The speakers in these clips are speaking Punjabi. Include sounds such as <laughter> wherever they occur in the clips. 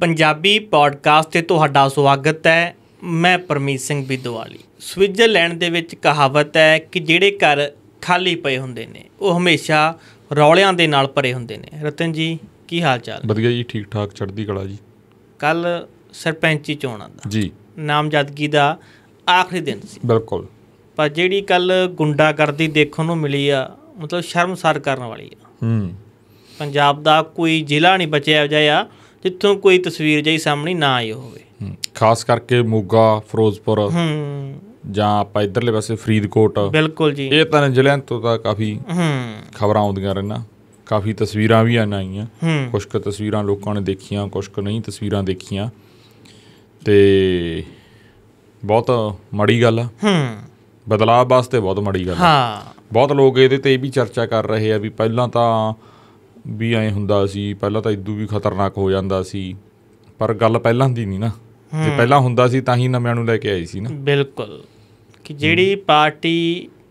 ਪੰਜਾਬੀ ਪੋਡਕਾਸਟ ਤੇ ਤੁਹਾਡਾ ਸਵਾਗਤ ਹੈ ਮੈਂ ਪਰਮੀਤ ਸਿੰਘ ਵਿਦਵਾਲੀ ਸਵਿਟਜ਼ਰਲੈਂਡ ਦੇ ਵਿੱਚ ਕਹਾਵਤ ਹੈ ਕਿ ਜਿਹੜੇ ਘਰ ਖਾਲੀ ਪਏ ਹੁੰਦੇ ਨੇ ਉਹ ਹਮੇਸ਼ਾ ਰੌਲਿਆਂ ਦੇ ਨਾਲ ਭਰੇ ਹੁੰਦੇ ਨੇ ਰਤਨ ਜੀ ਕੀ ਹਾਲ ਚਾਲ ਵਧੀਆ ਜੀ ਠੀਕ ਠਾਕ ਚੜ੍ਹਦੀ ਕਲਾ ਜੀ ਕੱਲ ਸਰਪੰਚੀ ਚੋਣਾਂ ਦਾ ਜੀ ਨਾਮਜ਼ਦਗੀ ਦਾ ਆਖਰੀ ਦਿਨ ਸੀ ਬਿਲਕੁਲ ਪਰ ਜਿਹੜੀ ਕੱਲ ਗੁੰਡਾਗਰਦੀ ਦੇਖਣ ਨੂੰ ਮਿਲੀ ਆ ਮਤਲਬ ਸ਼ਰਮਸਾਰ ਕਰਨ ਵਾਲੀ ਆ ਹੂੰ ਪੰਜਾਬ ਦਾ ਕੋਈ ਜ਼ਿਲ੍ਹਾ ਨਹੀਂ ਬਚਿਆ ਜਾਇਆ ਜਿੱਥੋਂ ਕੋਈ ਤਸਵੀਰ ਜਈ ਸਾਹਮਣੇ ਨਾ ਆਈ ਹੋਵੇ ਖਾਸ ਕਰਕੇ ਮੋਗਾ ਫਿਰੋਜ਼ਪੁਰ ਹੂੰ ਜਾਂ ਆਪਾਂ ਇਧਰਲੇ ਪਾਸੇ ਫਰੀਦਕੋਟ ਬਿਲਕੁਲ ਜੀ ਇਹ ਤਾਂ ਜ਼ਿਲ੍ਹਿਆਂ ਤੋਂ ਤਾਂ ਕਾਫੀ ਹੂੰ ਖਬਰਾਂ ਆਉਂਦੀਆਂ ਰਹਿਣਾ ਕਾਫੀ ਤਸਵੀਰਾਂ ਵੀ ਆਣ ਆਈਆਂ ਕੁਝ ਕੁ ਤਸਵੀਰਾਂ ਲੋਕਾਂ ਨੇ ਦੇਖੀਆਂ ਕੁਝ ਕੁ ਨਹੀਂ ਤਸਵੀਰਾਂ ਦੇਖੀਆਂ ਤੇ ਬਹੁਤ ਮੜੀ ਗੱਲ ਆ ਹੂੰ ਬਦਲਾਅ ਵਾਸਤੇ ਬਹੁਤ ਮੜੀ ਗੱਲ ਆ ਹਾਂ ਬਹੁਤ ਲੋਕ ਇਹਦੇ ਤੇ ਵੀ ਚਰਚਾ ਕਰ ਰਹੇ ਆ ਵੀ ਪਹਿਲਾਂ ਤਾਂ ਵੀ ਐ ਹੁੰਦਾ ਸੀ ਪਹਿਲਾਂ ਤਾਂ ਇਦੋਂ ਵੀ ਖਤਰਨਾਕ ਹੋ ਜਾਂਦਾ ਸੀ ਪਰ ਗੱਲ ਪਹਿਲਾਂ ਦੀ ਨਹੀਂ ਨਾ ਜੇ ਪਹਿਲਾਂ ਹੁੰਦਾ ਸੀ ਤਾਂ ਹੀ ਨਵਿਆਂ ਨੂੰ ਲੈ ਕੇ ਆਈ ਸੀ ਨਾ ਬਿਲਕੁਲ ਕਿ ਜਿਹੜੀ ਪਾਰਟੀ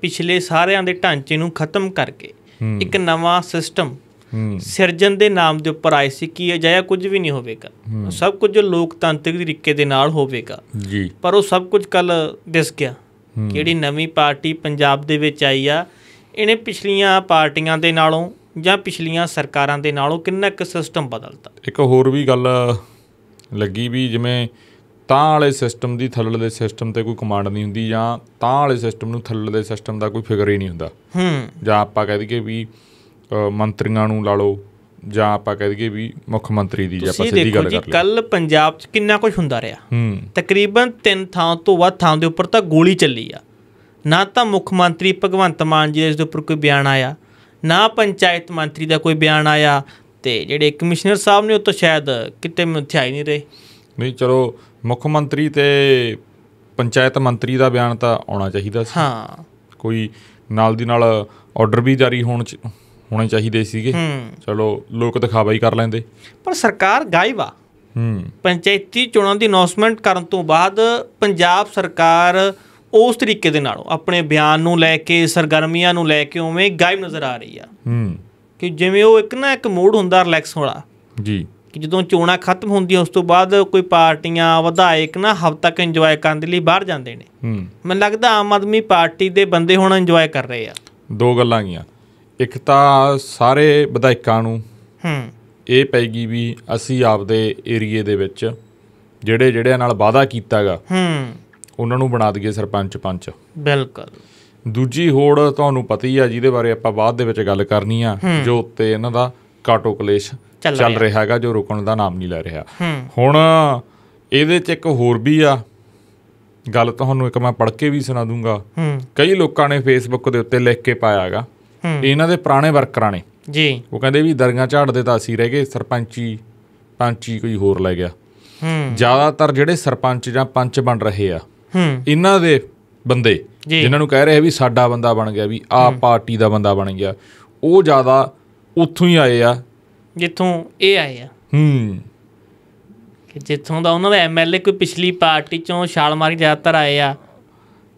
ਪਿਛਲੇ ਸਾਰਿਆਂ ਦੇ ਢਾਂਚੇ ਨੂੰ ਖਤਮ ਕਰਕੇ ਇੱਕ ਨਵਾਂ ਸਿਸਟਮ ਸਿਰਜਣ ਦੇ ਨਾਮ ਦੇ ਉੱਪਰ ਆਈ ਸੀ ਕਿ ਅਜਾਇਆ ਕੁਝ ਵੀ ਨਹੀਂ ਹੋਵੇਗਾ ਸਭ ਕੁਝ ਜੋ ਲੋਕਤੰਤਰੀ ਤਰੀਕੇ ਦੇ ਨਾਲ ਹੋਵੇਗਾ ਜੀ ਪਰ ਉਹ ਸਭ ਕੁਝ ਕੱਲ ਦਿਸ ਗਿਆ ਕਿਹੜੀ ਨਵੀਂ ਪਾਰਟੀ ਪੰਜਾਬ ਦੇ ਵਿੱਚ ਆਈ ਆ ਇਹਨੇ ਪਿਛਲੀਆਂ ਪਾਰਟੀਆਂ ਦੇ ਨਾਲੋਂ ਜਾਂ ਪਿਛਲੀਆਂ ਸਰਕਾਰਾਂ ਦੇ ਨਾਲੋਂ ਕਿੰਨਾ ਕੁ ਸਿਸਟਮ ਬਦਲਤਾ ਇੱਕ ਹੋਰ ਵੀ ਗੱਲ ਲੱਗੀ ਵੀ ਜਿਵੇਂ ਤਾਂ ਵਾਲੇ ਸਿਸਟਮ ਦੀ ਥੱਲੜੇ ਸਿਸਟਮ ਤੇ ਕੋਈ ਕਮਾਂਡ ਨਹੀਂ ਹੁੰਦੀ ਜਾਂ ਤਾਂ ਵਾਲੇ ਸਿਸਟਮ ਨੂੰ ਥੱਲੜੇ ਸਿਸਟਮ ਦਾ ਕੋਈ ਫਿਕਰ ਹੀ ਨਹੀਂ ਹੁੰਦਾ ਹੂੰ ਜਾਂ ਆਪਾਂ ਕਹਿ ਦਈਏ ਵੀ ਮੰਤਰੀਆਂ ਨੂੰ ਲਾ ਲਓ ਜਾਂ ਆਪਾਂ ਕਹਿ ਦਈਏ ਵੀ ਮੁੱਖ ਮੰਤਰੀ ਦੀ ਜੇ ਆਪਾਂ ਸਿੱਧੀ ਗੱਲ ਕਰ ਲਈਏ ਕੱਲ ਪੰਜਾਬ 'ਚ ਕਿੰਨਾ ਕੁਝ ਹੁੰਦਾ ਰਿਹਾ ਹੂੰ ਤਕਰੀਬਨ ਤਿੰਨ ਥਾਂ ਤੋਂ ਵੱਧ ਥਾਂ ਦੇ ਉੱਪਰ ਤਾਂ ਗੋਲੀ ਚੱਲੀ ਆ ਨਾ ਤਾਂ ਮੁੱਖ ਮੰਤਰੀ ਭਗਵੰਤ ਮਾਨ ਜੀ ਦੇ ਇਸ ਦੇ ਉੱਪਰ ਕੋਈ ਬਿਆਨ ਆਇਆ ਨਾ ਪੰਚਾਇਤ ਮੰਤਰੀ ਦਾ ਕੋਈ ਬਿਆਨ ਆਇਆ ਤੇ ਜਿਹੜੇ ਕਮਿਸ਼ਨਰ ਸਾਹਿਬ ਨੇ ਉਹ ਤਾਂ ਸ਼ਾਇਦ ਕਿਤੇ ਮਿਥਿਆਈ ਨਹੀਂ ਰਹੇ ਨਹੀਂ ਚਲੋ ਮੁੱਖ ਮੰਤਰੀ ਤੇ ਪੰਚਾਇਤ ਮੰਤਰੀ ਦਾ ਬਿਆਨ ਤਾਂ ਆਉਣਾ ਚਾਹੀਦਾ ਸੀ ਹਾਂ ਕੋਈ ਨਾਲ ਦੀ ਨਾਲ ਆਰਡਰ ਵੀ ਜਾਰੀ ਹੋਣ ਹੋਣੇ ਚਾਹੀਦੇ ਸੀਗੇ ਚਲੋ ਲੋਕ ਦਿਖਾਵਾ ਹੀ ਕਰ ਲੈਂਦੇ ਪਰ ਸਰਕਾਰ ਗਾਇਬਾ ਹੂੰ ਪੰਚਾਇਤੀ ਚੋਣਾਂ ਦੀ ਅਨਾਉਂਸਮੈਂਟ ਕਰਨ ਤੋਂ ਬਾਅਦ ਪੰਜਾਬ ਸਰਕਾਰ ਉਸ ਤਰੀਕੇ ਦੇ ਨਾਲ ਆਪਣੇ ਬਿਆਨ ਨੂੰ ਲੈ ਕੇ ਸਰਗਰਮੀਆਂ ਨੂੰ ਲੈ ਕੇ ਉਵੇਂ ਗਾਇਬ ਨਜ਼ਰ ਆ ਰਹੀ ਆ ਹੂੰ ਕਿ ਜਿਵੇਂ ਉਹ ਇੱਕ ਨਾ ਇੱਕ ਮੂਡ ਹੁੰਦਾ ਰਿਲੈਕਸ ਵਾਲਾ ਜੀ ਕਿ ਜਦੋਂ ਚੋਣਾਂ ਖਤਮ ਹੁੰਦੀਆਂ ਉਸ ਤੋਂ ਬਾਅਦ ਕੋਈ ਪਾਰਟੀਆਂ ਵਿਧਾਇਕ ਨਾ ਹਫ਼ਤਾ ਕ ਇੰਜੋਏ ਕਰਨ ਦੇ ਲਈ ਬਾਹਰ ਜਾਂਦੇ ਨੇ ਹੂੰ ਮੈਨੂੰ ਲੱਗਦਾ ਆਮ ਆਦਮੀ ਪਾਰਟੀ ਦੇ ਬੰਦੇ ਹੁਣ ਇੰਜੋਏ ਕਰ ਰਹੇ ਆ ਦੋ ਗੱਲਾਂ ਗੀਆਂ ਇੱਕ ਤਾਂ ਸਾਰੇ ਵਿਧਾਇਕਾਂ ਨੂੰ ਹੂੰ ਇਹ ਪੈਗੀ ਵੀ ਅਸੀਂ ਆਪਦੇ ਏਰੀਏ ਦੇ ਵਿੱਚ ਜਿਹੜੇ ਜਿਹੜਿਆਂ ਨਾਲ ਵਾਅਦਾ ਕੀਤਾਗਾ ਹੂੰ ਉਹਨਾਂ ਨੂੰ ਬਣਾ ਦਈਏ ਸਰਪੰਚ ਪੰਚ ਬਿਲਕੁਲ ਦੂਜੀ ਹੋੜ ਤੁਹਾਨੂੰ ਪਤਾ ਹੀ ਆ ਜਿਹਦੇ ਬਾਰੇ ਆਪਾਂ ਬਾਅਦ ਦੇ ਵਿੱਚ ਗੱਲ ਕਰਨੀ ਆ ਜੋ ਉੱਤੇ ਇਹਨਾਂ ਦਾ ਕਾਟੋ ਕਲੇਸ਼ ਚੱਲ ਰਿਹਾ ਹੈਗਾ ਜੋ ਰੁਕਣ ਦਾ ਨਾਮ ਨਹੀਂ ਲੈ ਰਿਹਾ ਹੁਣ ਇਹਦੇ 'ਚ ਇੱਕ ਹੋਰ ਵੀ ਆ ਗੱਲ ਤੁਹਾਨੂੰ ਇੱਕ ਮੈਂ ਪੜ੍ਹ ਕੇ ਵੀ ਸੁਣਾ ਦੂੰਗਾ ਕਈ ਲੋਕਾਂ ਨੇ ਫੇਸਬੁੱਕ ਦੇ ਉੱਤੇ ਲਿਖ ਕੇ ਪਾਇਆ ਹੈਗਾ ਇਹਨਾਂ ਦੇ ਪੁਰਾਣੇ ਵਰਕਰਾਂ ਨੇ ਜੀ ਉਹ ਕਹਿੰਦੇ ਵੀ ਦਰਗਾਹ ਝਾੜਦੇ ਤਾਂ ਅਸੀਂ ਰਹਿ ਗਏ ਸਰਪੰਚੀ ਪੰਚੀ ਕੋਈ ਹੋਰ ਲੈ ਗਿਆ ਜ਼ਿਆਦਾਤਰ ਜਿਹੜੇ ਸਰਪੰਚ ਜਾਂ ਪੰਚ ਬਣ ਰਹੇ ਆ ਇਹਨਾਂ ਦੇ ਬੰਦੇ ਜਿਨ੍ਹਾਂ ਨੂੰ ਕਹਿ ਰਹੇ ਵੀ ਸਾਡਾ ਬੰਦਾ ਬਣ ਗਿਆ ਵੀ ਆ ਪਾਰਟੀ ਦਾ ਬੰਦਾ ਬਣ ਗਿਆ ਉਹ ਜ਼ਿਆਦਾ ਉੱਥੋਂ ਹੀ ਆਏ ਆ ਜਿੱਥੋਂ ਇਹ ਆਏ ਆ ਹੂੰ ਕਿ ਜਿੱਥੋਂ ਦਾ ਉਹਨਾਂ ਦਾ ਐਮਐਲਏ ਕੋਈ ਪਿਛਲੀ ਪਾਰਟੀ ਚੋਂ ਛਾਲ ਮਾਰੀ ਜ਼ਿਆਦਾਤਰ ਆਏ ਆ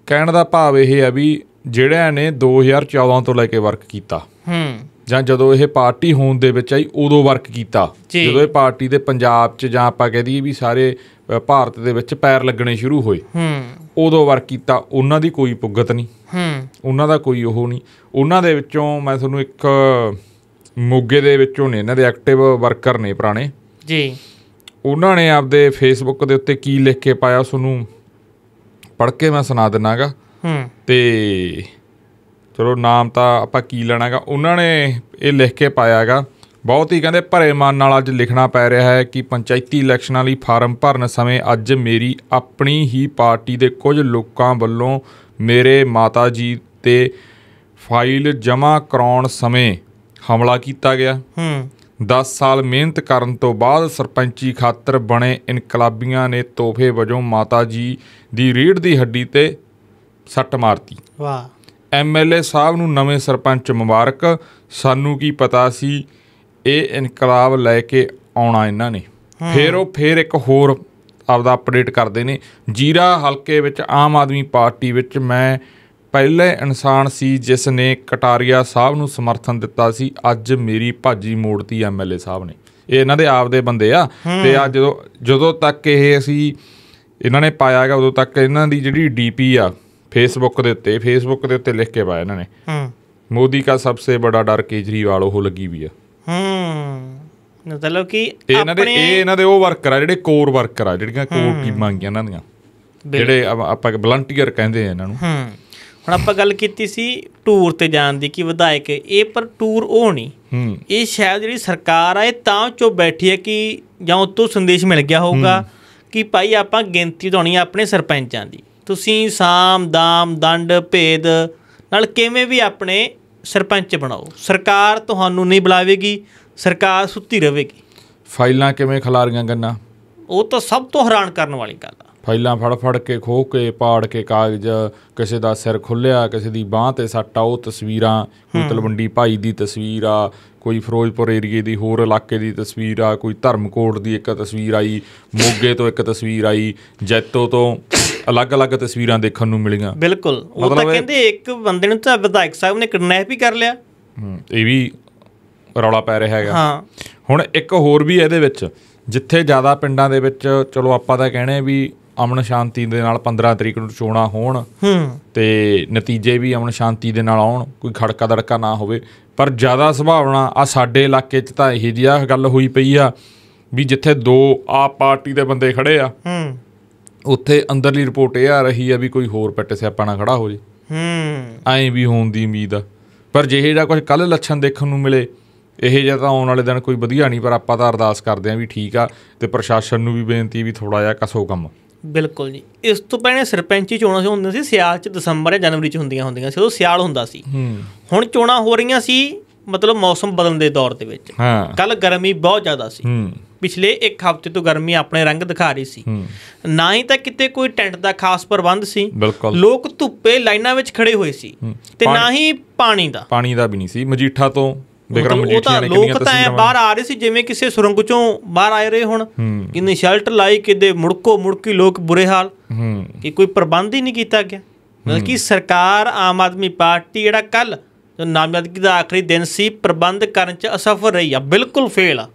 ਕਹਿਣ ਦਾ ਭਾਵ ਇਹ ਆ ਵੀ ਜਿਹੜਿਆਂ ਨੇ 2014 ਤੋਂ ਲੈ ਕੇ ਵਰਕ ਕੀਤਾ ਹੂੰ ਜਾਂ ਜਦੋਂ ਇਹ ਪਾਰਟੀ ਹੋਣ ਦੇ ਵਿੱਚ ਆਈ ਉਦੋਂ ਵਰਕ ਕੀਤਾ ਜਦੋਂ ਇਹ ਪਾਰਟੀ ਦੇ ਪੰਜਾਬ 'ਚ ਜਾਂ ਆਪਾਂ ਕਹਿ ਦਈਏ ਵੀ ਸਾਰੇ ਭਾਰਤ ਦੇ ਵਿੱਚ ਪੈਰ ਲੱਗਣੇ ਸ਼ੁਰੂ ਹੋਏ ਹੂੰ ਉਦੋਂ ਵਰਕ ਕੀਤਾ ਉਹਨਾਂ ਦੀ ਕੋਈ ਪੁੱਗਤ ਨਹੀਂ ਹੂੰ ਉਹਨਾਂ ਦਾ ਕੋਈ ਉਹ ਨਹੀਂ ਉਹਨਾਂ ਦੇ ਵਿੱਚੋਂ ਮੈਂ ਤੁਹਾਨੂੰ ਇੱਕ ਮੋਗੇ ਦੇ ਵਿੱਚੋਂ ਨੇ ਇਹਨਾਂ ਦੇ ਐਕਟਿਵ ਵਰਕਰ ਨੇ ਪੁਰਾਣੇ ਜੀ ਉਹਨਾਂ ਨੇ ਆਪਦੇ ਫੇਸਬੁੱਕ ਦੇ ਉੱਤੇ ਕੀ ਲਿਖ ਕੇ ਪਾਇਆ ਉਸ ਨੂੰ ਪੜ੍ਹ ਕੇ ਮੈਂ ਸੁਣਾ ਦਿੰਨਾਗਾ ਹੂੰ ਤੇ ਚਲੋ ਨਾਮ ਤਾਂ ਆਪਾਂ ਕੀ ਲੈਣਾਗਾ ਉਹਨਾਂ ਨੇ ਇਹ ਲਿਖ ਕੇ ਪਾਇਆਗਾ ਬਹੁਤ ਹੀ ਕਹਿੰਦੇ ਭਰੇ ਮਨ ਨਾਲ ਅੱਜ ਲਿਖਣਾ ਪੈ ਰਿਹਾ ਹੈ ਕਿ ਪੰਚਾਇਤੀ ਇਲੈਕਸ਼ਨਾਂ ਲਈ ਫਾਰਮ ਭਰਨ ਸਮੇਂ ਅੱਜ ਮੇਰੀ ਆਪਣੀ ਹੀ ਪਾਰਟੀ ਦੇ ਕੁਝ ਲੋਕਾਂ ਵੱਲੋਂ ਮੇਰੇ ਮਾਤਾ ਜੀ ਤੇ ਫਾਈਲ ਜਮ੍ਹਾਂ ਕਰਾਉਣ ਸਮੇਂ ਹਮਲਾ ਕੀਤਾ ਗਿਆ ਹੂੰ 10 ਸਾਲ ਮਿਹਨਤ ਕਰਨ ਤੋਂ ਬਾਅਦ ਸਰਪੰਚੀ ਖਾਤਰ ਬਣੇ ਇਨਕਲਾਬੀਆਂ ਨੇ ਤੋਹਫੇ ਵਜੋਂ ਮਾਤਾ ਜੀ ਦੀ ਰੀੜ ਦੀ ਹੱਡੀ ਤੇ ਸੱਟ ਮਾਰਤੀ ਵਾਹ ਐਮਐਲਏ ਸਾਹਿਬ ਨੂੰ ਨਵੇਂ ਸਰਪੰਚ ਮੁਬਾਰਕ ਸਾਨੂੰ ਕੀ ਪਤਾ ਸੀ ਇਹ ਇਨਕਲਾਬ ਲੈ ਕੇ ਆਉਣਾ ਇਹਨਾਂ ਨੇ ਫਿਰ ਉਹ ਫਿਰ ਇੱਕ ਹੋਰ ਆਪਦਾ ਅਪਡੇਟ ਕਰਦੇ ਨੇ ਜੀਰਾ ਹਲਕੇ ਵਿੱਚ ਆਮ ਆਦਮੀ ਪਾਰਟੀ ਵਿੱਚ ਮੈਂ ਪਹਿਲੇ ਇਨਸਾਨ ਸੀ ਜਿਸ ਨੇ ਕਟਾਰੀਆ ਸਾਹਿਬ ਨੂੰ ਸਮਰਥਨ ਦਿੱਤਾ ਸੀ ਅੱਜ ਮੇਰੀ ਭਾਜੀ ਮੋੜਤੀ ਐਮਐਲਏ ਸਾਹਿਬ ਨੇ ਇਹ ਇਹਨਾਂ ਦੇ ਆਪਦੇ ਬੰਦੇ ਆ ਤੇ ਆ ਜਦੋਂ ਜਦੋਂ ਤੱਕ ਇਹ ਅਸੀਂ ਇਹਨਾਂ ਨੇ ਪਾਇਆ ਹੈਗਾ ਉਦੋਂ ਤੱਕ ਇਹਨਾਂ ਦੀ ਜਿਹੜੀ ਡੀਪੀ ਆ ਫੇਸਬੁੱਕ ਦੇ ਉੱਤੇ ਫੇਸਬੁੱਕ ਦੇ ਉੱਤੇ ਲਿਖ ਕੇ ਪਾਇਆ ਇਹਨਾਂ ਨੇ ਹੂੰ ਮੋਦੀ ਦਾ ਸਭ ਤੋਂ ਵੱਡਾ ਡਰ ਕੇਜਰੀਵਾਲ ਉਹ ਲੱਗੀ ਵੀ ਆ ਹੂੰ ਮਤਲਬ ਕਿ ਇਹਨਾਂ ਦੇ ਇਹ ਇਹਨਾਂ ਦੇ ਉਹ ਵਰਕਰ ਆ ਜਿਹੜੇ ਕੋਰ ਵਰਕਰ ਆ ਜਿਹੜੀਆਂ ਕੋਰ ਟੀਮਾਂ ਗਈਆਂ ਇਹਨਾਂ ਦੀਆਂ ਜਿਹੜੇ ਆਪਾਂ ਵਲੰਟੀਅਰ ਕਹਿੰਦੇ ਆ ਇਹਨਾਂ ਨੂੰ ਹੂੰ ਹੁਣ ਆਪਾਂ ਗੱਲ ਕੀਤੀ ਸੀ ਟੂਰ ਤੇ ਜਾਣ ਦੀ ਕਿ ਵਿਧਾਇਕ ਇਹ ਪਰ ਟੂਰ ਉਹ ਨਹੀਂ ਹੂੰ ਇਹ ਸ਼ਾਇਦ ਜਿਹੜੀ ਸਰਕਾਰ ਆ ਇਹ ਤਾਂ ਚੋ ਬੈਠੀ ਹੈ ਕਿ ਜਾਂ ਉਤੋਂ ਸੰਦੇਸ਼ ਮਿਲ ਗਿਆ ਹੋਊਗਾ ਕਿ ਭਾਈ ਆਪਾਂ ਗਿਣਤੀ ਵਧਾਉਣੀ ਆਪਣੇ ਸਰਪੰਚਾਂ ਦੀ ਤੁਸੀਂ ਸਾਮ ਦਾਮ ਦੰਡ ਭੇਦ ਨਾਲ ਕਿਵੇਂ ਵੀ ਆਪਣੇ ਸਰਪੰਚ ਬਣਾਓ ਸਰਕਾਰ ਤੁਹਾਨੂੰ ਨਹੀਂ ਬੁਲਾਵੇਗੀ ਸਰਕਾਰ ਸੁੱਤੀ ਰਹੇਗੀ ਫਾਈਲਾਂ ਕਿਵੇਂ ਖਲਾਰੀਆਂ ਗੰਨਾ ਉਹ ਤਾਂ ਸਭ ਤੋਂ ਹੈਰਾਨ ਕਰਨ ਵਾਲੀ ਗੱਲ ਆ ਫਾਈਲਾਂ ਫੜ-ਫੜ ਕੇ ਖੋਹ ਕੇ ਪਾੜ ਕੇ ਕਾਗਜ਼ ਕਿਸੇ ਦਾ ਸਿਰ ਖੁੱਲਿਆ ਕਿਸੇ ਦੀ ਬਾਹ ਤੇ ਸੱਟ ਉਹ ਤਸਵੀਰਾਂ ਕੋਈ ਤਲਵੰਡੀ ਭਾਈ ਦੀ ਤਸਵੀਰ ਆ ਕੋਈ ਫਿਰੋਜ਼ਪੁਰ ਏਰੀਏ ਦੀ ਹੋਰ ਇਲਾਕੇ ਦੀ ਤਸਵੀਰ ਆ ਕੋਈ ਧਰਮਕੋਟ ਦੀ ਇੱਕ ਤਸਵੀਰ ਆਈ ਮੋਗੇ ਤੋਂ ਇੱਕ ਤਸਵੀਰ ਆਈ ਜੈਤੋ ਤੋਂ ਅਲੱਗ-ਅਲੱਗ ਤਸਵੀਰਾਂ ਦੇਖਣ ਨੂੰ ਮਿਲੀਆਂ ਬਿਲਕੁਲ ਉਹ ਤਾਂ ਕਹਿੰਦੇ ਇੱਕ ਬੰਦੇ ਨੂੰ ਤਾਂ ਵਿਧਾਇਕ ਸਾਹਿਬ ਨੇ ਕਿਡਨੈਪ ਹੀ ਕਰ ਲਿਆ ਹੂੰ ਇਹ ਵੀ ਰੌਲਾ ਪੈ ਰਿਹਾ ਹੈਗਾ ਹਾਂ ਹੁਣ ਇੱਕ ਹੋਰ ਵੀ ਇਹਦੇ ਵਿੱਚ ਜਿੱਥੇ ਜ਼ਿਆਦਾ ਪਿੰਡਾਂ ਦੇ ਵਿੱਚ ਚਲੋ ਆਪਾਂ ਤਾਂ ਕਹਿੰਦੇ ਵੀ ਅਮਨ ਸ਼ਾਂਤੀ ਦੇ ਨਾਲ 15 ਤਰੀਕ ਨੂੰ ਚੋਣਾ ਹੋਣ ਤੇ ਨਤੀਜੇ ਵੀ ਅਮਨ ਸ਼ਾਂਤੀ ਦੇ ਨਾਲ ਆਉਣ ਕੋਈ ਖੜਕਾ ਦੜਕਾ ਨਾ ਹੋਵੇ ਪਰ ਜ਼ਿਆਦਾ ਸੰਭਾਵਨਾ ਆ ਸਾਡੇ ਇਲਾਕੇ 'ਚ ਤਾਂ ਇਹੀ ਜੀ ਆ ਗੱਲ ਹੋਈ ਪਈ ਆ ਵੀ ਜਿੱਥੇ ਦੋ ਆ ਪਾਰਟੀ ਦੇ ਬੰਦੇ ਖੜੇ ਆ ਉੱਥੇ ਅੰਦਰਲੀ ਰਿਪੋਰਟ ਇਹ ਆ ਰਹੀ ਆ ਵੀ ਕੋਈ ਹੋਰ ਪੱਟ ਸਿਆਪਾ ਨਾ ਖੜਾ ਹੋ ਜੇ ਹੂੰ ਐਂ ਵੀ ਹੋਣ ਦੀ ਉਮੀਦ ਆ ਪਰ ਜਿਹੜਾ ਕੁਝ ਕੱਲ ਲੱਛਣ ਦੇਖਣ ਨੂੰ ਮਿਲੇ ਇਹ ਜਿਹਾ ਤਾਂ ਆਉਣ ਵਾਲੇ ਦਿਨ ਕੋਈ ਵਧੀਆ ਨਹੀਂ ਪਰ ਆਪਾਂ ਤਾਂ ਅਰਦਾਸ ਕਰਦੇ ਆਂ ਵੀ ਠੀਕ ਆ ਤੇ ਪ੍ਰਸ਼ਾਸਨ ਨੂੰ ਵੀ ਬੇਨਤੀ ਵੀ ਥੋੜਾ ਜਿਹਾ ਕਸੋ ਕੰਮ ਬਿਲਕੁਲ ਜੀ ਇਸ ਤੋਂ ਪਹਿਲੇ ਸਰਪੰਚੀ ਚੋਣਾਂ ਸੀ ਹੁੰਦੀਆਂ ਸੀ ਸਿਆਲ ਚ ਦਸੰਬਰ ਜਾਂ ਜਨਵਰੀ ਚ ਹੁੰਦੀਆਂ ਹੁੰਦੀਆਂ ਸੀ ਉਹ ਸਿਆਲ ਹੁੰਦਾ ਸੀ ਹੁਣ ਚੋਣਾਂ ਹੋ ਰਹੀਆਂ ਸੀ ਮਤਲਬ ਮੌਸਮ ਬਦਲਣ ਦੇ ਦੌਰ ਦੇ ਵਿੱਚ ਕੱਲ ਗਰਮੀ ਬਹੁਤ ਜ਼ਿਆਦਾ ਸੀ ਪਿਛਲੇ ਇੱਕ ਹਫ਼ਤੇ ਤੋਂ ਗਰਮੀ ਆਪਣੇ ਰੰਗ ਦਿਖਾ ਰਹੀ ਸੀ ਨਾ ਹੀ ਤਾਂ ਕਿਤੇ ਕੋਈ ਟੈਂਟ ਦਾ ਖਾਸ ਪ੍ਰਬੰਧ ਸੀ ਲੋਕ ਧੁੱਪੇ ਲਾਈਨਾਂ ਵਿੱਚ ਖੜੇ ਹੋਏ ਸੀ ਤੇ ਨਾ ਹੀ ਪਾਣੀ ਦਾ ਪਾਣੀ ਦਾ ਵੀ ਨਹੀਂ ਸੀ ਮਜੀਠਾ ਤੋਂ ਵਿਕਰਮ ਜੀ ਨੇ ਕਿੰਨੀਆਂ ਲੋਕ ਤਾਂ ਬਾਹਰ ਆ ਰਹੇ ਸੀ ਜਿਵੇਂ ਕਿਸੇ ਸੁਰੰਗ ਚੋਂ ਬਾਹਰ ਆਏ ਰਹੇ ਹੁਣ ਕਿੰਨੇ ਸ਼ੈਲਟਰ ਲਾਈ ਕਿਦੇ ਮੁੜਕੋ ਮੁੜਕੀ ਲੋਕ ਬੁਰੇ ਹਾਲ ਕਿ ਕੋਈ ਪ੍ਰਬੰਧ ਹੀ ਨਹੀਂ ਕੀਤਾ ਗਿਆ ਮਤਲਬ ਕਿ ਸਰਕਾਰ ਆਮ ਆਦਮੀ ਪਾਰਟੀ ਜਿਹੜਾ ਕੱਲ ਨਾਮਜ਼ਦਗੀ ਦਾ ਆਖਰੀ ਦਿਨ ਸੀ ਪ੍ਰਬੰਧ ਕਰਨ ਚ ਅਸਫਲ ਰਹੀ ਆ ਬਿਲਕੁਲ ਫੇਲ ਆ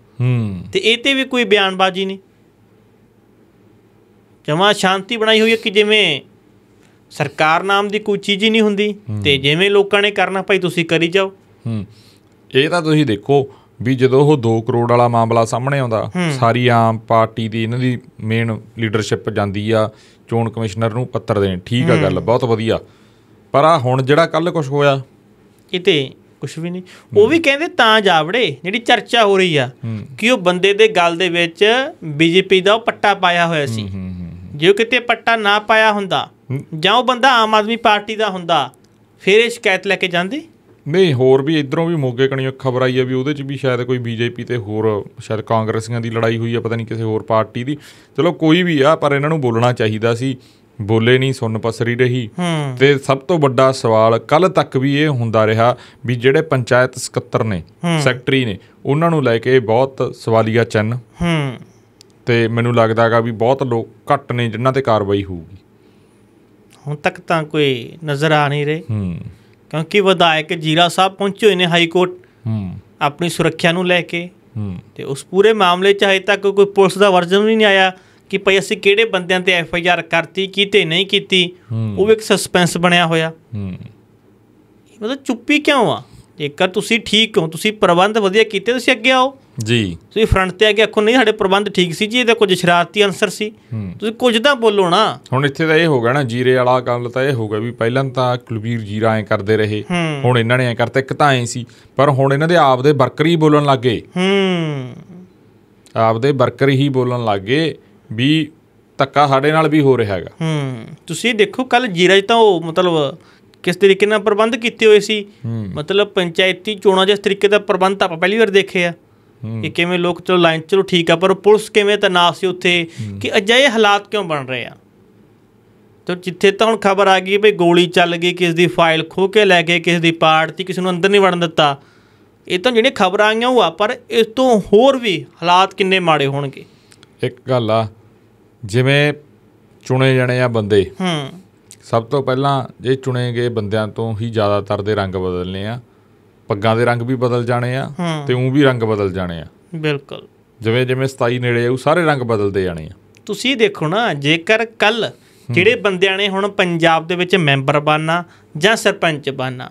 ਤੇ ਇਹ ਤੇ ਵੀ ਕੋਈ ਬਿਆਨਬਾਜ਼ੀ ਨਹੀਂ ਜਮਾ ਸ਼ਾਂਤੀ ਬਣਾਈ ਹੋਈ ਹੈ ਕਿ ਜਿਵੇਂ ਸਰਕਾਰ ਨਾਮ ਦੀ ਕੋਈ ਚੀਜ਼ ਹੀ ਨਹੀਂ ਹੁੰਦੀ ਤੇ ਜਿਵੇਂ ਲੋਕਾਂ ਨੇ ਕਰਨਾ ਭਾਈ ਤੁਸੀਂ ਕਰੀ ਜਾਓ ਇਹ ਤਾਂ ਤੁਸੀਂ ਦੇਖੋ ਵੀ ਜਦੋਂ ਉਹ 2 ਕਰੋੜ ਵਾਲਾ ਮਾਮਲਾ ਸਾਹਮਣੇ ਆਉਂਦਾ ਸਾਰੀ ਆਮ ਪਾਰਟੀ ਦੀ ਇਹਨਾਂ ਦੀ ਮੇਨ ਲੀਡਰਸ਼ਿਪ ਜਾਂਦੀ ਆ ਚੋਣ ਕਮਿਸ਼ਨਰ ਨੂੰ ਪੱਤਰ ਦੇਣ ਠੀਕ ਆ ਗੱਲ ਬਹੁਤ ਵਧੀਆ ਪਰ ਆ ਹੁਣ ਜਿਹੜਾ ਕੱਲ ਕੁਝ ਹੋਇਆ ਕਿਤੇ ਕੁਝ ਵੀ ਨਹੀਂ ਉਹ ਵੀ ਕਹਿੰਦੇ ਤਾਂ ਜਾਵੜੇ ਜਿਹੜੀ ਚਰਚਾ ਹੋ ਰਹੀ ਆ ਕਿ ਉਹ ਬੰਦੇ ਦੇ ਗੱਲ ਦੇ ਵਿੱਚ ਬੀਜੇਪੀ ਦਾ ਉਹ ਪੱਟਾ ਪਾਇਆ ਹੋਇਆ ਸੀ ਜੇ ਉਹ ਕਿਤੇ ਪੱਟਾ ਨਾ ਪਾਇਆ ਹੁੰਦਾ ਜਾਂ ਉਹ ਬੰਦਾ ਆਮ ਆਦਮੀ ਪਾਰਟੀ ਦਾ ਹੁੰਦਾ ਫਿਰ ਇਹ ਸ਼ਿਕਾਇਤ ਲੈ ਕੇ ਜਾਂਦੇ ਨਹੀਂ ਹੋਰ ਵੀ ਇਧਰੋਂ ਵੀ ਮੋਗੇ ਕਣੀ ਖਬਰ ਆਈ ਹੈ ਵੀ ਉਹਦੇ 'ਚ ਵੀ ਸ਼ਾਇਦ ਕੋਈ ਬੀਜੇਪੀ ਤੇ ਹੋਰ ਸ਼ਾਇਦ ਕਾਂਗਰਸੀਆਂ ਦੀ ਲੜਾਈ ਹੋਈ ਹੈ ਪਤਾ ਨਹੀਂ ਕਿਸੇ ਹੋਰ ਪਾਰਟੀ ਦੀ ਚਲੋ ਕੋਈ ਵੀ ਆ ਪਰ ਇਹਨਾਂ ਨੂੰ ਬੋਲਣਾ ਚਾਹੀਦਾ ਸੀ ਬੋਲੇ ਨਹੀਂ ਸੁਣ ਪਸਰੀ ਰਹੀ ਤੇ ਸਭ ਤੋਂ ਵੱਡਾ ਸਵਾਲ ਕੱਲ ਤੱਕ ਵੀ ਇਹ ਹੁੰਦਾ ਰਿਹਾ ਵੀ ਜਿਹੜੇ ਪੰਚਾਇਤ ਸਕੱਤਰ ਨੇ ਸੈਕਟਰੀ ਨੇ ਉਹਨਾਂ ਨੂੰ ਲੈ ਕੇ ਬਹੁਤ ਸਵਾਲੀਆ ਚੰਨ ਤੇ ਮੈਨੂੰ ਲੱਗਦਾਗਾ ਵੀ ਬਹੁਤ ਲੋਕ ਘੱਟ ਨੇ ਜਿਨ੍ਹਾਂ ਤੇ ਕਾਰਵਾਈ ਹੋਊਗੀ ਹੁਣ ਤੱਕ ਤਾਂ ਕੋਈ ਨਜ਼ਰ ਆ ਨਹੀਂ ਰਹੇ ਹੂੰ ਕਿਉਂਕਿ ਵਿਧਾਇਕ ਜੀਰਾ ਸਾਹਿਬ ਪਹੁੰਚੇ ਹੋਏ ਨੇ ਹਾਈ ਕੋਰਟ ਹੂੰ ਆਪਣੀ ਸੁਰੱਖਿਆ ਨੂੰ ਲੈ ਕੇ ਹੂੰ ਤੇ ਉਸ ਪੂਰੇ ਮਾਮਲੇ 'ਚ ਹਜੇ ਤੱਕ ਕੋਈ ਪੁਲਿਸ ਦਾ ਵਰਜਨ ਵੀ ਨਹੀਂ ਆਇਆ ਕਿ ਭਈ ਅਸੀਂ ਕਿਹੜੇ ਬੰਦਿਆਂ ਤੇ ਐਫ ਆਈ ਆਰ ਕਰਤੀ ਕੀਤੇ ਨਹੀਂ ਕੀਤੀ ਉਹ ਇੱਕ ਸਸਪੈਂਸ ਬਣਿਆ ਹੋਇਆ ਹੂੰ ਮਤਲਬ ਚੁੱਪੀ ਕਿਉਂ ਆ ਜੇਕਰ ਤੁਸੀਂ ਠੀਕ ਹੋ ਤੁਸੀਂ ਪ੍ਰਬੰਧ ਵਧੀਆ ਕੀਤੇ ਤੁਸੀਂ ਅੱਗੇ ਆਓ ਜੀ ਤੁਸੀਂ ਫਰੰਟ ਤੇ ਆ ਕੇ ਆਖੋ ਨਹੀਂ ਸਾਡੇ ਪ੍ਰਬੰਧ ਠੀਕ ਸੀ ਜੀ ਇਹਦਾ ਕੁਝ ਸ਼ਰਾਰਤੀ ਅਨਸਰ ਸੀ ਤੁਸੀਂ ਕੁਝ ਤਾਂ ਬੋਲੋ ਨਾ ਹੁਣ ਇੱਥੇ ਤਾਂ ਇਹ ਹੋ ਗਿਆ ਨਾ ਜੀਰੇ ਵਾਲਾ ਗੱਲ ਤਾਂ ਇਹ ਹੋ ਗਿਆ ਵੀ ਪਹਿਲਾਂ ਤਾਂ ਕੁਲਬੀਰ ਜੀਰਾ ਐ ਕਰਦੇ ਰਹੇ ਹੁਣ ਇਹਨਾਂ ਨੇ ਐ ਕਰਤਾ ਇੱਕ ਤਾਂ ਐ ਸੀ ਪਰ ਹੁਣ ਇਹਨਾਂ ਦੇ ਆਪ ਦੇ ਵਰਕਰ ਹੀ ਬੋਲਣ ਲੱਗੇ ਹੂੰ ਆਪ ਦੇ ਵਰਕਰ ਹੀ ਬੋਲਣ ਲੱਗੇ ਵੀ ਤੱਕਾ ਸਾਡੇ ਨਾਲ ਵੀ ਹੋ ਰਿਹਾ ਹੈਗਾ ਹੂੰ ਤੁਸੀਂ ਦੇਖੋ ਕੱਲ ਜੀਰਾ ਤਾਂ ਉਹ ਮਤਲਬ ਕਿਸ ਤਰੀਕੇ ਨਾਲ ਪ੍ਰਬੰਧ ਕੀਤੇ ਹੋਏ ਸੀ ਮਤਲਬ ਪੰਚਾਇਤੀ ਚੋਣਾਂ ਜਿਸ ਤਰੀਕੇ ਦਾ ਪ੍ਰਬੰਧ ਆਪਾਂ ਪਹਿਲੀ ਵਾਰ ਦੇਖੇ ਆ ਕਿ ਕਿਵੇਂ ਲੋਕ ਚਲੋ ਲਾਈਨ ਚਲੋ ਠੀਕ ਆ ਪਰ ਪੁਲਿਸ ਕਿਵੇਂ ਤਨਾਸ ਸੀ ਉੱਥੇ ਕਿ ਅਜਿਹੇ ਹਾਲਾਤ ਕਿਉਂ ਬਣ ਰਹੇ ਆ ਤੋ ਜਿੱਥੇ ਤਾਂ ਹੁਣ ਖਬਰ ਆ ਗਈ ਵੀ ਗੋਲੀ ਚੱਲ ਗਈ ਕਿਸ ਦੀ ਫਾਈਲ ਖੋ ਕੇ ਲੈ ਕੇ ਕਿਸ ਦੀ ਪਾਰਟੀ ਕਿਸ ਨੂੰ ਅੰਦਰ ਨਹੀਂ ਵੜਨ ਦਿੱਤਾ ਇਹ ਤਾਂ ਜਿਹੜੀਆਂ ਖਬਰਾਂ ਆਈਆਂ ਉਹ ਆ ਪਰ ਇਸ ਤੋਂ ਹੋਰ ਵੀ ਹਾਲਾਤ ਕਿੰਨੇ ਮਾੜੇ ਹੋਣਗੇ ਇੱਕ ਗੱਲ ਆ ਜਿਵੇਂ ਚੁਣੇ ਜਾਣੇ ਆ ਬੰਦੇ ਹੂੰ ਸਭ ਤੋਂ ਪਹਿਲਾਂ ਜੇ ਚੁਣੇ ਗਏ ਬੰਦਿਆਂ ਤੋਂ ਹੀ ਜ਼ਿਆਦਾਤਰ ਦੇ ਰੰਗ ਬਦਲਨੇ ਆ ਪੱਗਾਂ ਦੇ ਰੰਗ ਵੀ ਬਦਲ ਜਾਣੇ ਆ ਤੇ ਉਂ ਵੀ ਰੰਗ ਬਦਲ ਜਾਣੇ ਆ ਬਿਲਕੁਲ ਜਿਵੇਂ ਜਿਵੇਂ 27 ਨੇੜੇ ਆਉ ਸਾਰੇ ਰੰਗ ਬਦਲਦੇ ਜਾਣੇ ਆ ਤੁਸੀਂ ਦੇਖੋ ਨਾ ਜੇਕਰ ਕੱਲ ਜਿਹੜੇ ਬੰਦਿਆਂ ਨੇ ਹੁਣ ਪੰਜਾਬ ਦੇ ਵਿੱਚ ਮੈਂਬਰ ਬਣਨਾ ਜਾਂ ਸਰਪੰਚ ਬਣਨਾ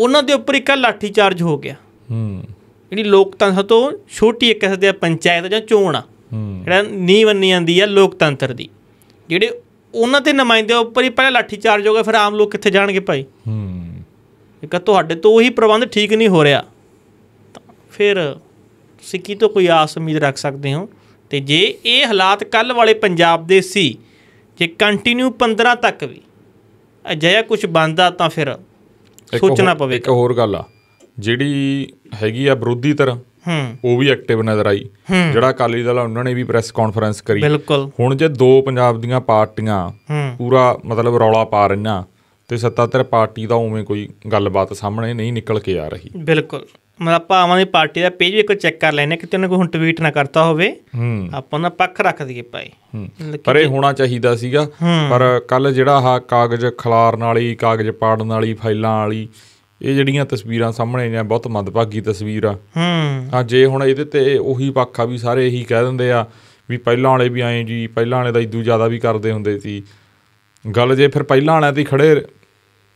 ਉਹਨਾਂ ਦੇ ਉੱਪਰ ਇੱਕ ਲਾਠੀ ਚਾਰਜ ਹੋ ਗਿਆ ਹੂੰ ਜਿਹੜੀ ਲੋਕਤੰਤਰ ਤੋਂ ਛੋਟੀ ਇੱਕ ਕਿਸਮ ਦੀ ਪੰਚਾਇਤ ਜਾਂ ਚੋਣ ਆ ਜਿਹੜਾ ਨੀਵੰਨੀ ਆਂਦੀ ਜਾਂਦੀ ਆ ਲੋਕਤੰਤਰ ਦੀ ਜਿਹੜੇ ਉਹਨਾਂ ਤੇ ਨਮਾਇੰਦੇ ਉੱਪਰ ਹੀ ਪਹਿਲਾਂ ਲਾਠੀ ਚਾਰਜ ਹੋਗਾ ਫਿਰ ਆਮ ਲੋਕ ਕਿੱਥੇ ਜਾਣਗੇ ਭਾਈ ਹੂੰ ਇੱਕ ਤੁਹਾਡੇ ਤੋਂ ਉਹੀ ਪ੍ਰਬੰਧ ਠੀਕ ਨਹੀਂ ਹੋ ਰਿਹਾ ਫਿਰ ਤੁਸੀਂ ਕੀ ਤੋਂ ਕੋਈ ਆਸ ਉਮੀਦ ਰੱਖ ਸਕਦੇ ਹੋ ਤੇ ਜੇ ਇਹ ਹਾਲਾਤ ਕੱਲ ਵਾਲੇ ਪੰਜਾਬ ਦੇ ਸੀ ਜੇ ਕੰਟੀਨਿਊ 15 ਤੱਕ ਵੀ ਅਜਿਹਾ ਕੁਝ ਬੰਦਾ ਤਾਂ ਫਿਰ ਸੋਚਣਾ ਪਵੇਗਾ ਇੱਕ ਹੋਰ ਗੱਲ ਆ ਜਿਹੜੀ ਹੈਗੀ ਆ ਵਿਰੋਧੀ ਤਰ੍ਹਾਂ ਉਹ ਵੀ ਐਕਟਿਵ ਨਜ਼ਰ ਆਈ ਜਿਹੜਾ ਅਕਾਲੀ ਦਲ ਉਹਨਾਂ ਨੇ ਵੀ ਪ੍ਰੈਸ ਕਾਨਫਰੰਸ ਕਰੀ ਹੁਣ ਜੇ ਦੋ ਪੰਜਾਬ ਦੀਆਂ ਪਾਰਟੀਆਂ ਪੂਰਾ ਮਤਲਬ ਰੌਲਾ ਪਾ ਰਹੀਆਂ ਤੇ ਸੱਤਾਧਰ ਪਾਰਟੀ ਦਾ ਉਵੇਂ ਕੋਈ ਗੱਲਬਾਤ ਸਾਹਮਣੇ ਨਹੀਂ ਨਿਕਲ ਕੇ ਆ ਰਹੀ ਬਿਲਕੁਲ ਮਤਲਬ ਆਪਾਂ ਆਵਾਂ ਦੀ ਪਾਰਟੀ ਦਾ ਪੇਜ ਵੀ ਇੱਕ ਚੈੱਕ ਕਰ ਲੈਣੇ ਕਿਤੇ ਉਹਨੇ ਕੋਈ ਹੁਣ ਟਵੀਟ ਨਾ ਕਰਤਾ ਹੋਵੇ ਆਪਾਂ ਉਹਨਾਂ ਪੱਖ ਰੱਖ ਦਈਏ ਭਾਈ ਪਰ ਇਹ ਹੋਣਾ ਚਾਹੀਦਾ ਸੀਗਾ ਪਰ ਕੱਲ ਜਿਹੜਾ ਆ ਕਾਗਜ਼ ਖਲਾਰਨ ਵਾਲੀ ਕਾਗਜ਼ ਪਾੜਨ ਵਾਲੀ ਫਾਈਲਾਂ ਵਾਲੀ ਇਹ ਜਿਹੜੀਆਂ ਤਸਵੀਰਾਂ ਸਾਹਮਣੇ ਨੇ ਬਹੁਤ ਮੰਦਭਾਗੀ ਤਸਵੀਰ ਆ ਹੂੰ ਆ ਜੇ ਹੁਣ ਇਹਦੇ ਤੇ ਉਹੀ ਪੱਖ ਆ ਵੀ ਸਾਰੇ ਇਹੀ ਕਹਿ ਦਿੰਦੇ ਆ ਵੀ ਪਹਿਲਾਂ ਵਾਲੇ ਵੀ ਐਂ ਜੀ ਪਹਿਲਾਂ ਵਾਲੇ ਦਾ ਇਦੂ ਜ਼ਿਆਦਾ ਵੀ ਕਰਦੇ ਹੁੰਦੇ ਸੀ ਗੱਲ ਜੇ ਫਿਰ ਪਹਿਲਾਂ ਵਾਲਿਆਂ ਤੇ ਖੜੇ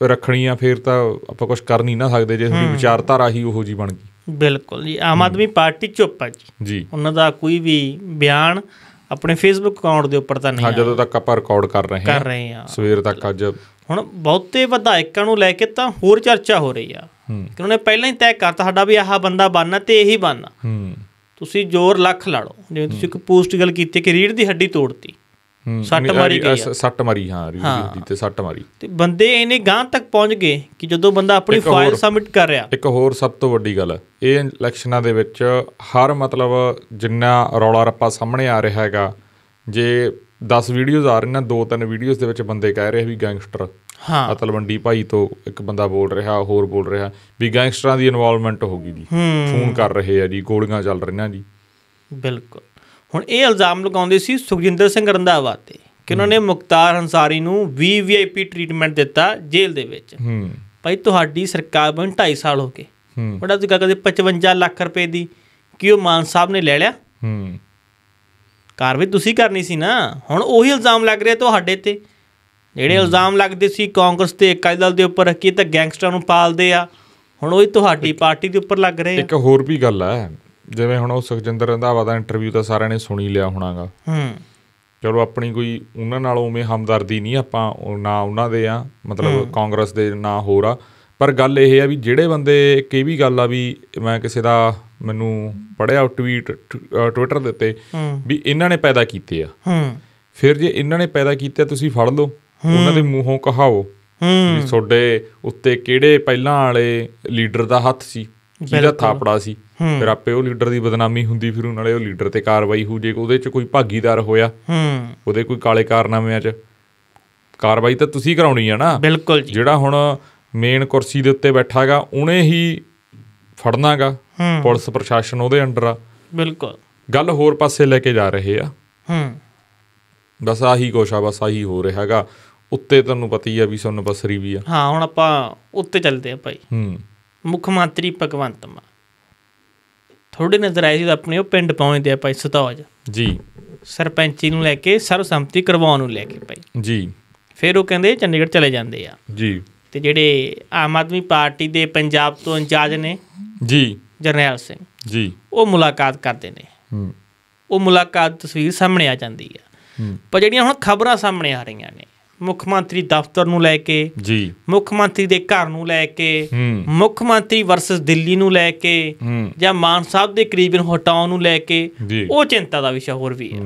ਰੱਖਣੀ ਆ ਫਿਰ ਤਾਂ ਆਪਾਂ ਕੁਝ ਕਰ ਨਹੀਂ ਨਾ ਸਕਦੇ ਜੇ ਸਾਡੀ ਵਿਚਾਰਧਾਰਾ ਹੀ ਉਹੋ ਜੀ ਬਣ ਗਈ ਬਿਲਕੁਲ ਜੀ ਆਮ ਆਦਮੀ ਪਾਰਟੀ ਚੁੱਪ ਆ ਜੀ ਉਹਨਾਂ ਦਾ ਕੋਈ ਵੀ ਬਿਆਨ ਆਪਣੇ ਫੇਸਬੁੱਕ ਅਕਾਊਂਟ ਦੇ ਉੱਪਰ ਤਾਂ ਨਹੀਂ ਹਾਂ ਜਦੋਂ ਤੱਕ ਆਪਾਂ ਰਿਕਾਰਡ ਕਰ ਰਹੇ ਹਾਂ ਕਰ ਰਹੇ ਹਾਂ ਸਵੇਰ ਤੱਕ ਅੱਜ ਹੁਣ ਬਹੁਤੇ ਵਿਧਾਇਕਾਂ ਨੂੰ ਲੈ ਕੇ ਤਾਂ ਹੋਰ ਚਰਚਾ ਹੋ ਰਹੀ ਆ ਕਿ ਉਹਨੇ ਪਹਿਲਾਂ ਹੀ ਤੈਅ ਕਰਤਾ ਸਾਡਾ ਵੀ ਆਹ ਬੰਦਾ ਬਣਨਾ ਤੇ ਇਹੀ ਬਣਨਾ ਤੁਸੀਂ ਜ਼ੋਰ ਲੱਖ ਲਾ ਲਓ ਜਿਵੇਂ ਤੁਸੀਂ ਇੱਕ ਪੋਸਟ ਗੱਲ ਕੀਤੀ ਕਿ ਰੀੜ ਦੀ ਹੱਡੀ ਤੋੜਤੀ ਸੱਟ ਮਾਰੀ ਗਈ ਸੱਟ ਮਾਰੀ ਹਾਂ ਰਿਵਿਊ ਦੀ ਤੇ ਸੱਟ ਮਾਰੀ ਤੇ ਬੰਦੇ ਇਹਨੇ ਗਾਂ ਤੱਕ ਪਹੁੰਚ ਗਏ ਕਿ ਜਦੋਂ ਬੰਦਾ ਆਪਣੀ ਫਾਈਲ ਸਬਮਿਟ ਕਰ ਰਿਹਾ ਇੱਕ ਹੋਰ ਸਭ ਤੋਂ ਵੱਡੀ ਗੱਲ ਇਹ ਇਲੈਕਸ਼ਨਾਂ ਦੇ ਵਿੱਚ ਹਰ ਮਤਲਬ ਜਿੰਨਾ ਰੌਲਾ ਰੱਪਾ ਸਾਹਮਣੇ ਆ ਰਿਹਾ ਹੈਗਾ ਜੇ 10 ਵੀਡੀਓਜ਼ ਆ ਰਹੀਆਂ ਦੋ ਤਿੰਨ ਵੀਡੀਓਜ਼ ਦੇ ਵਿੱਚ ਬੰਦੇ ਕਹਿ ਰਹੇ ਵੀ ਗੈਂਗਸਟਰ ਹਾਂ ਅਤਲਵੰਡੀ ਭਾਈ ਤੋਂ ਇੱਕ ਬੰਦਾ ਬੋਲ ਰਿਹਾ ਹੋਰ ਬੋਲ ਰਿਹਾ ਵੀ ਗੈਂਗਸਟਰਾਂ ਦੀ ਇਨਵੋਲਵਮੈਂਟ ਹੋ ਗਈ ਜੀ ਫੋਨ ਕਰ ਰਹੇ ਆ ਜੀ ਗੋਲੀਆਂ ਚੱਲ ਰਹੀਆਂ ਜੀ ਬਿਲਕੁਲ ਹੁਣ ਇਹ ਇਲਜ਼ਾਮ ਲਗਾਉਂਦੇ ਸੀ ਸੁਖਜਿੰਦਰ ਸਿੰਘ ਰੰਧਾਵਾ ਤੇ ਕਿ ਉਹਨਾਂ ਨੇ ਮੁਖਤਾਰ ਹੰਸਾਰੀ ਨੂੰ ਵੀ ਵੀਆਈਪੀ ਟ੍ਰੀਟਮੈਂਟ ਦਿੱਤਾ ਜੇਲ੍ਹ ਦੇ ਵਿੱਚ ਹੂੰ ਭਾਈ ਤੁਹਾਡੀ ਸਰਕਾਰ ਬਣ 2.5 ਸਾਲ ਹੋ ਗਏ ਹੂੰ ਬੜਾ ਤੁਸੀਂ ਕਹਿੰਦੇ 55 ਲੱਖ ਰੁਪਏ ਦੀ ਕਿ ਉਹ ਮਾਨ ਸਾਹਿਬ ਨੇ ਲੈ ਲਿਆ ਹੂੰ ਕਾਰਵਾਈ ਤੁਸੀਂ ਕਰਨੀ ਸੀ ਨਾ ਹੁਣ ਉਹੀ ਇਲਜ਼ਾਮ ਲੱਗ ਰਿਹਾ ਤੁਹਾਡੇ ਤੇ ਜਿਹੜੇ ਇਲਜ਼ਾਮ ਲੱਗਦੇ ਸੀ ਕਾਂਗਰਸ ਤੇ ਅਕਾਲੀ ਦਲ ਦੇ ਉੱਪਰ ਕਿ ਤਾਂ ਗੈਂਗਸਟਰਾਂ ਨੂੰ ਪਾਲਦੇ ਆ ਹੁਣ ਉਹ ਤੁਹਾਡੀ ਪਾਰਟੀ ਦੇ ਉੱਪਰ ਲੱਗ ਰਹੇ ਆ ਇੱਕ ਹੋਰ ਵੀ ਗੱਲ ਆ ਜਿਵੇਂ ਹੁਣ ਉਹ ਸੁਖਜਿੰਦਰ ਰੰਧਾਵਾ ਦਾ ਇੰਟਰਵਿਊ ਤਾਂ ਸਾਰਿਆਂ ਨੇ ਸੁਣੀ ਲਿਆ ਹੋਣਾਗਾ ਹੂੰ ਚਲੋ ਆਪਣੀ ਕੋਈ ਉਹਨਾਂ ਨਾਲ ਉਵੇਂ ਹਮਦਰਦੀ ਨਹੀਂ ਆਪਾਂ ਨਾ ਉਹਨਾਂ ਦੇ ਆ ਮਤਲਬ ਕਾਂਗਰਸ ਦੇ ਨਾ ਹੋਰ ਆ ਪਰ ਗੱਲ ਇਹ ਆ ਵੀ ਜਿਹੜੇ ਬੰਦੇ ਇੱਕ ਇਹ ਵੀ ਗੱਲ ਆ ਵੀ ਮੈਂ ਕਿਸੇ ਦਾ ਮੈਨੂੰ ਪੜਿਆ ਟਵੀਟ ਟਵਿੱਟਰ ਦੇ ਉੱਤੇ ਵੀ ਇਹਨਾਂ ਨੇ ਪੈਦਾ ਕੀਤੇ ਆ ਹੂੰ ਫਿਰ ਜੇ ਇਹਨਾਂ ਨੇ ਪੈਦਾ ਕੀਤੇ ਤੁਸੀਂ ਫੜ ਲਓ ਉਹਨਾਂ ਦੇ ਮੂੰਹੋਂ ਕਹਾਓ ਵੀ ਤੁਹਾਡੇ ਉੱਤੇ ਕਿਹੜੇ ਪਹਿਲਾਂ ਵਾਲੇ ਲੀਡਰ ਦਾ ਹੱਥ ਸੀ ਜਿਹੜਾ ਥਾਪੜਾ ਸੀ ਫਿਰ ਆਪੇ ਉਹ ਲੀਡਰ ਦੀ ਬਦਨਾਮੀ ਹੁੰਦੀ ਫਿਰ ਉਹਨਾਂ ਨਾਲੇ ਉਹ ਲੀਡਰ ਤੇ ਕਾਰਵਾਈ ਹੋ ਜੇ ਉਹਦੇ ਚ ਕੋਈ ਭਾਗੀਦਾਰ ਹੋਇਆ ਹੂੰ ਉਹਦੇ ਕੋਈ ਕਾਲੇ ਕਾਰਨਾਮਿਆਂ ਚ ਕਾਰਵਾਈ ਤਾਂ ਤੁਸੀਂ ਕਰਾਉਣੀ ਆ ਨਾ ਬਿਲਕੁਲ ਜੀ ਜਿਹੜਾ ਹੁਣ ਮੇਨ ਕੁਰਸੀ ਦੇ ਉੱਤੇ ਬੈਠਾਗਾ ਉਹਨੇ ਹੀ ਫੜਨਾਗਾ ਪੁਲਿਸ ਪ੍ਰਸ਼ਾਸਨ ਉਹਦੇ ਅੰਡਰ ਆ ਬਿਲਕੁਲ ਗੱਲ ਹੋਰ ਪਾਸੇ ਲੈ ਕੇ ਜਾ ਰਹੇ ਆ ਹੂੰ ਬਸ ਆਹੀ ਕੋਸ਼ਾ ਬਸ ਆਹੀ ਹੋ ਰਿਹਾਗਾ ਉੱਤੇ ਤੁਹਾਨੂੰ ਪਤਾ ਹੀ ਆ ਵੀ ਸਾਨੂੰ ਬਸਰੀ ਵੀ ਆ ਹਾਂ ਹੁਣ ਆਪਾਂ ਉੱਤੇ ਚੱਲਦੇ ਆ ਭਾਈ ਹੂੰ ਮੁੱਖ ਮੰਤਰੀ ਭਗਵੰਤ ਮਾਨ ਥੋੜੇ ਨਜ਼ਰ ਆਏ ਸੀ ਆਪਣੇ ਉਹ ਪਿੰਡ ਪਹੁੰਚਦੇ ਆ ਭਾਈ ਸਤੌਜ ਜੀ ਸਰਪੰਚੀ ਨੂੰ ਲੈ ਕੇ ਸਰਵਸੰਮਤੀ ਕਰਵਾਉਣ ਨੂੰ ਲੈ ਕੇ ਭਾਈ ਜੀ ਫਿਰ ਉਹ ਕਹਿੰਦੇ ਚੰਡੀਗੜ੍ਹ ਚਲੇ ਜਾਂਦੇ ਆ ਜੀ ਤੇ ਜਿਹੜੇ ਆਮ ਆਦਮੀ ਪਾਰਟੀ ਦੇ ਪੰਜਾਬ ਤੋਂ ਇੰਚਾਰਜ ਨੇ ਜੀ ਜਰਨੈਲ ਸਿੰਘ ਜੀ ਉਹ ਮੁਲਾਕਾਤ ਕਰਦੇ ਨੇ ਹੂੰ ਉਹ ਮੁਲਾਕਾਤ ਤਸਵੀਰ ਸਾਹਮਣੇ ਆ ਜਾਂਦੀ ਆ ਪਰ ਜਿਹੜੀਆਂ ਹੁਣ ਖਬਰਾਂ ਸਾਹਮਣੇ ਆ ਰਹੀਆਂ ਨੇ ਮੁੱਖ ਮੰਤਰੀ ਦਫ਼ਤਰ ਨੂੰ ਲੈ ਕੇ ਜੀ ਮੁੱਖ ਮੰਤਰੀ ਦੇ ਘਰ ਨੂੰ ਲੈ ਕੇ ਮੁੱਖ ਮੰਤਰੀ ਵਰਸਸ ਦਿੱਲੀ ਨੂੰ ਲੈ ਕੇ ਜਾਂ ਮਾਨ ਸਾਹਿਬ ਦੇ ਕਰੀਬਨ ਹਟਾਉਣ ਨੂੰ ਲੈ ਕੇ ਉਹ ਚਿੰਤਾ ਦਾ ਵਿਸ਼ਾ ਹੋਰ ਵੀ ਹੈ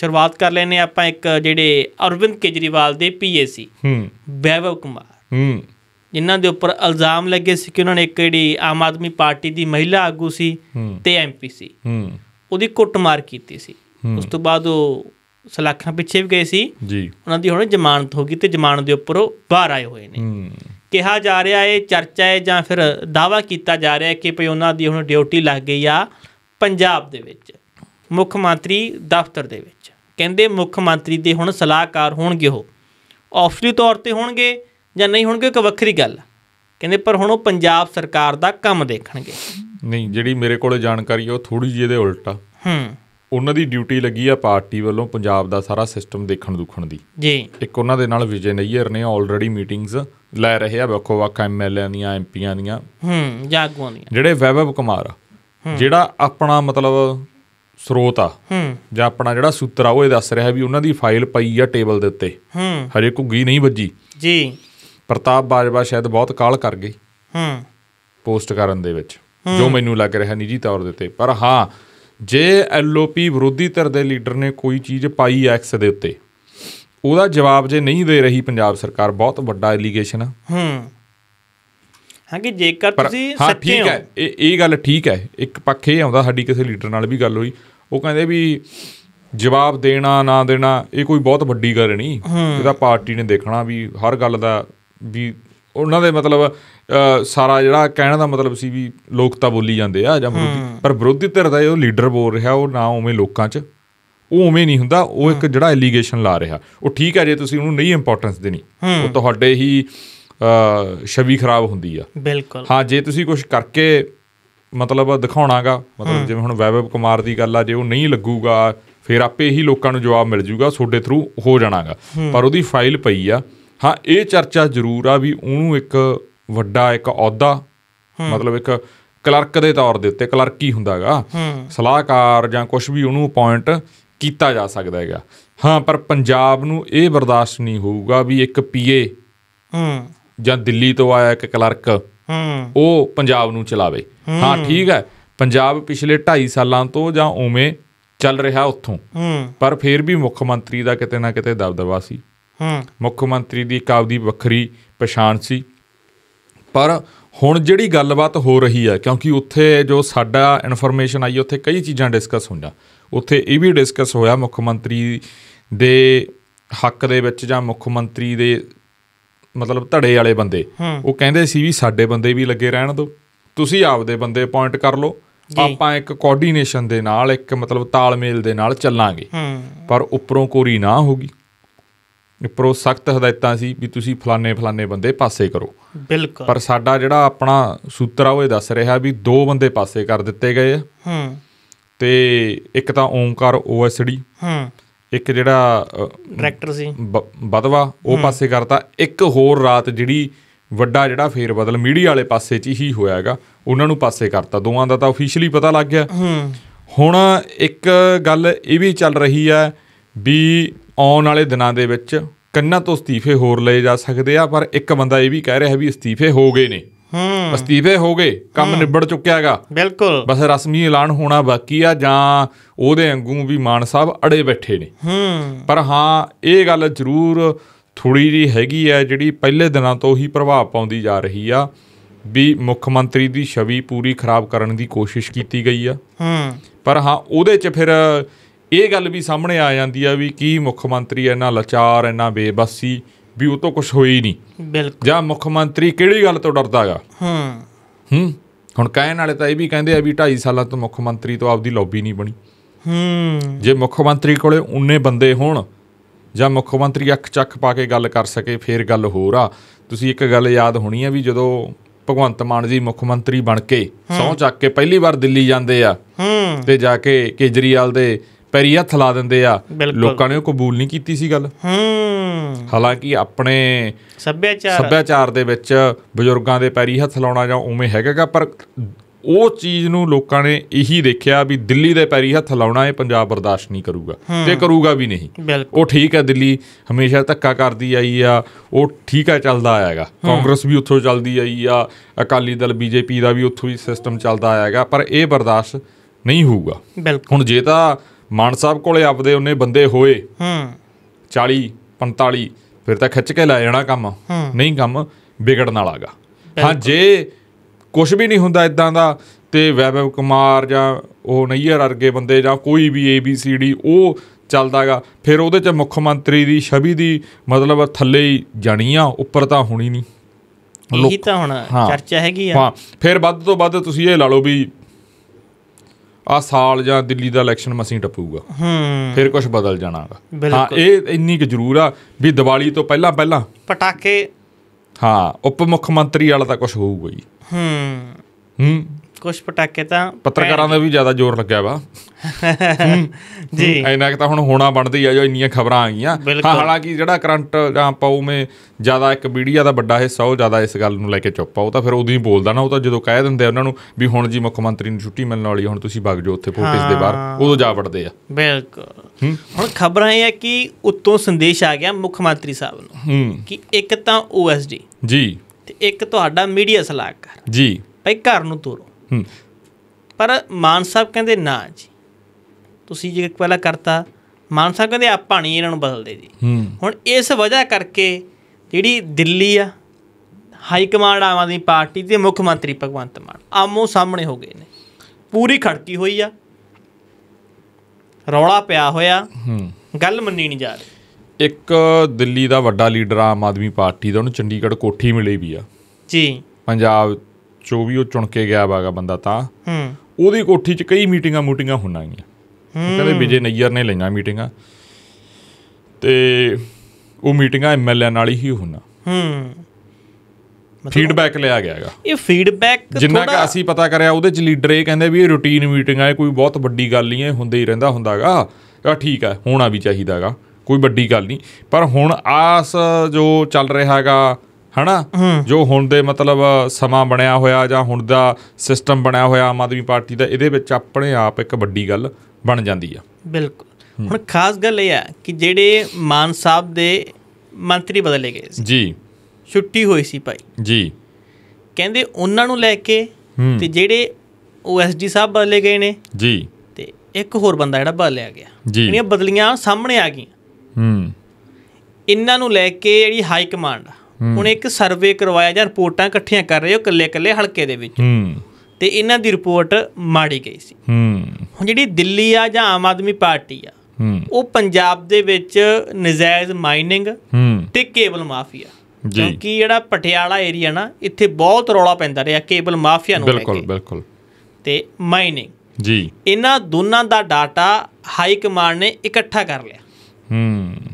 ਸ਼ੁਰੂਆਤ ਕਰ ਲੈਨੇ ਆਪਾਂ ਇੱਕ ਜਿਹੜੇ ਅਰਵਿੰਦ ਕੇਜਰੀਵਾਲ ਦੇ ਪੀਏਸੀ ਹੂੰ ਬੈਵਵ ਕੁਮਾਰ ਹੂੰ ਜਿਨ੍ਹਾਂ ਦੇ ਉੱਪਰ ਇਲਜ਼ਾਮ ਲੱਗੇ ਸੀ ਕਿ ਉਹਨਾਂ ਨੇ ਇੱਕ ਜਿਹੜੀ ਆਮ ਆਦਮੀ ਪਾਰਟੀ ਦੀ ਮਹਿਲਾ ਆਗੂ ਸੀ ਤੇ ਐਮਪੀ ਸੀ ਹੂੰ ਉਹਦੀ ਕੁੱਟਮਾਰ ਕੀਤੀ ਸੀ ਉਸ ਤੋਂ ਬਾਅਦ ਉਹ ਸਲਾਖਾਂ ਪਿੱਛੇ ਵੀ ਗਏ ਸੀ ਜੀ ਉਹਨਾਂ ਦੀ ਹੁਣ ਜ਼ਮਾਨਤ ਹੋ ਗਈ ਤੇ ਜ਼ਮਾਨਤ ਦੇ ਉੱਪਰ ਉਹ ਬਾਹਰ ਆਏ ਹੋਏ ਨੇ ਕਿਹਾ ਜਾ ਰਿਹਾ ਹੈ ਚਰਚਾ ਹੈ ਜਾਂ ਫਿਰ ਦਾਵਾ ਕੀਤਾ ਜਾ ਰਿਹਾ ਹੈ ਕਿ ਭਈ ਉਹਨਾਂ ਦੀ ਹੁਣ ਡਿਊਟੀ ਲੱਗ ਗਈ ਆ ਪੰਜਾਬ ਦੇ ਵਿੱਚ ਮੁੱਖ ਮੰਤਰੀ ਦਫ਼ਤਰ ਦੇ ਵਿੱਚ ਕਹਿੰਦੇ ਮੁੱਖ ਮੰਤਰੀ ਦੇ ਹੁਣ ਸਲਾਹਕਾਰ ਹੋਣਗੇ ਉਹ ਆਫਸ਼ਲੀ ਤੌਰ ਤੇ ਹੋਣਗੇ ਜਾਂ ਨਹੀਂ ਹੋਣਗੇ ਇੱਕ ਵੱਖਰੀ ਗੱਲ ਕਹਿੰਦੇ ਪਰ ਹੁਣ ਉਹ ਪੰਜਾਬ ਸਰਕਾਰ ਦਾ ਕੰਮ ਦੇਖਣਗੇ ਨਹੀਂ ਜਿਹੜੀ ਮੇਰੇ ਕੋਲ ਜਾਣਕਾਰੀ ਉਹ ਥੋੜੀ ਜਿਹੀ ਦੇ ਉਲਟਾ ਹੂੰ ਉਹਨਾਂ ਦੀ ਡਿਊਟੀ ਲੱਗੀ ਆ ਪਾਰਟੀ ਵੱਲੋਂ ਪੰਜਾਬ ਦਾ ਸਾਰਾ ਸਿਸਟਮ ਦੇਖਣ ਦੁਖਣ ਦੀ ਜੀ ਇੱਕ ਉਹਨਾਂ ਦੇ ਨਾਲ ਵਿਜੇ ਨਈਅਰ ਨੇ ਆਲਰੇਡੀ ਮੀਟਿੰਗਸ ਲੈ ਰਹੇ ਆ ਵੱਖੋ ਵੱਖ ਐਮਐਲਏ ਦੀਆਂ ਐਮਪੀਆਂ ਦੀਆਂ ਹੂੰ ਜਾਗੂਆਂ ਦੀਆਂ ਜਿਹੜੇ ਵੈਭਵ ਕੁਮਾਰ ਆ ਜਿਹੜਾ ਆਪਣਾ ਮਤਲਬ ਸਰੋਤ ਆ ਹੂੰ ਜਾਂ ਆਪਣਾ ਜਿਹੜਾ ਸੂਤਰ ਆ ਉਹ ਇਹ ਦੱਸ ਰਿਹਾ ਵੀ ਉਹਨਾਂ ਦੀ ਫਾਈਲ ਪਈ ਆ ਟੇਬਲ ਦੇ ਉੱਤੇ ਹੂੰ ਹਰੇ ਘੁੱਗੀ ਨਹੀਂ ਵੱਜੀ ਜੀ ਪ੍ਰਤਾਪ ਬਾਜਵਾ ਸ਼ਾਇਦ ਬਹੁਤ ਕਾਲ ਕਰ ਗਏ ਹੂੰ ਪੋਸਟ ਕਰਨ ਦੇ ਵਿੱਚ ਜੋ ਮੈਨੂੰ ਲੱਗ ਰਿਹਾ ਨਿੱਜੀ ਤੌਰ ਦੇ ਉੱਤੇ ਪਰ ਹਾਂ ਜੇ ਐਲਓਪੀ ਵਿਰੋਧੀ ਧਿਰ ਦੇ ਲੀਡਰ ਨੇ ਕੋਈ ਚੀਜ਼ ਪਾਈ ਐਕਸ ਦੇ ਉੱਤੇ ਉਹਦਾ ਜਵਾਬ ਜੇ ਨਹੀਂ ਦੇ ਰਹੀ ਪੰਜਾਬ ਸਰਕਾਰ ਬਹੁਤ ਵੱਡਾ ਐਲੀਗੇਸ਼ਨ ਆ ਹੂੰ ਹਾਂ ਕਿ ਜੇਕਰ ਤੁਸੀਂ ਸੱਚੇ ਹੋ ਹਾਂ ਠੀਕ ਹੈ ਇਹ ਇਹ ਗੱਲ ਠੀਕ ਹੈ ਇੱਕ ਪੱਖ ਇਹ ਆਉਂਦਾ ਸਾਡੀ ਕਿਸੇ ਲੀਡਰ ਨਾਲ ਵੀ ਗੱਲ ਹੋਈ ਉਹ ਕਹਿੰਦੇ ਵੀ ਜਵਾਬ ਦੇਣਾ ਨਾ ਦੇਣਾ ਇਹ ਕੋਈ ਬਹੁਤ ਵੱਡੀ ਗੱਲ ਨਹੀਂ ਇਹਦਾ ਪਾਰਟੀ ਨੇ ਦੇਖਣਾ ਵੀ ਹਰ ਗੱਲ ਦਾ ਵੀ ਉਹਨਾਂ ਦੇ ਮਤਲਬ ਸਾਰਾ ਜਿਹੜਾ ਕਹਿਣ ਦਾ ਮਤਲਬ ਸੀ ਵੀ ਲੋਕ ਤਾਂ ਬੋਲੀ ਜਾਂਦੇ ਆ ਜਾਂ ਪਰ ਵਿਰੋਧੀ ਧਿਰ ਦਾ ਉਹ ਲੀਡਰ ਬੋਲ ਰਿਹਾ ਉਹ ਨਾ ਉਵੇਂ ਲੋਕਾਂ 'ਚ ਉਹ ਉਵੇਂ ਨਹੀਂ ਹੁੰਦਾ ਉਹ ਇੱਕ ਜਿਹੜਾ ਐਲੀਗੇਸ਼ਨ ਲਾ ਰਿਹਾ ਉਹ ਠੀਕ ਹੈ ਜੇ ਤੁਸੀਂ ਉਹਨੂੰ ਨਹੀਂ ਇੰਪੋਰਟੈਂਸ ਦੇਣੀ ਉਹ ਤੁਹਾਡੇ ਹੀ ਛਵੀ ਖਰਾਬ ਹੁੰਦੀ ਆ ਬਿਲਕੁਲ ਹਾਂ ਜੇ ਤੁਸੀਂ ਕੁਝ ਕਰਕੇ ਮਤਲਬ ਦਿਖਾਉਣਾਗਾ ਮਤਲਬ ਜਿਵੇਂ ਹੁਣ ਵੈਵਵ ਕੁਮਾਰ ਦੀ ਗੱਲ ਆ ਜੇ ਉਹ ਨਹੀਂ ਲੱਗੂਗਾ ਫਿਰ ਆਪੇ ਹੀ ਲੋਕਾਂ ਨੂੰ ਜਵਾਬ ਮਿਲ ਜੂਗਾ ਤੁਹਾਡੇ ਥਰੂ ਹੋ ਜਾਣਾਗਾ ਪਰ ਉਹਦੀ ਫਾਈਲ ਪਈ ਆ ਹਾਂ ਇਹ ਚਰਚਾ ਜ਼ਰੂਰ ਆ ਵੀ ਉਹਨੂੰ ਇੱਕ ਵੱਡਾ ਇੱਕ ਅਹੁਦਾ ਮਤਲਬ ਇੱਕ ਕਲਰਕ ਦੇ ਤੌਰ ਦੇ ਉੱਤੇ ਕਲਰਕ ਹੀ ਹੁੰਦਾਗਾ ਸਲਾਹਕਾਰ ਜਾਂ ਕੁਝ ਵੀ ਉਹਨੂੰ ਅਪਾਇੰਟ ਕੀਤਾ ਜਾ ਸਕਦਾ ਹੈਗਾ ਹਾਂ ਪਰ ਪੰਜਾਬ ਨੂੰ ਇਹ ਬਰਦਾਸ਼ਤ ਨਹੀਂ ਹੋਊਗਾ ਵੀ ਇੱਕ ਪੀਏ ਹੂੰ ਜਾਂ ਦਿੱਲੀ ਤੋਂ ਆਇਆ ਇੱਕ ਕਲਰਕ ਹੂੰ ਉਹ ਪੰਜਾਬ ਨੂੰ ਚਲਾਵੇ ਹਾਂ ਠੀਕ ਹੈ ਪੰਜਾਬ ਪਿਛਲੇ 2.5 ਸਾਲਾਂ ਤੋਂ ਜਾਂ ਉਵੇਂ ਚੱਲ ਰਿਹਾ ਉੱਥੋਂ ਪਰ ਫਿਰ ਵੀ ਮੁੱਖ ਮੰਤਰੀ ਦਾ ਕਿਤੇ ਨਾ ਕਿਤੇ ਦਬਦਬਾ ਸੀ ਮੁੱਖ ਮੰਤਰੀ ਦੀ ਕਾਬਦੀ ਵੱਖਰੀ ਪਛਾਣ ਸੀ ਪਰ ਹੁਣ ਜਿਹੜੀ ਗੱਲਬਾਤ ਹੋ ਰਹੀ ਹੈ ਕਿਉਂਕਿ ਉੱਥੇ ਜੋ ਸਾਡਾ ਇਨਫੋਰਮੇਸ਼ਨ ਆਈ ਉੱਥੇ ਕਈ ਚੀਜ਼ਾਂ ਡਿਸਕਸ ਹੋਈਆਂ ਉੱਥੇ ਇਹ ਵੀ ਡਿਸਕਸ ਹੋਇਆ ਮੁੱਖ ਮੰਤਰੀ ਦੇ ਹੱਕ ਦੇ ਵਿੱਚ ਜਾਂ ਮੁੱਖ ਮੰਤਰੀ ਦੇ ਮਤਲਬ ਧੜੇ ਵਾਲੇ ਬੰਦੇ ਉਹ ਕਹਿੰਦੇ ਸੀ ਵੀ ਸਾਡੇ ਬੰਦੇ ਵੀ ਲੱਗੇ ਰਹਿਣ ਦੋ ਤੁਸੀਂ ਆਪਦੇ ਬੰਦੇ ਅਪਾਇੰਟ ਕਰ ਲਓ ਆਪਾਂ ਇੱਕ ਕੋਆਰਡੀਨੇਸ਼ਨ ਦੇ ਨਾਲ ਇੱਕ ਮਤਲਬ ਤਾਲਮੇਲ ਦੇ ਨਾਲ ਚੱਲਾਂਗੇ ਪਰ ਉੱਪਰੋਂ ਕੋਰੀ ਨਾ ਹੋਗੀ ਪ੍ਰੋ ਸਖਤ ਹਦਾਇਤਾਂ ਸੀ ਵੀ ਤੁਸੀਂ ਫਲਾਣੇ ਫਲਾਣੇ ਬੰਦੇ ਪਾਸੇ ਕਰੋ ਬਿਲਕੁਲ ਪਰ ਸਾਡਾ ਜਿਹੜਾ ਆਪਣਾ ਸੂਤਰ ਆ ਉਹ ਇਹ ਦੱਸ ਰਿਹਾ ਵੀ ਦੋ ਬੰਦੇ ਪਾਸੇ ਕਰ ਦਿੱਤੇ ਗਏ ਆ ਹੂੰ ਤੇ ਇੱਕ ਤਾਂ ਓਮਕਾਰ ਓਐਸਡੀ ਹੂੰ ਇੱਕ ਜਿਹੜਾ ਡਾਇਰੈਕਟਰ ਸੀ ਬਦਵਾ ਉਹ ਪਾਸੇ ਕਰਤਾ ਇੱਕ ਹੋਰ ਰਾਤ ਜਿਹੜੀ ਵੱਡਾ ਜਿਹੜਾ ਫੇਰ ਬਦਲ ਮੀਡੀਆ ਵਾਲੇ ਪਾਸੇ 'ਚ ਹੀ ਹੋਇਆ ਹੈਗਾ ਉਹਨਾਂ ਨੂੰ ਪਾਸੇ ਕਰਤਾ ਦੋਵਾਂ ਦਾ ਤਾਂ ਅਫੀਸ਼ੀਅਲੀ ਪਤਾ ਲੱਗ ਗਿਆ ਹੁਣ ਇੱਕ ਗੱਲ ਇਹ ਵੀ ਚੱਲ ਰਹੀ ਹੈ ਵੀ ਆਉਣ ਵਾਲੇ ਦਿਨਾਂ ਦੇ ਵਿੱਚ ਕੰਨਾਂ ਤੋਂ ਅਸਤੀਫੇ ਹੋਰ ਲਏ ਜਾ ਸਕਦੇ ਆ ਪਰ ਇੱਕ ਬੰਦਾ ਇਹ ਵੀ ਕਹਿ ਰਿਹਾ ਹੈ ਵੀ ਅਸਤੀਫੇ ਹੋ ਗਏ ਨੇ ਹੂੰ ਅਸਤੀਫੇ ਹੋ ਗਏ ਕੰਮ ਨਿਬੜ ਚੁੱਕਿਆਗਾ ਬਿਲਕੁਲ ਬਸ ਰਸਮੀ ਐਲਾਨ ਹੋਣਾ ਬਾਕੀ ਆ ਜਾਂ ਉਹਦੇ ਅੰਗੂ ਵੀ ਮਾਨ ਸਾਹਿਬ ਅੜੇ ਬੈਠੇ ਨੇ ਹੂੰ ਪਰ ਹਾਂ ਇਹ ਗੱਲ ਜ਼ਰੂਰ ਥੋੜੀ ਜੀ ਹੈਗੀ ਆ ਜਿਹੜੀ ਪਹਿਲੇ ਦਿਨਾਂ ਤੋਂ ਹੀ ਪ੍ਰਭਾਵ ਪਾਉਂਦੀ ਜਾ ਰਹੀ ਆ ਵੀ ਮੁੱਖ ਮੰਤਰੀ ਦੀ ਛਵੀ ਪੂਰੀ ਖਰਾਬ ਕਰਨ ਦੀ ਕੋਸ਼ਿਸ਼ ਕੀਤੀ ਗਈ ਆ ਹੂੰ ਪਰ ਹਾਂ ਉਹਦੇ 'ਚ ਫਿਰ ਇਹ ਗੱਲ ਵੀ ਸਾਹਮਣੇ ਆ ਜਾਂਦੀ ਆ ਵੀ ਕੀ ਮੁੱਖ ਮੰਤਰੀ ਇੰਨਾ ਲਾਚਾਰ ਇੰਨਾ ਬੇਬਸੀ ਵੀ ਉਹ ਤੋਂ ਕੁਝ ਹੋਈ ਨਹੀਂ ਬਿਲਕੁਲ ਜਾਂ ਮੁੱਖ ਮੰਤਰੀ ਕਿਹੜੀ ਗੱਲ ਤੋਂ ਡਰਦਾਗਾ ਹੂੰ ਹੂੰ ਹੁਣ ਕਹਿਣ ਵਾਲੇ ਤਾਂ ਇਹ ਵੀ ਕਹਿੰਦੇ ਆ ਵੀ 2.5 ਸਾਲਾਂ ਤੋਂ ਮੁੱਖ ਮੰਤਰੀ ਤੋਂ ਆਪਦੀ ਲੌਬੀ ਨਹੀਂ ਬਣੀ ਹੂੰ ਜੇ ਮੁੱਖ ਮੰਤਰੀ ਕੋਲੇ ਉਨੇ ਬੰਦੇ ਹੋਣ ਜਾਂ ਮੁੱਖ ਮੰਤਰੀ ਅੱਖ ਚੱਕ ਪਾ ਕੇ ਗੱਲ ਕਰ ਸਕੇ ਫੇਰ ਗੱਲ ਹੋਰ ਆ ਤੁਸੀਂ ਇੱਕ ਗੱਲ ਯਾਦ ਹੋਣੀ ਆ ਵੀ ਜਦੋਂ ਭਗਵੰਤ ਮਾਨ ਜੀ ਮੁੱਖ ਮੰਤਰੀ ਬਣ ਕੇ ਸੌਂ ਚੱਕ ਕੇ ਪਹਿਲੀ ਵਾਰ ਦਿੱਲੀ ਜਾਂਦੇ ਆ ਤੇ ਜਾ ਕੇ ਕੇਜਰੀਵਾਲ ਦੇ ਪੈਰੀ ਹੱਥ ਲਾ ਦਿੰਦੇ ਆ ਲੋਕਾਂ ਨੇ ਉਹ ਕਬੂਲ ਨਹੀਂ ਕੀਤੀ ਸੀ ਗੱਲ ਹੂੰ ਹਾਲਾਂਕਿ ਆਪਣੇ ਸੱਭਿਆਚਾਰ ਸੱਭਿਆਚਾਰ ਦੇ ਵਿੱਚ ਬਜ਼ੁਰਗਾਂ ਦੇ ਪੈਰੀ ਹੱਥ ਲਾਉਣਾ ਜਾਂ ਉਵੇਂ ਹੈਗਾਗਾ ਪਰ ਉਹ ਚੀਜ਼ ਨੂੰ ਲੋਕਾਂ ਨੇ ਇਹੀ ਦੇਖਿਆ ਵੀ ਦਿੱਲੀ ਦੇ ਪੈਰੀ ਹੱਥ ਲਾਉਣਾ ਇਹ ਪੰਜਾਬ ਬਰਦਾਸ਼ਤ ਨਹੀਂ ਕਰੂਗਾ ਤੇ ਕਰੂਗਾ ਵੀ ਨਹੀਂ ਉਹ ਠੀਕ ਹੈ ਦਿੱਲੀ ਹਮੇਸ਼ਾ ਧੱਕਾ ਕਰਦੀ ਆਈ ਆ ਉਹ ਠੀਕ ਹੈ ਚੱਲਦਾ ਆਇਆਗਾ ਕਾਂਗਰਸ ਵੀ ਉੱਥੋਂ ਚੱਲਦੀ ਆਈ ਆ ਅਕਾਲੀ ਦਲ ਬੀਜੇਪੀ ਦਾ ਵੀ ਉੱਥੋਂ ਹੀ ਸਿਸਟਮ ਚੱਲਦਾ ਆਇਆਗਾ ਪਰ ਇਹ ਬਰਦਾਸ਼ਤ ਨਹੀਂ ਹੋਊਗਾ ਹੁਣ ਜੇ ਤਾਂ ਮਾਨ ਸਾਹਿਬ ਕੋਲੇ ਆਪਦੇ ਉਹਨੇ ਬੰਦੇ ਹੋਏ ਹੂੰ 40 45 ਫਿਰ ਤਾਂ ਖਿੱਚ ਕੇ ਲੈ ਜਾਣਾ ਕੰਮ ਨਹੀਂ ਕੰਮ ਵਿਗੜਨ ਵਾਲਾਗਾ ਹਾਂ ਜੇ ਕੁਝ ਵੀ ਨਹੀਂ ਹੁੰਦਾ ਇਦਾਂ ਦਾ ਤੇ ਵੈਭਵ ਕੁਮਾਰ ਜਾਂ ਉਹ ਨਈਅਰ ਅਰਗੇ ਬੰਦੇ ਜਾਂ ਕੋਈ ਵੀ ਏ ਬੀ ਸੀ ਡੀ ਉਹ ਚੱਲਦਾਗਾ ਫਿਰ ਉਹਦੇ ਚ ਮੁੱਖ ਮੰਤਰੀ ਦੀ ਛਵੀ ਦੀ ਮਤਲਬ ਥੱਲੇ ਹੀ ਜਾਣੀ ਆ ਉੱਪਰ ਤਾਂ ਹੋਣੀ ਨਹੀਂ ਇਹੀ ਤਾਂ ਹੁਣ ਚਰਚਾ ਹੈਗੀ ਆ ਹਾਂ ਫਿਰ ਵੱਧ ਤੋਂ ਵੱਧ ਤੁਸੀਂ ਇਹ ਲਾ ਲਓ ਵੀ ਆ ਸਾਲ ਜਾਂ ਦਿੱਲੀ ਦਾ ਇਲੈਕਸ਼ਨ ਮਸੀਂ ਟੱਪੂਗਾ ਹੂੰ ਫਿਰ ਕੁਝ ਬਦਲ ਜਾਣਾਗਾ ਹਾਂ ਇਹ ਇੰਨੀ ਕਿ ਜ਼ਰੂਰ ਆ ਵੀ ਦੀਵਾਲੀ ਤੋਂ ਪਹਿਲਾਂ ਪਹਿਲਾਂ ਪਟਾਕੇ ਹਾਂ ਉਪ ਮੁੱਖ ਮੰਤਰੀ ਵਾਲਾ ਤਾਂ ਕੁਝ ਹੋਊਗਾ ਹੀ ਹੂੰ ਹੂੰ ਕੁਝ ਪਟਾਕੇ ਤਾਂ ਪੱਤਰਕਾਰਾਂ ਦਾ ਵੀ ਜ਼ਿਆਦਾ ਜ਼ੋਰ ਲੱਗਿਆ ਵਾ <laughs> ਜੀ ਐਨਾ ਕਿ ਤਾਂ ਹੁਣ ਹੋਣਾ ਬਣਦੀ ਆ ਜੋ ਇੰਨੀਆਂ ਖਬਰਾਂ ਆ ਗਈਆਂ ਹਾਂ ਹਾਲਾਂਕਿ ਜਿਹੜਾ ਕਰੰਟ ਜਾਂ ਪਾਉ ਮੇ ਜ਼ਿਆਦਾ ਇੱਕ ਮੀਡੀਆ ਦਾ ਵੱਡਾ ਹਿੱਸਾ ਉਹ ਜ਼ਿਆਦਾ ਇਸ ਗੱਲ ਨੂੰ ਲੈ ਕੇ ਚੁੱਪ ਆ ਉਹ ਤਾਂ ਫਿਰ ਉਦੋਂ ਹੀ ਬੋਲਦਾ ਨਾ ਉਹ ਤਾਂ ਜਦੋਂ ਕਹਿ ਦਿੰਦੇ ਆ ਉਹਨਾਂ ਨੂੰ ਵੀ ਹੁਣ ਜੀ ਮੁੱਖ ਮੰਤਰੀ ਨੂੰ ਛੁੱਟੀ ਮਿਲਣ ਵਾਲੀ ਹੁਣ ਤੁਸੀਂ ਭੱਗ ਜਾਓ ਉੱਥੇ ਫੋਟੋਸ ਦੇ ਬਾਹਰ ਉਦੋਂ ਜਾ ਵੜਦੇ ਆ ਬਿਲਕੁਲ ਹੁਣ ਖਬਰਾਂ ਇਹ ਆ ਕਿ ਉੱਤੋਂ ਸੰਦੇਸ਼ ਆ ਗਿਆ ਮੁੱਖ ਮੰਤਰੀ ਸਾਹਿਬ ਨੂੰ ਕਿ ਇੱਕ ਤਾਂ ਓਐਸਡੀ ਜੀ ਤੇ ਇੱਕ ਤੁਹਾਡਾ ਮੀਡੀਆ ਸਲਾਹਕਾਰ ਜੀ ਭਾਈ ਘਰ ਨੂੰ ਤੋਰੋ ਪਰ ਮਾਨ ਸਾਹਿਬ ਕਹਿੰਦੇ ਨਾ ਜੀ ਤੁਸੀਂ ਜੇ ਪਹਿਲਾਂ ਕਰਤਾ ਮਾਨ ਸਾਹਿਬ ਕਹਿੰਦੇ ਆਪਾਂ ਨਹੀਂ ਇਹਨਾਂ ਨੂੰ ਬਦਲਦੇ ਜੀ ਹੁਣ ਇਸ ਵਜ੍ਹਾ ਕਰਕੇ ਜਿਹੜੀ ਦਿੱਲੀ ਆ high command Aam Aadmi Party ਦੇ ਮੁੱਖ ਮੰਤਰੀ ਭਗਵੰਤ ਮਾਨ ਆਮੋ ਸਾਹਮਣੇ ਹੋ ਗਏ ਨੇ ਪੂਰੀ ਖੜਕੀ ਹੋਈ ਆ ਰੌਲਾ ਪਿਆ ਹੋਇਆ ਗੱਲ ਮੰਨੀ ਨਹੀਂ ਜਾ ਰਹੀ ਇੱਕ ਦਿੱਲੀ ਦਾ ਵੱਡਾ ਲੀਡਰ ਆਮ ਆਦਮੀ ਪਾਰਟੀ ਦਾ ਉਹਨੂੰ ਚੰਡੀਗੜ੍ਹ ਕੋਠੀ ਮਿਲੀ ਵੀ ਆ ਜੀ ਪੰਜਾਬ ਜੋ ਵੀ ਉਹ ਚੁਣ ਕੇ ਗਿਆ ਵਾਗਾ ਬੰਦਾ ਤਾਂ ਹੂੰ ਉਹਦੀ ਕੋਠੀ 'ਚ ਕਈ ਮੀਟਿੰਗਾਂ ਮੂਟਿੰਗਾਂ ਹੂੰ ਕਹਿੰਦੇ ਵਿਜੇ ਨਈਅਰ ਨੇ ਲਈਆਂ ਮੀਟਿੰਗਾਂ ਤੇ ਉਹ ਮੀਟਿੰਗਾਂ ਐਮਐਲਏ ਨਾਲ ਹੀ ਹੁੰਨਾਂ ਹੂੰ ਫੀਡਬੈਕ ਲਿਆ ਗਿਆਗਾ ਇਹ ਫੀਡਬੈਕ ਜਿੰਨਾ ਕਿ ਅਸੀਂ ਪਤਾ ਕਰਿਆ ਉਹਦੇ ਚ ਲੀਡਰ ਇਹ ਕਹਿੰਦੇ ਵੀ ਇਹ ਰੁਟੀਨ ਮੀਟਿੰਗ ਆ ਕੋਈ ਬਹੁਤ ਵੱਡੀ ਗੱਲ ਨਹੀਂ ਹੈ ਹੁੰਦੇ ਹੀ ਰਹਿੰਦਾ ਹੁੰਦਾਗਾ ਆ ਠੀਕ ਆ ਹੋਣਾ ਵੀ ਚਾਹੀਦਾਗਾ ਕੋਈ ਵੱਡੀ ਗੱਲ ਨਹੀਂ ਪਰ ਹੁਣ ਆਸ ਜੋ ਚੱਲ ਰਿਹਾ ਹੈਗਾ ਹਨਾ ਜੋ ਹੁਣ ਦੇ ਮਤਲਬ ਸਮਾਂ ਬਣਿਆ ਹੋਇਆ ਜਾਂ ਹੁਣ ਦਾ ਸਿਸਟਮ ਬਣਿਆ ਹੋਇਆ ਆਮ ਆਦਮੀ ਪਾਰਟੀ ਦਾ ਇਹਦੇ ਵਿੱਚ ਆਪਣੇ ਆਪ ਇੱਕ ਵੱਡੀ ਗੱਲ ਬਣ ਜਾਂਦੀ ਆ ਬਿਲਕੁਲ ਹੁਣ ਖਾਸ ਗੱਲ ਇਹ ਆ ਕਿ ਜਿਹੜੇ ਮਾਨ ਸਾਹਿਬ ਦੇ ਮੰਤਰੀ ਬਦਲੇ ਗਏ ਸੀ ਜੀ ਛੁੱਟੀ ਹੋਈ ਸੀ ਭਾਈ ਜੀ ਕਹਿੰਦੇ ਉਹਨਾਂ ਨੂੰ ਲੈ ਕੇ ਤੇ ਜਿਹੜੇ ਓਐਸਡੀ ਸਾਹਿਬ ਬਦਲੇ ਗਏ ਨੇ ਜੀ ਤੇ ਇੱਕ ਹੋਰ ਬੰਦਾ ਜਿਹੜਾ ਬਦਲਿਆ ਗਿਆ ਜਿਹੜੀਆਂ ਬਦਲੀਆਂ ਸਾਹਮਣੇ ਆ ਗਈਆਂ ਹੂੰ ਇਹਨਾਂ ਨੂੰ ਲੈ ਕੇ ਜਿਹੜੀ ਹਾਈ ਕਮਾਂਡ ਆ ਹੁਣ ਇੱਕ ਸਰਵੇ ਕਰਵਾਇਆ ਜਾਂ ਰਿਪੋਰਟਾਂ ਇਕੱਠੀਆਂ ਕਰ ਰਹੇ ਹੋ ਕੱਲੇ-ਕੱਲੇ ਹਲਕੇ ਦੇ ਵਿੱਚ ਤੇ ਇਹਨਾਂ ਦੀ ਰਿਪੋਰਟ ਮਾੜੀ ਗਈ ਸੀ ਹੁਣ ਜਿਹੜੀ ਦਿੱਲੀ ਆ ਜਾਂ ਆਮ ਆਦਮੀ ਪਾਰਟੀ ਆ ਉਹ ਪੰਜਾਬ ਦੇ ਵਿੱਚ ਨਜਾਇਜ਼ ਮਾਈਨਿੰਗ ਤੇ ਕੇਬਲ ਮਾਫੀਆ ਕਿਉਂਕਿ ਜਿਹੜਾ ਪਟਿਆਲਾ ਏਰੀਆ ਨਾ ਇੱਥੇ ਬਹੁਤ ਰੌਲਾ ਪੈਂਦਾ ਰਿਹਾ ਕੇਬਲ ਮਾਫੀਆ ਨੂੰ ਲੈ ਕੇ ਬਿਲਕੁਲ ਬਿਲਕੁਲ ਤੇ ਮਾਈਨਿੰਗ ਜੀ ਇਹਨਾਂ ਦੋਨਾਂ ਦਾ ਡਾਟਾ ਹਾਈ ਕਮਾਂਡ ਨੇ ਇਕੱਠਾ ਕਰ ਲਿਆ ਹੂੰ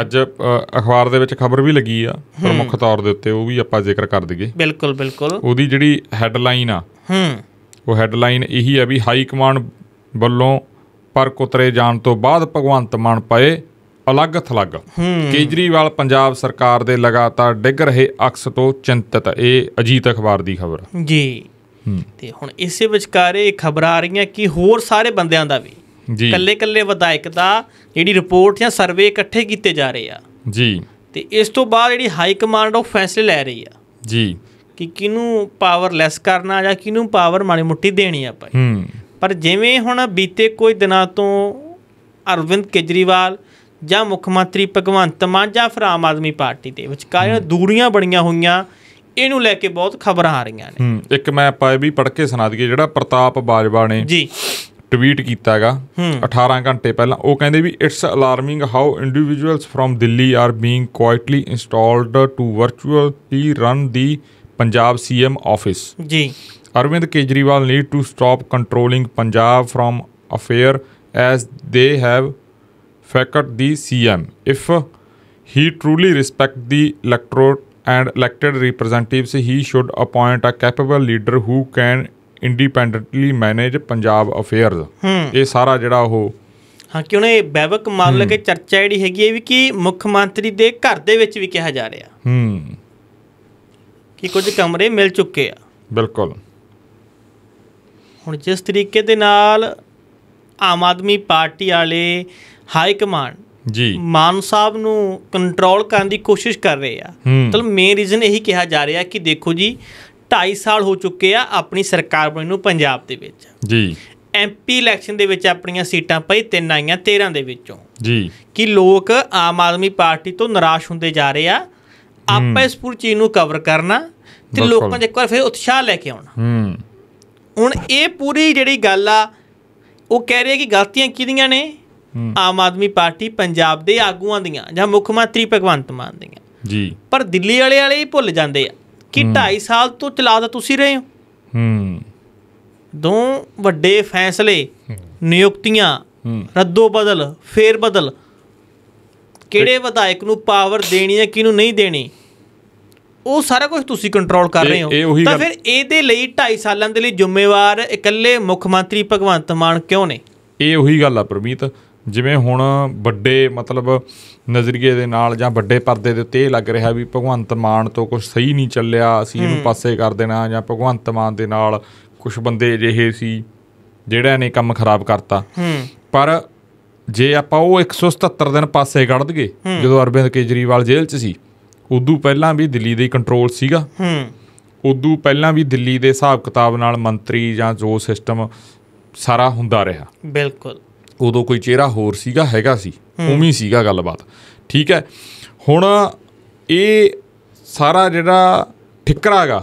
ਅੱਜ ਅਖਬਾਰ ਦੇ ਵਿੱਚ ਖਬਰ ਵੀ ਲੱਗੀ ਆ ਪ੍ਰਮੁੱਖ ਤੌਰ ਦੇ ਉੱਤੇ ਉਹ ਵੀ ਆਪਾਂ ਜ਼ਿਕਰ ਕਰ ਦਈਏ ਬਿਲਕੁਲ ਬਿਲਕੁਲ ਉਹਦੀ ਜਿਹੜੀ ਹੈਡਲਾਈਨ ਆ ਹੂੰ ਉਹ ਹੈਡਲਾਈਨ ਇਹੀ ਆ ਵੀ ਹਾਈ ਕਮਾਂਡ ਵੱਲੋਂ ਪਰ ਕੁਤਰੇ ਜਾਣ ਤੋਂ ਬਾਅਦ ਭਗਵੰਤ ਮਾਨ ਪਏ ਅਲੱਗ ਥਲੱਗ ਕੇਜਰੀਵਾਲ ਪੰਜਾਬ ਸਰਕਾਰ ਦੇ ਲਗਾਤਾਰ ਡਿੱਗ ਰਹੇ ਅਕਸ ਤੋਂ ਚਿੰਤਤ ਇਹ ਅਜੀਤ ਅਖਬਾਰ ਦੀ ਖਬਰ ਜੀ ਤੇ ਹੁਣ ਇਸੇ ਵਿਚਕਾਰੇ ਖਬਰ ਆ ਰਹੀਆਂ ਕਿ ਹੋਰ ਸਾਰੇ ਬੰਦਿਆਂ ਦਾ ਵੀ ਜੀ ਕੱਲੇ ਕੱਲੇ ਵਿਧਾਇਕ ਦਾ ਜਿਹੜੀ ਰਿਪੋਰਟ ਜਾਂ ਸਰਵੇ ਇਕੱਠੇ ਕੀਤੇ ਜਾ ਰਹੇ ਆ ਜੀ ਤੇ ਇਸ ਤੋਂ ਬਾਅਦ ਜਿਹੜੀ ਹਾਈ ਕਮਾਂਡ ਉਹ ਫੈਸਲੇ ਲੈ ਰਹੀ ਆ ਜੀ ਕਿ ਕਿਨੂੰ ਪਾਵਰ ਲੈਸ ਕਰਨਾ ਜਾਂ ਕਿਨੂੰ ਪਾਵਰ ਮਾੜੀ ਮੁੱਟੀ ਦੇਣੀ ਆ ਭਾਈ ਹੂੰ ਪਰ ਜਿਵੇਂ ਹੁਣ ਬੀਤੇ ਕੋਈ ਦਿਨਾਂ ਤੋਂ ਅਰਵਿੰਦ ਕੇਜਰੀਵਾਲ ਜਾਂ ਮੁੱਖ ਮੰਤਰੀ ਭਗਵੰਤ ਮਾਨ ਜਾਂ ਫਿਰ ਆਮ ਆਦਮੀ ਪਾਰਟੀ ਦੇ ਵਿਚਕਾਰ ਦੂਰੀਆਂ ਬਣੀਆਂ ਹੋਈਆਂ ਇਹਨੂੰ ਲੈ ਕੇ ਬਹੁਤ ਖਬਰਾਂ ਆ ਰਹੀਆਂ ਨੇ ਇੱਕ ਮੈਂ ਆਪਾਂ ਇਹ ਵੀ ਪੜ੍ਹ ਕੇ ਸੁਣਾ ਦਈਏ ਜਿਹੜਾ ਪ੍ਰਤਾਪ ਬਾਜਵਾ ਨੇ ਜੀ ਟਵੀਟ ਕੀਤਾਗਾ 18 ਘੰਟੇ ਪਹਿਲਾਂ ਉਹ ਕਹਿੰਦੇ ਵੀ it's alarming how individuals from Delhi are being quietly installed to virtually run the Punjab CM office ji Arvind Kejriwal need to stop controlling Punjab from affair as they have fact the CM if he truly respects the electorate and elected representatives he should appoint a capable leader who can independently manage Punjab affairs ਇਹ ਸਾਰਾ ਜਿਹੜਾ ਉਹ ਹਾਂ ਕਿਉਂ ਇਹ ਬੈਵਕ ਮਾਮਲੇ ਕੇ ਚਰਚਾ ਜਿਹੜੀ ਹੈਗੀ ਹੈ ਵੀ ਕਿ ਮੁੱਖ ਮੰਤਰੀ ਦੇ ਘਰ ਦੇ ਵਿੱਚ ਵੀ ਕਿਹਾ ਜਾ ਰਿਹਾ ਹੂੰ ਕਿ ਕੁਝ ਕਮਰੇ ਮਿਲ ਚੁੱਕੇ ਆ ਬਿਲਕੁਲ ਹੁਣ ਜਿਸ ਤਰੀਕੇ ਦੇ ਨਾਲ ਆਮ ਆਦਮੀ ਪਾਰਟੀ ਵਾਲੇ ਹਾਈ ਕਮਾਂਡ ਜੀ ਮਾਨ ਸਾਹਿਬ ਨੂੰ ਕੰਟਰੋਲ ਕਰਨ ਦੀ ਕੋਸ਼ਿਸ਼ ਕਰ ਰਹੇ ਆ ਮਤਲਬ ਮੇਨ ਰੀਜ਼ਨ ਇਹੀ ਕਿਹਾ ਜਾ ਰਿਹਾ ਕਿ ਦੇਖੋ ਜੀ ਢਾਈ ਸਾਲ ਹੋ ਚੁੱਕੇ ਆ ਆਪਣੀ ਸਰਕਾਰ ਬਣੀ ਨੂੰ ਪੰਜਾਬ ਦੇ ਵਿੱਚ ਜੀ ਐਮਪੀ ਇਲੈਕਸ਼ਨ ਦੇ ਵਿੱਚ ਆਪਣੀਆਂ ਸੀਟਾਂ ਪਈ ਤਿੰਨ ਆਈਆਂ 13 ਦੇ ਵਿੱਚੋਂ ਜੀ ਕਿ ਲੋਕ ਆਮ ਆਦਮੀ ਪਾਰਟੀ ਤੋਂ ਨਿਰਾਸ਼ ਹੁੰਦੇ ਜਾ ਰਹੇ ਆ ਆਪਾਂ ਇਸ ਪੂਰੀ ਚੀਜ਼ ਨੂੰ ਕਵਰ ਕਰਨਾ ਤੇ ਲੋਕਾਂ ਦੇ ਇੱਕ ਵਾਰ ਫਿਰ ਉਤਸ਼ਾਹ ਲੈ ਕੇ ਆਉਣਾ ਹੂੰ ਹੁਣ ਇਹ ਪੂਰੀ ਜਿਹੜੀ ਗੱਲ ਆ ਉਹ ਕਹਿ ਰਹੀ ਹੈ ਕਿ ਗਲਤੀਆਂ ਕਿਹਦੀਆਂ ਨੇ ਆਮ ਆਦਮੀ ਪਾਰਟੀ ਪੰਜਾਬ ਦੇ ਆਗੂਆਂ ਦੀਆਂ ਜਾਂ ਮੁੱਖ ਮੰਤਰੀ ਭਗਵੰਤ ਮਾਨ ਦੀਆਂ ਜੀ ਪਰ ਦਿੱਲੀ ਵਾਲੇ ਵਾਲੇ ਹੀ ਭੁੱਲ ਜਾਂਦੇ ਆ ਕਿ 2.5 ਸਾਲ ਤੋਂ ਚਲਾਦਾ ਤੁਸੀਂ ਰਹੇ ਹੋ ਹੂੰ ਦੋ ਵੱਡੇ ਫੈਸਲੇ ਨਿਯੁਕਤੀਆਂ ਰੱਦੋ ਬਦਲ ਫੇਰ ਬਦਲ ਕਿਹੜੇ ਵਿਧਾਇਕ ਨੂੰ ਪਾਵਰ ਦੇਣੀ ਹੈ ਕਿਹਨੂੰ ਨਹੀਂ ਦੇਣੀ ਉਹ ਸਾਰਾ ਕੁਝ ਤੁਸੀਂ ਕੰਟਰੋਲ ਕਰ ਰਹੇ ਹੋ ਤਾਂ ਫਿਰ ਇਹਦੇ ਲਈ 2.5 ਸਾਲਾਂ ਦੇ ਲਈ ਜ਼ਿੰਮੇਵਾਰ ਇਕੱਲੇ ਮੁੱਖ ਮੰਤਰੀ ਭਗਵੰਤ ਮਾਨ ਕਿਉਂ ਨੇ ਇਹ ਉਹੀ ਗੱਲ ਆ ਪ੍ਰਮੀਤ ਜਿਵੇਂ ਹੁਣ ਵੱਡੇ ਮਤਲਬ ਨਜ਼ਰੀਏ ਦੇ ਨਾਲ ਜਾਂ ਵੱਡੇ ਪਰਦੇ ਦੇ ਉੱਤੇ ਇਹ ਲੱਗ ਰਿਹਾ ਵੀ ਭਗਵੰਤ ਮਾਨ ਤੋਂ ਕੁਝ ਸਹੀ ਨਹੀਂ ਚੱਲਿਆ ਅਸੀਂ ਇਹਨੂੰ ਪਾਸੇ ਕਰ ਦੇਣਾ ਜਾਂ ਭਗਵੰਤ ਮਾਨ ਦੇ ਨਾਲ ਕੁਝ ਬੰਦੇ ਅਜਿਹੇ ਸੀ ਜਿਹੜਿਆਂ ਨੇ ਕੰਮ ਖਰਾਬ ਕਰਤਾ ਹੂੰ ਪਰ ਜੇ ਆਪਾਂ ਉਹ 177 ਦਿਨ ਪਾਸੇ ਕੱਢ ਦਈਏ ਜਦੋਂ ਅਰਵਿੰਦ ਕੇਜਰੀਵਾਲ ਜੇਲ੍ਹ 'ਚ ਸੀ ਉਦੋਂ ਪਹਿਲਾਂ ਵੀ ਦਿੱਲੀ ਦੇ ਕੰਟਰੋਲ ਸੀਗਾ ਹੂੰ ਉਦੋਂ ਪਹਿਲਾਂ ਵੀ ਦਿੱਲੀ ਦੇ ਹਿਸਾਬ ਕਿਤਾਬ ਨਾਲ ਮੰਤਰੀ ਜਾਂ ਜੋ ਸਿਸਟਮ ਸਾਰਾ ਹੁੰਦਾ ਰਿਹਾ ਬਿਲਕੁਲ ਉਦੋਂ ਕੋਈ ਚਿਹਰਾ ਹੋਰ ਸੀਗਾ ਹੈਗਾ ਸੀ ਉਵੇਂ ਸੀਗਾ ਗੱਲਬਾਤ ਠੀਕ ਹੈ ਹੁਣ ਇਹ ਸਾਰਾ ਜਿਹੜਾ ਠਿਕਰਾਗਾ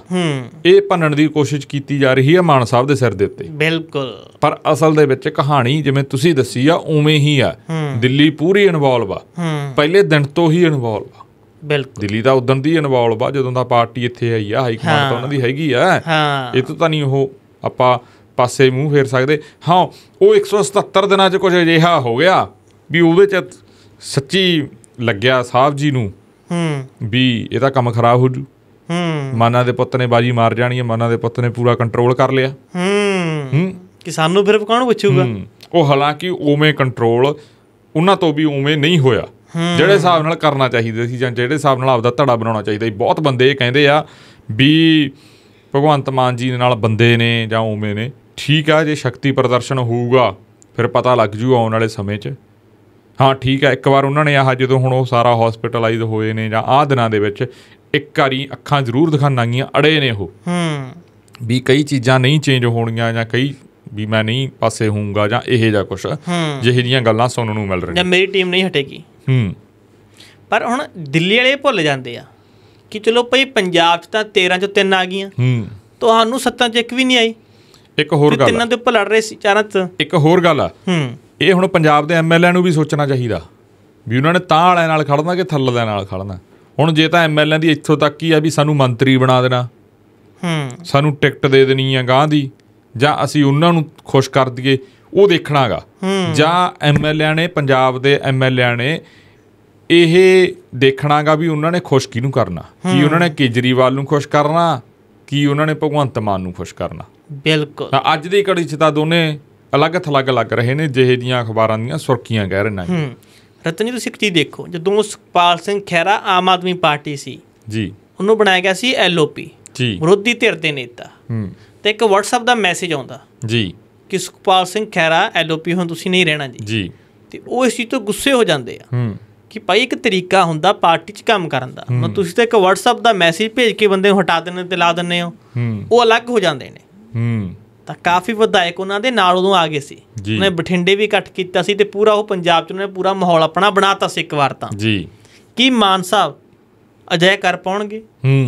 ਇਹ ਭੰਨਣ ਦੀ ਕੋਸ਼ਿਸ਼ ਕੀਤੀ ਜਾ ਰਹੀ ਹੈ ਮਾਨ ਸਾਹਿਬ ਦੇ ਸਿਰ ਦੇ ਉੱਤੇ ਬਿਲਕੁਲ ਪਰ ਅਸਲ ਦੇ ਵਿੱਚ ਕਹਾਣੀ ਜਿਵੇਂ ਤੁਸੀਂ ਦੱਸੀ ਆ ਉਵੇਂ ਹੀ ਆ ਦਿੱਲੀ ਪੂਰੀ ਇਨਵੋਲਵ ਆ ਪਹਿਲੇ ਦਿਨ ਤੋਂ ਹੀ ਇਨਵੋਲਵ ਆ ਬਿਲਕੁਲ ਦਿੱਲੀ ਦਾ ਉਦੋਂ ਦੀ ਇਨਵੋਲਵ ਆ ਜਦੋਂ ਦਾ ਪਾਰਟੀ ਇੱਥੇ ਆਈ ਆ ਹਾਈ ਕਮਾਂਡ ਤਾਂ ਉਹਨਾਂ ਦੀ ਹੈਗੀ ਆ ਹਾਂ ਇਹ ਤਾਂ ਨਹੀਂ ਉਹ ਆਪਾਂ ਪਾਸੇ ਮੂੰਹ ਫੇਰ ਸਕਦੇ ਹਾਂ ਉਹ 177 ਦਿਨਾਂ 'ਚ ਕੁਝ ਅਜਿਹਾ ਹੋ ਗਿਆ ਵੀ ਉਹਦੇ 'ਚ ਸੱਚੀ ਲੱਗਿਆ ਸਾਹਿਬ ਜੀ ਨੂੰ ਹੂੰ ਵੀ ਇਹਦਾ ਕੰਮ ਖਰਾਬ ਹੋ ਜੂ ਹੂੰ ਮਾਨਾ ਦੇ ਪੁੱਤ ਨੇ ਬਾਜੀ ਮਾਰ ਜਾਣੀ ਹੈ ਮਾਨਾ ਦੇ ਪੁੱਤ ਨੇ ਪੂਰਾ ਕੰਟਰੋਲ ਕਰ ਲਿਆ ਹੂੰ ਹੂੰ ਕਿ ਸਾਨੂੰ ਫਿਰ ਕੌਣ ਪੁੱਛੂਗਾ ਉਹ ਹਾਲਾਂਕਿ ਉਵੇਂ ਕੰਟਰੋਲ ਉਹਨਾਂ ਤੋਂ ਵੀ ਉਵੇਂ ਨਹੀਂ ਹੋਇਆ ਜਿਹੜੇ ਹਿਸਾਬ ਨਾਲ ਕਰਨਾ ਚਾਹੀਦਾ ਸੀ ਜਾਂ ਜਿਹੜੇ ਹਿਸਾਬ ਨਾਲ ਆਪਦਾ ਧੜਾ ਬਣਾਉਣਾ ਚਾਹੀਦਾ ਸੀ ਬਹੁਤ ਬੰਦੇ ਇਹ ਕਹਿੰਦੇ ਆ ਵੀ ਭਗਵੰਤ ਮਾਨ ਜੀ ਦੇ ਨਾਲ ਬੰਦੇ ਨੇ ਜਾਂ ਉਵੇਂ ਨੇ ਠੀਕ ਆ ਜੇ ਸ਼ਕਤੀ ਪ੍ਰਦਰਸ਼ਨ ਹੋਊਗਾ ਫਿਰ ਪਤਾ ਲੱਗ ਜੂ ਆਉਣ ਵਾਲੇ ਸਮੇਂ 'ਚ ਹਾਂ ਠੀਕ ਆ ਇੱਕ ਵਾਰ ਉਹਨਾਂ ਨੇ ਆਹ ਜਦੋਂ ਹੁਣ ਉਹ ਸਾਰਾ ਹਸਪੀਟਲਾਈਜ਼ ਹੋਏ ਨੇ ਜਾਂ ਆਹ ਦਿਨਾਂ ਦੇ ਵਿੱਚ ਇੱਕ ਵਾਰੀ ਅੱਖਾਂ ਜ਼ਰੂਰ ਗਈਆਂ ਅੜੇ ਨੇ ਉਹ ਹੂੰ ਵੀ ਕਈ ਚੀਜ਼ਾਂ ਨਹੀਂ ਚੇਂਜ ਹੋਣੀਆਂ ਜਾਂ ਕਈ ਵੀ ਮੈਂ ਨਹੀਂ ਪਾਸੇ ਹੋਊਂਗਾ ਜਾਂ ਇਹ ਜਾਂ ਕੁਛ ਜਿਹੇ ਜੀਆਂ ਗੱਲਾਂ ਸੁਣਨ ਨੂੰ ਮਿਲ ਰਹੀਆਂ ਜਾਂ ਮੇਰੀ ਟੀਮ ਨਹੀਂ ਹਟੇਗੀ ਹੂੰ ਪਰ ਹੁਣ ਦਿੱਲੀ ਵਾਲੇ ਭੁੱਲ ਜਾਂਦੇ ਆ ਕਿ ਚਲੋ ਭਈ ਪੰਜਾਬ 'ਚ ਤਾਂ 13 ਚੋਂ 3 ਆ ਗਈਆਂ ਹੂੰ ਤੁਹਾਨੂੰ 7 'ਚ ਇੱਕ ਵੀ ਨਹੀਂ ਆਈ ਇੱਕ ਹੋਰ ਗੱਲ ਤਿੰਨਾਂ ਦੇ ਉੱਪਰ ਲੜ ਰਹੇ ਸੀ ਚਾਰਾਂ ਚ ਇੱਕ ਹੋਰ ਗੱਲ ਆ ਹੂੰ ਇਹ ਹੁਣ ਪੰਜਾਬ ਦੇ ਐਮਐਲਏ ਨੂੰ ਵੀ ਸੋਚਣਾ ਚਾਹੀਦਾ ਵੀ ਉਹਨਾਂ ਨੇ ਤਾਂ ਆਲੇ ਨਾਲ ਖੜਨਾ ਕਿ ਥੱਲੇ ਦੇ ਨਾਲ ਖੜਨਾ ਹੁਣ ਜੇ ਤਾਂ ਐਮਐਲਏ ਦੀ ਇੱਥੋਂ ਤੱਕ ਹੀ ਆ ਵੀ ਸਾਨੂੰ ਮੰਤਰੀ ਬਣਾ ਦੇਣਾ ਹੂੰ ਸਾਨੂੰ ਟਿਕਟ ਦੇ ਦੇਣੀ ਆ ਗਾਂ ਦੀ ਜਾਂ ਅਸੀਂ ਉਹਨਾਂ ਨੂੰ ਖੁਸ਼ ਕਰ ਦਈਏ ਉਹ ਦੇਖਣਾਗਾ ਜਾਂ ਐਮਐਲਏ ਨੇ ਪੰਜਾਬ ਦੇ ਐਮਐਲਏ ਨੇ ਇਹ ਦੇਖਣਾਗਾ ਵੀ ਉਹਨਾਂ ਨੇ ਖੁਸ਼ ਕਿਹਨੂੰ ਕਰਨਾ ਕੀ ਉਹਨਾਂ ਨੇ ਕੇਜਰੀਵਾਲ ਨੂੰ ਖੁਸ਼ ਕਰਨਾ ਕੀ ਉਹਨਾਂ ਨੇ ਭਗਵੰਤ ਮਾਨ ਨੂੰ ਖੁਸ਼ ਕਰਨਾ ਬਿਲਕੁਲ ਤਾਂ ਅੱਜ ਦੀ ਕੜੀ 'ਚ ਤਾਂ ਦੋਨੇ ਅਲੱਗ-ਥਲੱਗ ਲੱਗ ਰਹੇ ਨੇ ਜਿਹੇ ਦੀਆਂ ਅਖਬਾਰਾਂ ਦੀਆਂ ਸੁਰਖੀਆਂ ਕਹਿ ਰਹੇ ਨੇ ਹੂੰ ਰਤਨ ਜੀ ਤੁਸੀਂ ਇੱਕ ਚੀਜ਼ ਦੇਖੋ ਜਦੋਂ ਸੁਖਪਾਲ ਸਿੰਘ ਖਹਿਰਾ ਆਮ ਆਦਮੀ ਪਾਰਟੀ ਸੀ ਜੀ ਉਹਨੂੰ ਬਣਾਇਆ ਗਿਆ ਸੀ ਐਲਓਪੀ ਜੀ ਵਿਰੋਧੀ ਧਿਰ ਦੇ ਨੇਤਾ ਹੂੰ ਤੇ ਇੱਕ WhatsApp ਦਾ ਮੈਸੇਜ ਆਉਂਦਾ ਜੀ ਕਿ ਸੁਖਪਾਲ ਸਿੰਘ ਖਹਿਰਾ ਐਲਓਪੀ ਹੁਣ ਤੁਸੀਂ ਨਹੀਂ ਰਹਿਣਾ ਜੀ ਜੀ ਤੇ ਉਹ ਇਸ ਚੀਜ਼ ਤੋਂ ਗੁੱਸੇ ਹੋ ਜਾਂਦੇ ਆ ਹੂੰ ਕਿ ਭਾਈ ਇੱਕ ਤਰੀਕਾ ਹੁੰਦਾ ਪਾਰਟੀ 'ਚ ਕੰਮ ਕਰਨ ਦਾ ਮਤਲਬ ਤੁਸੀਂ ਤਾਂ ਇੱਕ WhatsApp ਦਾ ਮੈਸੇਜ ਭੇਜ ਕੇ ਬੰਦੇ ਨੂੰ ਹਟਾ ਦਿੰਦੇ ਤੇ ਲਾ ਦਿੰਦੇ ਹੋ ਉਹ ਅਲੱਗ ਹੋ ਜਾਂਦੇ ਨੇ ਹੂੰ ਤਾਂ ਕਾਫੀ ਵਿਧਾਇਕ ਉਹਨਾਂ ਦੇ ਨਾਲ ਉਦੋਂ ਆ ਗਏ ਸੀ ਉਹਨੇ ਬਠਿੰਡੇ ਵੀ ਇਕੱਠ ਕੀਤਾ ਸੀ ਤੇ ਪੂਰਾ ਉਹ ਪੰਜਾਬ 'ਚ ਉਹਨੇ ਪੂਰਾ ਮਾਹੌਲ ਆਪਣਾ ਬਣਾਤਾ ਸੀ ਇੱਕ ਵਾਰ ਤਾਂ ਜੀ ਕੀ ਮਾਨ ਸਾਹਿਬ ਅਜੇ ਕਰ ਪਾਉਣਗੇ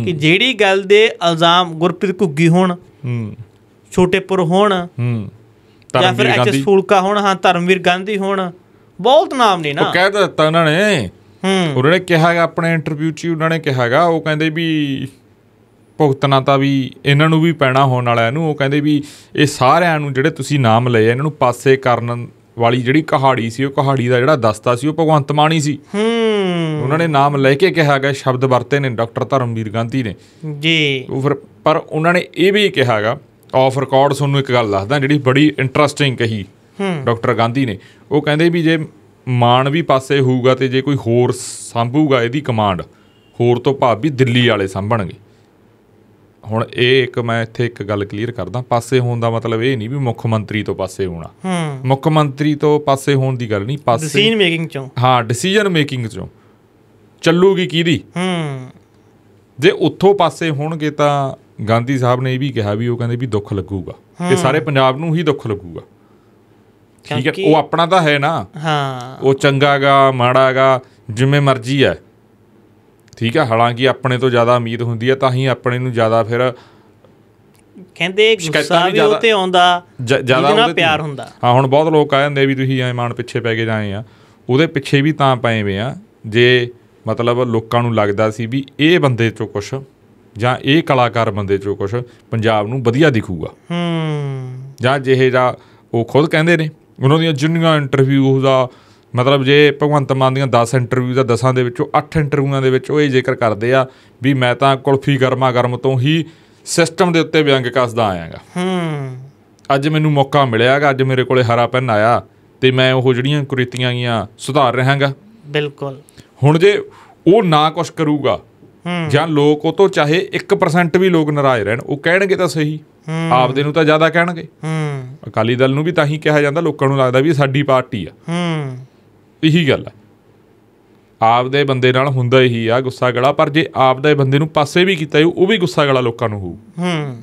ਕਿ ਜਿਹੜੀ ਗੱਲ ਦੇ ਇਲਜ਼ਾਮ ਗੁਰਪ੍ਰੀਤ ਘੁੱਗੀ ਹੋਣ ਹੂੰ ਛੋਟੇਪੁਰ ਹੋਣ ਹੂੰ ਜਾਂ ਫਿਰ ਐਚਐਸ ਫੂਲਕਾ ਹੋਣ ਹਾਂ ਧਰਮਵੀਰ ਗਾਂਧੀ ਹੋਣ ਬਹੁਤ ਨਾਮ ਨੇ ਨਾ ਉਹ ਕਹਿ ਦਿੱਤਾ ਉਹਨਾਂ ਨੇ ਹੂੰ ਉਹਨਾਂ ਨੇ ਆਪਣੇ ਇੰਟਰਵਿਊ 'ਚ ਉਹਨਾਂ ਨੇ ਕਿਹਾਗਾ ਉਹ ਕਹਿੰਦੇ ਵੀ ਭੁਗਤਣਾ ਤਾਂ ਵੀ ਇਹਨਾਂ ਨੂੰ ਵੀ ਪੈਣਾ ਹੋਣ ਵਾਲਾ ਇਹਨੂੰ ਉਹ ਕਹਿੰਦੇ ਵੀ ਇਹ ਸਾਰਿਆਂ ਨੂੰ ਜਿਹੜੇ ਤੁਸੀਂ ਨਾਮ ਲਏ ਇਹਨਾਂ ਨੂੰ ਪਾਸੇ ਕਰਨ ਵਾਲੀ ਜਿਹੜੀ ਕਹਾੜੀ ਸੀ ਉਹ ਕਹਾੜੀ ਦਾ ਜਿਹੜਾ ਦਸਤਾ ਸੀ ਉਹ ਭਗਵੰਤ ਮਾਨੀ ਸੀ ਹੂੰ ਉਹਨਾਂ ਨੇ ਨਾਮ ਲੈ ਕੇ ਕਿਹਾ ਗਿਆ ਸ਼ਬਦ ਵਰਤੇ ਨੇ ਡਾਕਟਰ ਧਰਮਵੀਰ ਗਾਂਧੀ ਨੇ ਜੀ ਉਹ ਫਿਰ ਪਰ ਉਹਨਾਂ ਨੇ ਇਹ ਵੀ ਕਿਹਾਗਾ ਆਫ ਰਿਕਾਰਡ ਤੁਹਾਨੂੰ ਇੱਕ ਗੱਲ ਦੱਸਦਾ ਜਿਹੜੀ ਬੜੀ ਇੰਟਰਸਟਿੰਗ ਕਹੀ ਹੂੰ ਡਾਕਟਰ ਗਾਂਧੀ ਨੇ ਉਹ ਕਹਿੰਦੇ ਵੀ ਜੇ ਮਾਨ ਵੀ ਪਾਸੇ ਹੋਊਗਾ ਤੇ ਜੇ ਕੋਈ ਹੋਰ ਸੰਭੂਗਾ ਇਹਦੀ ਕਮਾਂਡ ਹੋਰ ਤੋਂ ਭਾਵ ਵੀ ਦਿੱਲੀ ਵਾਲੇ ਸੰਭਣਗੇ ਹੁਣ ਇਹ ਇੱਕ ਮੈਂ ਇੱਥੇ ਇੱਕ ਗੱਲ ਕਲੀਅਰ ਕਰਦਾ ਪਾਸੇ ਹੋਣ ਦਾ ਮਤਲਬ ਇਹ ਨਹੀਂ ਵੀ ਮੁੱਖ ਮੰਤਰੀ ਤੋਂ ਪਾਸੇ ਹੋਣਾ ਮੁੱਖ ਮੰਤਰੀ ਤੋਂ ਪਾਸੇ ਹੋਣ ਦੀ ਗੱਲ ਨਹੀਂ ਪਾਸੇ ਡਿਸੀਜਨ ਮੇਕਿੰਗ ਚੋਂ ਹਾਂ ਡਿਸੀਜਨ ਮੇਕਿੰਗ ਚੋਂ ਚੱਲੂਗੀ ਕਿਹਦੀ ਹੂੰ ਜੇ ਉੱਥੋਂ ਪਾਸੇ ਹੋਣਗੇ ਤਾਂ ਗਾਂਧੀ ਸਾਹਿਬ ਨੇ ਇਹ ਵੀ ਕਿਹਾ ਵੀ ਉਹ ਕਹਿੰਦੇ ਵੀ ਦੁੱਖ ਲੱਗੂਗਾ ਤੇ ਸਾਰੇ ਪੰਜਾਬ ਨੂੰ ਹੀ ਦੁੱਖ ਲੱਗੂਗਾ ਠੀਕ ਹੈ ਉਹ ਆਪਣਾ ਤਾਂ ਹੈ ਨਾ ਹਾਂ ਉਹ ਚੰਗਾਗਾ ਮਾੜਾਗਾ ਜਿਵੇਂ ਮਰਜ਼ੀ ਹੈ ਠੀਕ ਹੈ ਹਾਲਾਂਕਿ ਆਪਣੇ ਤੋਂ ਜ਼ਿਆਦਾ ਉਮੀਦ ਹੁੰਦੀ ਹੈ ਤਾਂ ਹੀ ਆਪਣੇ ਨੂੰ ਜ਼ਿਆਦਾ ਫਿਰ ਕਹਿੰਦੇ ਗੁੱਸਾ ਵੀ ਉਹ ਤੇ ਆਉਂਦਾ ਜਿਆਦਾ ਪਿਆਰ ਹੁੰਦਾ ਹਾਂ ਹੁਣ ਬਹੁਤ ਲੋਕ ਆ ਜਾਂਦੇ ਵੀ ਤੁਸੀਂ ਐ ਮਾਨ ਪਿੱਛੇ ਪੈ ਕੇ ਜਾਏ ਆ ਉਹਦੇ ਪਿੱਛੇ ਵੀ ਤਾਂ ਪਏ ਵੇ ਆ ਜੇ ਮਤਲਬ ਲੋਕਾਂ ਨੂੰ ਲੱਗਦਾ ਸੀ ਵੀ ਇਹ ਬੰਦੇ ਚੋਂ ਕੁਛ ਜਾਂ ਇਹ ਕਲਾਕਾਰ ਬੰਦੇ ਚੋਂ ਕੁਛ ਪੰਜਾਬ ਨੂੰ ਵਧੀਆ ਦਿਖੂਗਾ ਹੂੰ ਜਾਂ ਜਿਹੇ ਦਾ ਉਹ ਖੁਦ ਕਹਿੰਦੇ ਨੇ ਉਹਨਾਂ ਦੀਆਂ ਜੁਨੀਆਂ ਇੰਟਰਵਿਊ ਉਹਦਾ ਮਤਲਬ ਜੇ ਭਗਵੰਤ ਮਾਨ ਦੀਆਂ 10 ਇੰਟਰਵਿਊ ਦਾ ਦਸਾਂ ਦੇ ਵਿੱਚੋਂ 8 ਇੰਟਰਵਿਊਆਂ ਦੇ ਵਿੱਚ ਉਹ ਇਹ ਜ਼ਿਕਰ ਕਰਦੇ ਆ ਵੀ ਮੈਂ ਤਾਂ ਕੁਲਫੀ ਗਰਮਾ ਗਰਮ ਤੋਂ ਹੀ ਸਿਸਟਮ ਦੇ ਉੱਤੇ ਵਿਅੰਗ ਕੱਸਦਾ ਆਇਆਗਾ ਹੂੰ ਅੱਜ ਮੈਨੂੰ ਮੌਕਾ ਮਿਲਿਆਗਾ ਅੱਜ ਮੇਰੇ ਕੋਲੇ ਹਰਾ ਪੈਨ ਆਇਆ ਤੇ ਮੈਂ ਉਹ ਜਿਹੜੀਆਂ ਕੁਰੀਤੀਆਂ ਗੀਆਂ ਸੁਧਾਰ ਰਹਾਗਾ ਬਿਲਕੁਲ ਹੁਣ ਜੇ ਉਹ ਨਾ ਕੁਝ ਕਰੂਗਾ ਹੂੰ ਜਾਂ ਲੋਕ ਉਹ ਤੋਂ ਚਾਹੇ 1% ਵੀ ਲੋਕ ਨਾਰਾਜ਼ ਰਹਿਣ ਉਹ ਕਹਿਣਗੇ ਤਾਂ ਸਹੀ ਆਪਦੇ ਨੂੰ ਤਾਂ ਜ਼ਿਆਦਾ ਕਹਿਣਗੇ ਹੂੰ ਅਕਾਲੀ ਦਲ ਨੂੰ ਵੀ ਤਾਂ ਹੀ ਕਿਹਾ ਜਾਂਦਾ ਲੋਕਾਂ ਨੂੰ ਲੱਗਦਾ ਵੀ ਸਾਡੀ ਪਾਰਟੀ ਆ ਹੂੰ ਇਹੀ ਗੱਲ ਹੈ ਆਪਦੇ ਬੰਦੇ ਨਾਲ ਹੁੰਦਾ ਹੀ ਆ ਗੁੱਸਾ ਗਲਾ ਪਰ ਜੇ ਆਪਦੇ ਬੰਦੇ ਨੂੰ ਪਾਸੇ ਵੀ ਕੀਤਾ ਉਹ ਵੀ ਗੁੱਸਾ ਗਲਾ ਲੋਕਾਂ ਨੂੰ ਹੋਊ ਹੂੰ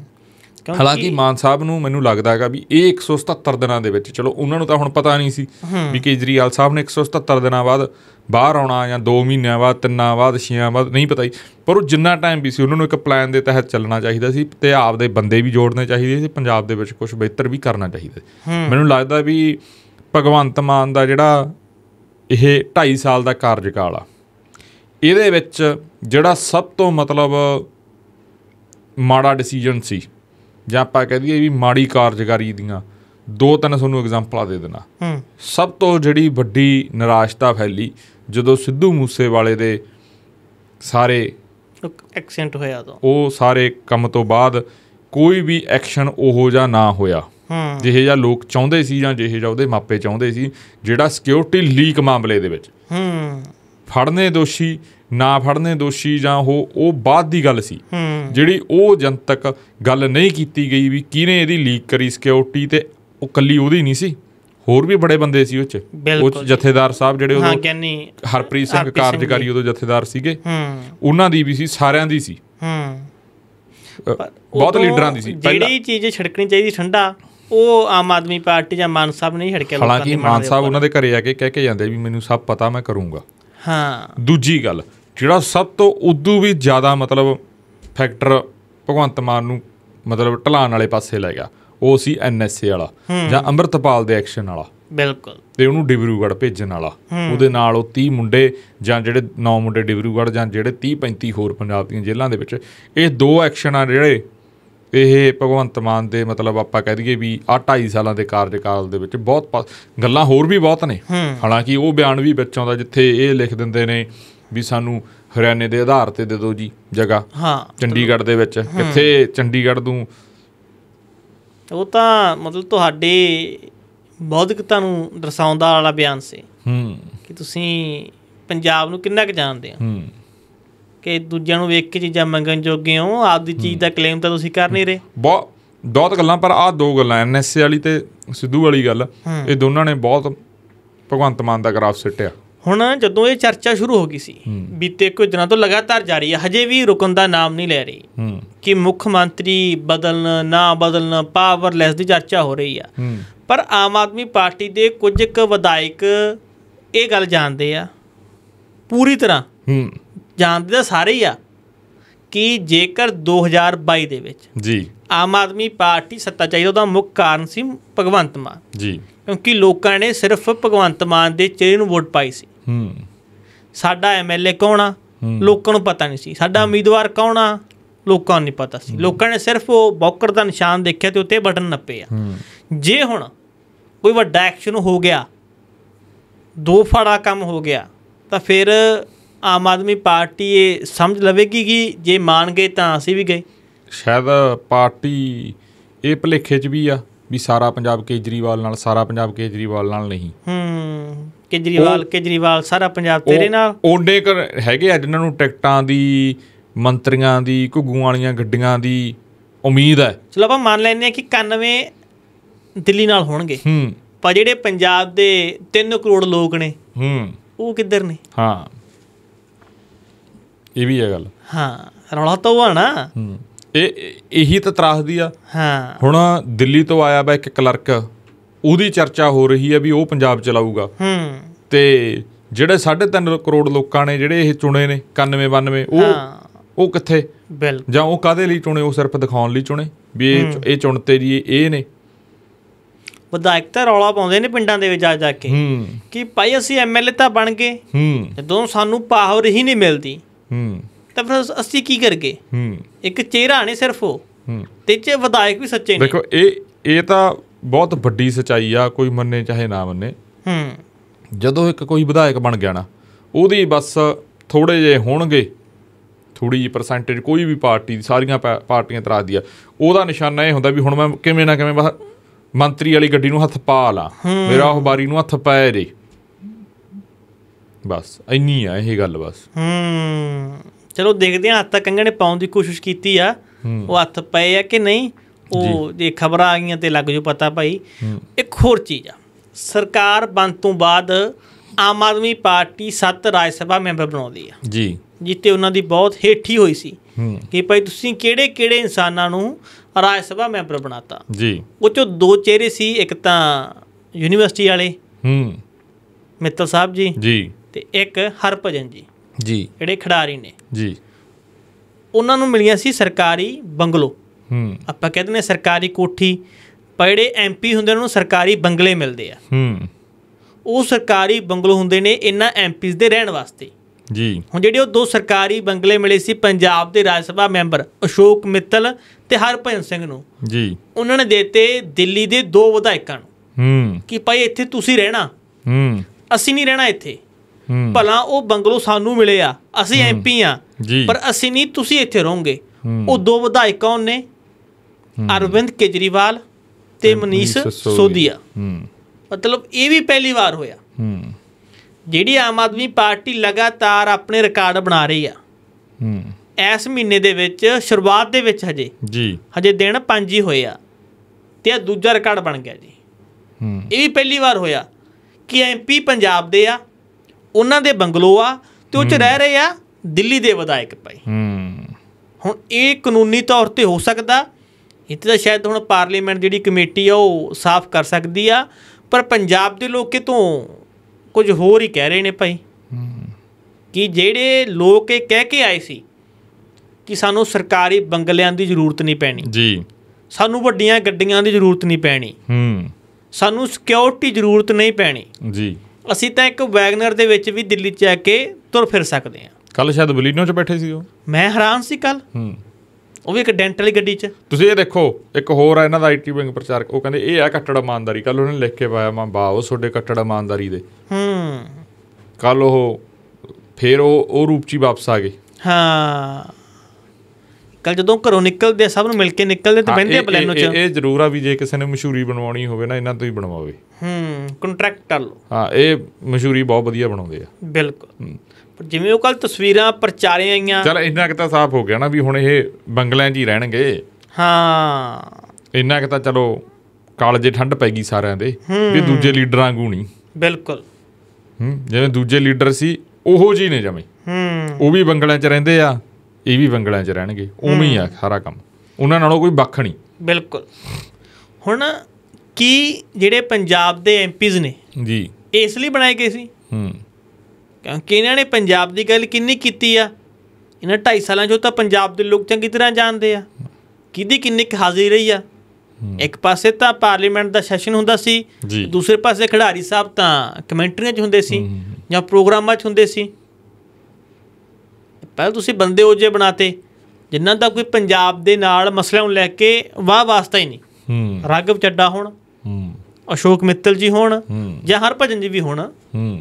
ਹਾਲਾਂਕਿ ਮਾਨ ਸਾਹਿਬ ਨੂੰ ਮੈਨੂੰ ਲੱਗਦਾ ਹੈਗਾ ਵੀ ਇਹ 177 ਦਿਨਾਂ ਦੇ ਵਿੱਚ ਚਲੋ ਉਹਨਾਂ ਨੂੰ ਤਾਂ ਹੁਣ ਪਤਾ ਨਹੀਂ ਸੀ ਵੀ ਕੇਜਰੀਵਾਲ ਸਾਹਿਬ ਨੇ 177 ਦਿਨਾਂ ਬਾਅਦ ਬਾਹਰ ਆਉਣਾ ਜਾਂ 2 ਮਹੀਨਿਆਂ ਬਾਅਦ ਤਿੰਨਾਂ ਬਾਅਦ ਛੇਆਂ ਬਾਅਦ ਨਹੀਂ ਪਤਾ ਹੀ ਪਰ ਉਹ ਜਿੰਨਾ ਟਾਈਮ ਵੀ ਸੀ ਉਹਨਾਂ ਨੂੰ ਇੱਕ ਪਲਾਨ ਦੇ ਤਹਿਤ ਚੱਲਣਾ ਚਾਹੀਦਾ ਸੀ ਤੇ ਆਪਦੇ ਬੰਦੇ ਵੀ ਜੋੜਨੇ ਚਾਹੀਦੇ ਸੀ ਪੰਜਾਬ ਦੇ ਵਿੱਚ ਕੁਝ ਬਿਹਤਰ ਵੀ ਕਰਨਾ ਚਾਹੀਦਾ ਮੈਨੂੰ ਲੱਗਦਾ ਵੀ ਭਗਵੰਤ ਮਾਨ ਦਾ ਜਿਹੜਾ ਇਹ 2.5 ਸਾਲ ਦਾ ਕਾਰਜਕਾਲ ਆ ਇਹਦੇ ਵਿੱਚ ਜਿਹੜਾ ਸਭ ਤੋਂ ਮਤਲਬ ਮਾੜਾ ਡਿਸੀਜਨ ਸੀ ਜਾਂ ਆਪਾਂ ਕਹ ਦਈਏ ਵੀ ਮਾੜੀ ਕਾਰਜਕਾਰੀ ਦੀਆਂ ਦੋ ਤਿੰਨ ਤੁਹਾਨੂੰ ਐਗਜ਼ਾਮਪਲਾਂ ਦੇ ਦੇਣਾ ਸਭ ਤੋਂ ਜਿਹੜੀ ਵੱਡੀ ਨਿਰਾਸ਼ਤਾ ਫੈਲੀ ਜਦੋਂ ਸਿੱਧੂ ਮੂਸੇਵਾਲੇ ਦੇ ਸਾਰੇ ਐਕਸੀਡੈਂਟ ਹੋਇਆ ਤਾਂ ਉਹ ਸਾਰੇ ਕੰਮ ਤੋਂ ਬਾਅਦ ਕੋਈ ਵੀ ਐਕਸ਼ਨ ਉਹੋ ਜਾਂ ਨਾ ਹੋਇਆ ਜਿਹੇ ਜਾਂ ਲੋਕ ਚਾਹੁੰਦੇ ਸੀ ਜਾਂ ਜਿਹੇ ਜਾਂ ਉਹਦੇ ਮਾਪੇ ਚਾਹੁੰਦੇ ਸੀ ਜਿਹੜਾ ਸਿਕਿਉਰਿਟੀ ਲੀਕ ਮਾਮਲੇ ਦੇ ਵਿੱਚ ਹੂੰ ਫੜਨੇ ਦੋਸ਼ੀ ਨਾ ਫੜਨੇ ਦੋਸ਼ੀ ਜਾਂ ਉਹ ਉਹ ਬਾਅਦ ਦੀ ਗੱਲ ਸੀ ਜਿਹੜੀ ਉਹ ਜਨਤਕ ਗੱਲ ਨਹੀਂ ਕੀਤੀ ਗਈ ਵੀ ਕਿਹਨੇ ਇਹਦੀ ਲੀਕ ਕਰੀ ਸਿਕਿਉਰਿਟੀ ਤੇ ਉਹ ਕੱਲੀ ਉਹਦੀ ਨਹੀਂ ਸੀ ਹੋਰ ਵੀ ਬੜੇ ਬੰਦੇ ਸੀ ਉਹ ਚ ਉਹ ਜਥੇਦਾਰ ਸਾਹਿਬ ਜਿਹੜੇ ਉਹ ਹਾਂ ਕਹਿੰਨੀ ਹਰਪ੍ਰੀਤ ਸਿੰਘ ਕਾਰਜਕਾਰੀ ਉਹਦੇ ਜਥੇਦਾਰ ਸੀਗੇ ਹੂੰ ਉਹਨਾਂ ਦੀ ਵੀ ਸੀ ਸਾਰਿਆਂ ਦੀ ਸੀ ਹੂੰ ਬਹੁਤ ਲੀਡਰਾਂ ਦੀ ਸੀ ਜਿਹੜੀ ਚੀਜ਼ ਛਿੜਕਣੀ ਚਾਹੀਦੀ ਠੰਡਾ ਉਹ ਆਮ ਆਦਮੀ ਪਾਰਟੀ ਜਾਂ ਮਾਨ ਸਾਹਿਬ ਨਹੀਂ ਹੜਕੇ ਲੋਕਾਂ ਦੇ ਹਾਲਾਂਕਿ ਮਾਨ ਸਾਹਿਬ ਉਹਨਾਂ ਦੇ ਘਰੇ ਆ ਕੇ ਕਹਿ ਕੇ ਜਾਂਦੇ ਵੀ ਮੈਨੂੰ ਸਭ ਪਤਾ ਮੈਂ ਕਰੂੰਗਾ ਹਾਂ ਦੂਜੀ ਗੱਲ ਜਿਹੜਾ ਸਭ ਤੋਂ ਉਦੋਂ ਵੀ ਜ਼ਿਆਦਾ ਮਤਲਬ ਫੈਕਟਰ ਭਗਵੰਤ ਮਾਨ ਨੂੰ ਮਤਲਬ ਢਲਾਨ ਵਾਲੇ ਪਾਸੇ ਲੈ ਗਿਆ ਉਹ ਸੀ ਐਨਐਸਏ ਵਾਲਾ ਜਾਂ ਅੰਮ੍ਰਿਤਪਾਲ ਦੇ ਐਕਸ਼ਨ ਵਾਲਾ ਬਿਲਕੁਲ ਤੇ ਉਹਨੂੰ ਡਿਬਰੂਗੜ ਭੇਜਣ ਵਾਲਾ ਉਹਦੇ ਨਾਲ ਉਹ 30 ਮੁੰਡੇ ਜਾਂ ਜਿਹੜੇ 9 ਮੁੰਡੇ ਡਿਬਰੂਗੜ ਜਾਂ ਜਿਹੜੇ 30 35 ਹੋਰ ਪੰਜਾਬ ਦੀਆਂ ਜੇਲ੍ਹਾਂ ਦੇ ਵਿੱਚ ਇਹ ਦੋ ਐਕਸ਼ਨ ਆ ਜਿਹੜੇ ਇਹ ਭਗਵੰਤ ਮਾਨ ਦੇ ਮਤਲਬ ਆਪਾਂ ਕਹਿ ਦਈਏ ਵੀ ਆ 2.5 ਸਾਲਾਂ ਦੇ ਕਾਰਜਕਾਲ ਦੇ ਵਿੱਚ ਬਹੁਤ ਗੱਲਾਂ ਹੋਰ ਵੀ ਬਹੁਤ ਨੇ ਹਾਲਾਂਕਿ ਉਹ ਬਿਆਨ ਵੀ ਵਿੱਚ ਆਉਂਦਾ ਜਿੱਥੇ ਇਹ ਲਿਖ ਦਿੰਦੇ ਨੇ ਵੀ ਸਾਨੂੰ ਹਰਿਆਣੇ ਦੇ ਆਧਾਰ ਤੇ ਦੇ ਦਿਓ ਜੀ ਜਗ੍ਹਾ ਹਾਂ ਚੰਡੀਗੜ੍ਹ ਦੇ ਵਿੱਚ ਕਿੱਥੇ ਚੰਡੀਗੜ੍ਹ ਨੂੰ ਉਹ ਤਾਂ ਮਤਲਬ ਤੁਹਾਡੇ ਬੌਧਿਕਤਾ ਨੂੰ ਦਰਸਾਉਂਦਾ ਵਾਲਾ ਬਿਆਨ ਸੀ ਹੂੰ ਕਿ ਤੁਸੀਂ ਪੰਜਾਬ ਨੂੰ ਕਿੰਨਾ ਕੁ ਜਾਣਦੇ ਹੋ ਹੂੰ ਕਿ ਦੂਜਿਆਂ ਨੂੰ ਵੇਖ ਕੇ ਚੀਜ਼ਾਂ ਮੰਗਣ ਜੋਗੇ ਹੋ ਆਪਦੀ ਚੀਜ਼ ਦਾ ਕਲੇਮ ਤਾਂ ਤੁਸੀਂ ਕਰ ਨਹੀਂ ਰਹੇ ਬਹੁਤ ਬਹੁਤ ਗੱਲਾਂ ਪਰ ਆਹ ਦੋ ਗੱਲਾਂ ਐਨਐਸਏ ਵਾਲੀ ਤੇ ਸਿੱਧੂ ਵਾਲੀ ਗੱਲ ਇਹ ਦੋਨਾਂ ਨੇ ਬਹੁਤ ਭਗਵੰਤ ਮਾਨ ਦਾ ਗਰਾਫ ਸਿੱਟਿਆ ਹੁਣ ਜਦੋਂ ਇਹ ਚਰਚਾ ਸ਼ੁਰੂ ਹੋ ਗਈ ਸੀ ਬੀਤੇ ਕੁਝ ਦਿਨਾਂ ਤੋਂ ਲਗਾਤਾਰ ਜਾਰੀ ਹੈ ਹਜੇ ਵੀ ਰੁਕਣ ਦਾ ਨਾਮ ਨਹੀਂ ਲੈ ਰਹੀ ਕਿ ਮੁੱਖ ਮੰਤਰੀ ਬਦਲਣ ਨਾ ਬਦਲਣ ਪਾਵਰਲੈਸ ਦੀ ਚਰਚਾ ਹੋ ਰਹੀ ਆ ਪਰ ਆਮ ਆਦਮੀ ਪਾਰਟੀ ਦੇ ਕੁਝ ਕੁ ਵਿਧਾਇਕ ਇਹ ਗੱਲ ਜਾਣਦੇ ਆ ਪੂਰੀ ਤਰ੍ਹਾਂ ਜਾਣਦੇ ਤਾਂ ਸਾਰੇ ਹੀ ਆ ਕਿ ਜੇਕਰ 2022 ਦੇ ਵਿੱਚ ਜੀ ਆਮ ਆਦਮੀ ਪਾਰਟੀ ਸੱਤਾ ਚਾਹੀਦਾ ਉਹਦਾ ਮੁੱਖ ਕਾਰਨ ਸੀ ਭਗਵੰਤ ਮਾਨ ਜੀ ਕਿਉਂਕਿ ਲੋਕਾਂ ਨੇ ਸਿਰਫ ਭਗਵੰਤ ਮਾਨ ਦੇ ਚਿਹਰੇ ਨੂੰ ਵੋਟ ਪਾਈ ਸੀ ਹੂੰ ਸਾਡਾ ਐਮਐਲਏ ਕੌਣ ਆ ਲੋਕਾਂ ਨੂੰ ਪਤਾ ਨਹੀਂ ਸੀ ਸਾਡਾ ਉਮੀਦਵਾਰ ਕੌਣ ਆ ਲੋਕਾਂ ਨੂੰ ਨਹੀਂ ਪਤਾ ਸੀ ਲੋਕਾਂ ਨੇ ਸਿਰਫ ਉਹ ਬੌਕਰ ਦਾ ਨਿਸ਼ਾਨ ਦੇਖਿਆ ਤੇ ਉੱਤੇ ਬਟਨ ਨੱਪੇ ਆ ਜੇ ਹੁਣ ਕੋਈ ਵੱਡਾ ਐਕਸ਼ਨ ਹੋ ਗਿਆ ਦੋ ਫੜਾ ਕੰਮ ਹੋ ਗਿਆ ਤਾਂ ਫਿਰ ਆਮ ਆਦਮੀ ਪਾਰਟੀ ਇਹ ਸਮਝ ਲਵੇਗੀ ਕਿ ਜੇ ਮੰਨ ਗਏ ਤਾਂ ਅਸੀਂ ਵੀ ਗਏ ਸ਼ਾਇਦ ਪਾਰਟੀ ਇਹ ਭਲੇਖੇ 'ਚ ਵੀ ਆ ਵੀ ਸਾਰਾ ਪੰਜਾਬ ਕੇਜਰੀਵਾਲ ਨਾਲ ਸਾਰਾ ਪੰਜਾਬ ਕੇਜਰੀਵਾਲ ਨਾਲ ਨਹੀਂ ਹੂੰ ਕੇਜਰੀਵਾਲ ਕੇਜਰੀਵਾਲ ਸਾਰਾ ਪੰਜਾਬ ਤੇਰੇ ਨਾਲ ਓਡੇ ਕਰ ਹੈਗੇ ਆ ਜਿਨ੍ਹਾਂ ਨੂੰ ਟਿਕਟਾਂ ਦੀ ਮੰਤਰੀਆਂ ਦੀ ਘੁੱਗੂ ਵਾਲੀਆਂ ਗੱਡੀਆਂ ਦੀ ਉਮੀਦ ਹੈ ਚਲੋ ਆਪਾਂ ਮੰਨ ਲੈਂਦੇ ਆ ਕਿ 91 ਦਿੱਲੀ ਨਾਲ ਹੋਣਗੇ ਹੂੰ ਪਰ ਜਿਹੜੇ ਪੰਜਾਬ ਦੇ 3 ਕਰੋੜ ਲੋਕ ਨੇ ਹੂੰ ਉਹ ਕਿੱਧਰ ਨੇ ਹਾਂ ਇਹ ਵੀ ਹੈ ਗੱਲ ਹਾਂ ਰੌਲਾ ਤਾਂ ਉਹ ਆ ਨਾ ਇਹ ਇਹੀ ਤਾਂ ਤਰਾਸਦੀ ਆ ਹਾਂ ਹੁਣ ਦਿੱਲੀ ਤੋਂ ਆਇਆ ਬਾ ਇੱਕ ਕਲਰਕ ਉਹਦੀ ਚਰਚਾ ਹੋ ਰਹੀ ਹੈ ਵੀ ਉਹ ਪੰਜਾਬ ਚਲਾਊਗਾ ਹੂੰ ਤੇ ਜਿਹੜੇ 3.5 ਕਰੋੜ ਲੋਕਾਂ ਨੇ ਜਿਹੜੇ ਇਹ ਚੁਣੇ ਨੇ 91 92 ਉਹ ਉਹ ਕਿੱਥੇ ਬਿਲਕੁਲ ਜਾਂ ਉਹ ਕਾਦੇ ਲਈ ਚੁਣੇ ਉਹ ਸਿਰਫ ਦਿਖਾਉਣ ਲਈ ਚੁਣੇ ਵੀ ਇਹ ਇਹ ਚੁਣਤੇ ਜੀ ਇਹ ਨੇ ਵਿਧਾਇਕ ਤਾਂ ਰੌਲਾ ਪਾਉਂਦੇ ਨੇ ਪਿੰਡਾਂ ਦੇ ਵਿੱਚ ਜਾ ਜਾ ਕੇ ਹੂੰ ਕਿ ਭਾਈ ਅਸੀਂ ਐਮਐਲਏ ਤਾਂ ਬਣ ਗਏ ਹੂੰ ਜਦੋਂ ਸਾਨੂੰ ਪਾਵਰ ਹੀ ਨਹੀਂ ਮਿਲਦੀ ਹੂੰ ਤਾਂ ਫਿਰ ਅਸੀਂ ਕੀ ਕਰਗੇ ਹੂੰ ਇੱਕ ਚਿਹਰਾ ਨੇ ਸਿਰਫ ਹੂੰ ਤੇ ਚ ਵਿਧਾਇਕ ਵੀ ਸੱਚੇ ਨੇ ਦੇਖੋ ਇਹ ਇਹ ਤਾਂ ਬਹੁਤ ਵੱਡੀ ਸਚਾਈ ਆ ਕੋਈ ਮੰਨੇ ਚਾਹੇ ਨਾ ਮੰਨੇ ਹੂੰ ਜਦੋਂ ਇੱਕ ਕੋਈ ਵਿਧਾਇਕ ਬਣ ਗਿਆ ਨਾ ਉਹਦੀ ਬਸ ਥੋੜੇ ਜੇ ਹੋਣਗੇ ਥੋੜੀ ਜੀ ਪਰਸੈਂਟੇਜ ਕੋਈ ਵੀ ਪਾਰਟੀ ਦੀ ਸਾਰੀਆਂ ਪਾਰਟੀਆਂ ਤਰਾ ਦੀ ਆ ਉਹਦਾ ਨਿਸ਼ਾਨਾ ਇਹ ਹੁੰਦਾ ਵੀ ਹੁਣ ਮੈਂ ਕਿਵੇਂ ਨਾ ਕਿਵੇਂ ਮੰਤਰੀ ਵਾਲੀ ਗੱਡੀ ਨੂੰ ਹੱਥ ਪਾ ਲਾਂ ਮੇਰਾ ਉਹ ਬਾਰੀ ਨੂੰ ਹੱਥ ਪਾਇਆ ਜੀ ਬਸ ਇੰਨੀ ਆ ਇਹ ਗੱਲ ਬਸ ਹੂੰ ਚਲੋ ਦੇਖਦੇ ਆ ਹੱਥ ਤੱਕ ਕੰਗਣੇ ਪਾਉਣ ਦੀ ਕੋਸ਼ਿਸ਼ ਕੀਤੀ ਆ ਉਹ ਹੱਥ ਪਏ ਆ ਕਿ ਨਹੀਂ ਉਹ ਜੇ ਖਬਰਾਂ ਆ ਗਈਆਂ ਤੇ ਲੱਗ ਜੂ ਪਤਾ ਭਾਈ ਇੱਕ ਹੋਰ ਚੀਜ਼ ਆ ਸਰਕਾਰ ਬਣ ਤੋਂ ਬਾਅਦ ਆਮ ਆਦਮੀ ਪਾਰਟੀ ਸੱਤ ਰਾਜ ਸਭਾ ਮੈਂਬਰ ਬਣਾਉਂਦੀ ਆ ਜੀ ਜਿੱਤੇ ਉਹਨਾਂ ਦੀ ਬਹੁਤ ਹੇਠੀ ਹੋਈ ਸੀ ਕਿ ਭਾਈ ਤੁਸੀਂ ਕਿਹੜੇ ਕਿਹੜੇ ਇਨਸਾਨਾਂ ਨੂੰ ਰਾਜ ਸਭਾ ਮੈਂਬਰ ਬਣਾਤਾ ਜੀ ਉਹ ਚੋਂ ਦੋ ਚਿਹਰੇ ਸੀ ਇੱਕ ਤਾਂ ਯੂਨੀਵਰਸਿਟੀ ਵਾਲੇ ਹੂੰ ਮਿੱਤਲ ਸਾਹਿਬ ਜੀ ਜੀ ਤੇ ਇੱਕ ਹਰਭਜਨ ਜੀ ਜੀ ਜਿਹੜੇ ਖਿਡਾਰੀ ਨੇ ਜੀ ਉਹਨਾਂ ਨੂੰ ਮਿਲੀਆਂ ਸੀ ਸਰਕਾਰੀ ਬੰਗਲੋ ਹੂੰ ਆਪਾਂ ਕਹਿੰਦੇ ਨੇ ਸਰਕਾਰੀ ਕੋਠੀ ਪੜੇ ਐਮਪੀ ਹੁੰਦੇ ਉਹਨਾਂ ਨੂੰ ਸਰਕਾਰੀ ਬੰਗਲੇ ਮਿਲਦੇ ਆ ਹੂੰ ਉਹ ਸਰਕਾਰੀ ਬੰਗਲੋ ਹੁੰਦੇ ਨੇ ਇਹਨਾਂ ਐਮਪੀਸ ਦੇ ਰਹਿਣ ਵਾਸਤੇ ਜੀ ਹੁਣ ਜਿਹੜੇ ਉਹ ਦੋ ਸਰਕਾਰੀ ਬੰਗਲੇ ਮਿਲੇ ਸੀ ਪੰਜਾਬ ਦੇ ਰਾਜ ਸਭਾ ਮੈਂਬਰ ਅਸ਼ੋਕ ਮਿੱਤਲ ਤੇ ਹਰਭਜਨ ਸਿੰਘ ਨੂੰ ਜੀ ਉਹਨਾਂ ਨੇ ਦਿੱਤੇ ਦਿੱਲੀ ਦੇ ਦੋ ਵਿਧਾਇਕਾਂ ਨੂੰ ਹੂੰ ਕਿ ਭਾਈ ਇੱਥੇ ਤੁਸੀਂ ਰਹਿਣਾ ਹੂੰ ਅਸੀਂ ਨਹੀਂ ਰਹਿਣਾ ਇੱਥੇ ਭਲਾ ਉਹ ਬੰਗਲੋ ਸਾਨੂੰ ਮਿਲੇ ਆ ਅਸੀਂ ਐਮਪੀ ਆ ਪਰ ਅਸੀਂ ਨਹੀਂ ਤੁਸੀਂ ਇੱਥੇ ਰਹੋਗੇ ਉਹ ਦੋ ਵਿਧਾਇਕ ਕੌਣ ਨੇ ਅਰਵਿੰਦ ਕੇਜਰੀਵਾਲ ਤੇ ਮਨੀਸ਼ ਸੋਦੀਆ ਮਤਲਬ ਇਹ ਵੀ ਪਹਿਲੀ ਵਾਰ ਹੋਇਆ ਜਿਹੜੀ ਆਮ ਆਦਮੀ ਪਾਰਟੀ ਲਗਾਤਾਰ ਆਪਣੇ ਰਿਕਾਰਡ ਬਣਾ ਰਹੀ ਆ ਇਸ ਮਹੀਨੇ ਦੇ ਵਿੱਚ ਸ਼ੁਰੂਆਤ ਦੇ ਵਿੱਚ ਹਜੇ ਜੀ ਹਜੇ ਦਿਨ 5 ਹੀ ਹੋਏ ਆ ਤੇ ਇਹ ਦੂਜਾ ਰਿਕਾਰਡ ਬਣ ਗਿਆ ਜੀ ਇਹ ਵੀ ਪਹਿਲੀ ਵਾਰ ਹੋਇਆ ਕਿ ਐਮਪੀ ਪੰਜਾਬ ਦੇ ਆ ਉਹਨਾਂ ਦੇ ਬੰਗਲੋ ਆ ਤੇ ਉਹ ਚ ਰਹਿ ਰਹੇ ਆ ਦਿੱਲੀ ਦੇ ਵਿਧਾਇਕ ਭਾਈ ਹੁਣ ਇਹ ਕਾਨੂੰਨੀ ਤੌਰ ਤੇ ਹੋ ਸਕਦਾ ਇੱਥੇ ਤਾਂ ਸ਼ਾਇਦ ਹੁਣ ਪਾਰਲੀਮੈਂਟ ਜਿਹੜੀ ਕਮੇਟੀ ਆ ਉਹ ਸਾਫ਼ ਕਰ ਸਕਦੀ ਆ ਪਰ ਪੰਜਾਬ ਦੇ ਲੋਕ ਕਿਤੋਂ ਕੁਝ ਹੋਰ ਹੀ ਕਹਿ ਰਹੇ ਨੇ ਭਾਈ ਕਿ ਜਿਹੜੇ ਲੋਕ ਇਹ ਕਹਿ ਕੇ ਆਏ ਸੀ ਕਿ ਸਾਨੂੰ ਸਰਕਾਰੀ ਬੰਗਲਿਆਂ ਦੀ ਜ਼ਰੂਰਤ ਨਹੀਂ ਪੈਣੀ ਜੀ ਸਾਨੂੰ ਵੱਡੀਆਂ ਗੱਡੀਆਂ ਦੀ ਜ਼ਰੂਰਤ ਨਹੀਂ ਪੈਣੀ ਹੂੰ ਸਾਨੂੰ ਸਿਕਿਉਰਿਟੀ ਜ਼ਰੂਰਤ ਨਹੀਂ ਪੈਣੀ ਜੀ ਅਸੀਂ ਤਾਂ ਇੱਕ ਵੈਗਨਰ ਦੇ ਵਿੱਚ ਵੀ ਦਿੱਲੀ ਚ ਆ ਕੇ ਤੁਰ ਫਿਰ ਸਕਦੇ ਆ ਕੱਲ ਸ਼ਾਇਦ ਬਲੀਨੋ ਚ ਬੈਠੇ ਸੀ ਉਹ ਮੈਂ ਹੈਰਾਨ ਸੀ ਕੱਲ ਹੂੰ ਉਹ ਵੀ ਇੱਕ ਡੈਂਟਲ ਵਾਲੀ ਗੱਡੀ 'ਚ ਤੁਸੀਂ ਇਹ ਦੇਖੋ ਇੱਕ ਹੋਰ ਆ ਇਹਨਾਂ ਦਾ ਆਈਟੀ ਵਿੰਗ ਪ੍ਰਚਾਰਕ ਉਹ ਕਹਿੰਦੇ ਇਹ ਆ ਕੱਟੜ ਇਮਾਨਦਾਰੀ ਕੱਲ ਉਹਨੇ ਲਿਖ ਕੇ ਪਾਇਆ ਮਾਂ ਬਾ ਉਹ ਤੁਹਾਡੇ ਕੱਟੜ ਇਮਾਨਦਾਰੀ ਦੇ ਹੂੰ ਕੱਲ ਉਹ ਫੇਰ ਉਹ ਉਹ ਰੂਪ 'ਚ ਵਾਪਸ ਆ ਗਏ ਹਾਂ ਕੱਲ ਜਦੋਂ ਘਰੋਂ ਨਿਕਲਦੇ ਸਭ ਨੂੰ ਮਿਲ ਕੇ ਨਿਕਲਦੇ ਤੇ ਬੰਦੇ ਪਲੈਨੋ ਚ ਇਹ ਜ਼ਰੂਰ ਆ ਵੀ ਜੇ ਕਿਸੇ ਨੇ ਮਸ਼ਹੂਰੀ ਬਣਵਾਉਣੀ ਹੋਵੇ ਨਾ ਇਹਨਾਂ ਤੋਂ ਹੀ ਬਣਵਾਵੇ ਹੂੰ ਕੰਟਰੈਕਟ ਕਰ ਲੋ ਹਾਂ ਇਹ ਮਸ਼ਹੂਰੀ ਬਹੁਤ ਵਧੀਆ ਬਣਾਉਂਦੇ ਆ ਬਿਲਕੁਲ ਪਰ ਜਿਵੇਂ ਉਹ ਕੱਲ ਤਸਵੀਰਾਂ ਪ੍ਰਚਾਰੇ ਆਈਆਂ ਚਲ ਇੰਨਾ ਕਿ ਤਾਂ ਸਾਫ਼ ਹੋ ਗਿਆ ਨਾ ਵੀ ਹੁਣ ਇਹ ਬੰਗਲਿਆਂ 'ਚ ਹੀ ਰਹਿਣਗੇ ਹਾਂ ਇੰਨਾ ਕਿ ਤਾਂ ਚਲੋ ਕਾਲਜੇ ਠੰਡ ਪੈ ਗਈ ਸਾਰਿਆਂ ਦੇ ਵੀ ਦੂਜੇ ਲੀਡਰਾਂ ਵਾਂਗੂ ਨਹੀਂ ਬਿਲਕੁਲ ਹੂੰ ਜਿਵੇਂ ਦੂਜੇ ਲੀਡਰ ਸੀ ਉਹੋ ਜੀ ਨੇ ਜਮੇ ਹੂੰ ਉਹ ਵੀ ਬੰਗਲਿਆਂ 'ਚ ਰਹਿੰਦੇ ਆ ਇਹ ਵੀ ਬੰਗਲਿਆਂ 'ਚ ਰਹਿਣਗੇ ਉਵੇਂ ਹੀ ਆ ਸਾਰਾ ਕੰਮ ਉਹਨਾਂ ਨਾਲੋਂ ਕੋਈ ਵੱਖ ਨਹੀਂ ਬਿਲਕੁਲ ਹੁਣ ਕੀ ਜਿਹੜੇ ਪੰਜਾਬ ਦੇ ਐਮਪੀਜ਼ ਨੇ ਜੀ ਇਸ ਲਈ ਬਣਾਏ ਗਏ ਸੀ ਹੂੰ ਕਿ ਇਹਨਾਂ ਨੇ ਪੰਜਾਬ ਦੀ ਗੱਲ ਕਿੰਨੀ ਕੀਤੀ ਆ ਇਹਨਾਂ 2.5 ਸਾਲਾਂ 'ਚੋਂ ਤਾਂ ਪੰਜਾਬ ਦੇ ਲੋਕ ਚੰਗੀ ਤਰ੍ਹਾਂ ਜਾਣਦੇ ਆ ਕਿਹਦੀ ਕਿੰਨੀ ਕੁ ਹਾਜ਼ਰੀ ਰਹੀ ਆ ਇੱਕ ਪਾਸੇ ਤਾਂ ਪਾਰਲੀਮੈਂਟ ਦਾ ਸੈਸ਼ਨ ਹੁੰਦਾ ਸੀ ਦੂਸਰੇ ਪਾਸੇ ਖਿਡਾਰੀ ਸਾਹਿਬ ਤਾਂ ਕਮੈਂਟਰੀਆਂ 'ਚ ਹੁੰਦੇ ਸੀ ਜਾਂ ਪ੍ਰੋਗਰਾਮਾਂ 'ਚ ਹੁੰਦੇ ਸੀ ਪਹਿਲ ਤੁਸੀਂ ਬੰਦੇ ਉਹ ਜੇ ਬਣਾਤੇ ਜਿਨ੍ਹਾਂ ਦਾ ਕੋਈ ਪੰਜਾਬ ਦੇ ਨਾਲ ਮਸਲਿਆਂ ਨੂੰ ਲੈ ਕੇ ਵਾਹ ਵਾਸਤਾ ਹੀ ਨਹੀਂ ਰਾਗਵ ਚੱਡਾ ਹੋਣ ਅਸ਼ੋਕ ਮਿੱਤਲ ਜੀ ਹੋਣ ਜਾਂ ਹਰਭਜਨ ਜੀ ਵੀ ਹੋਣ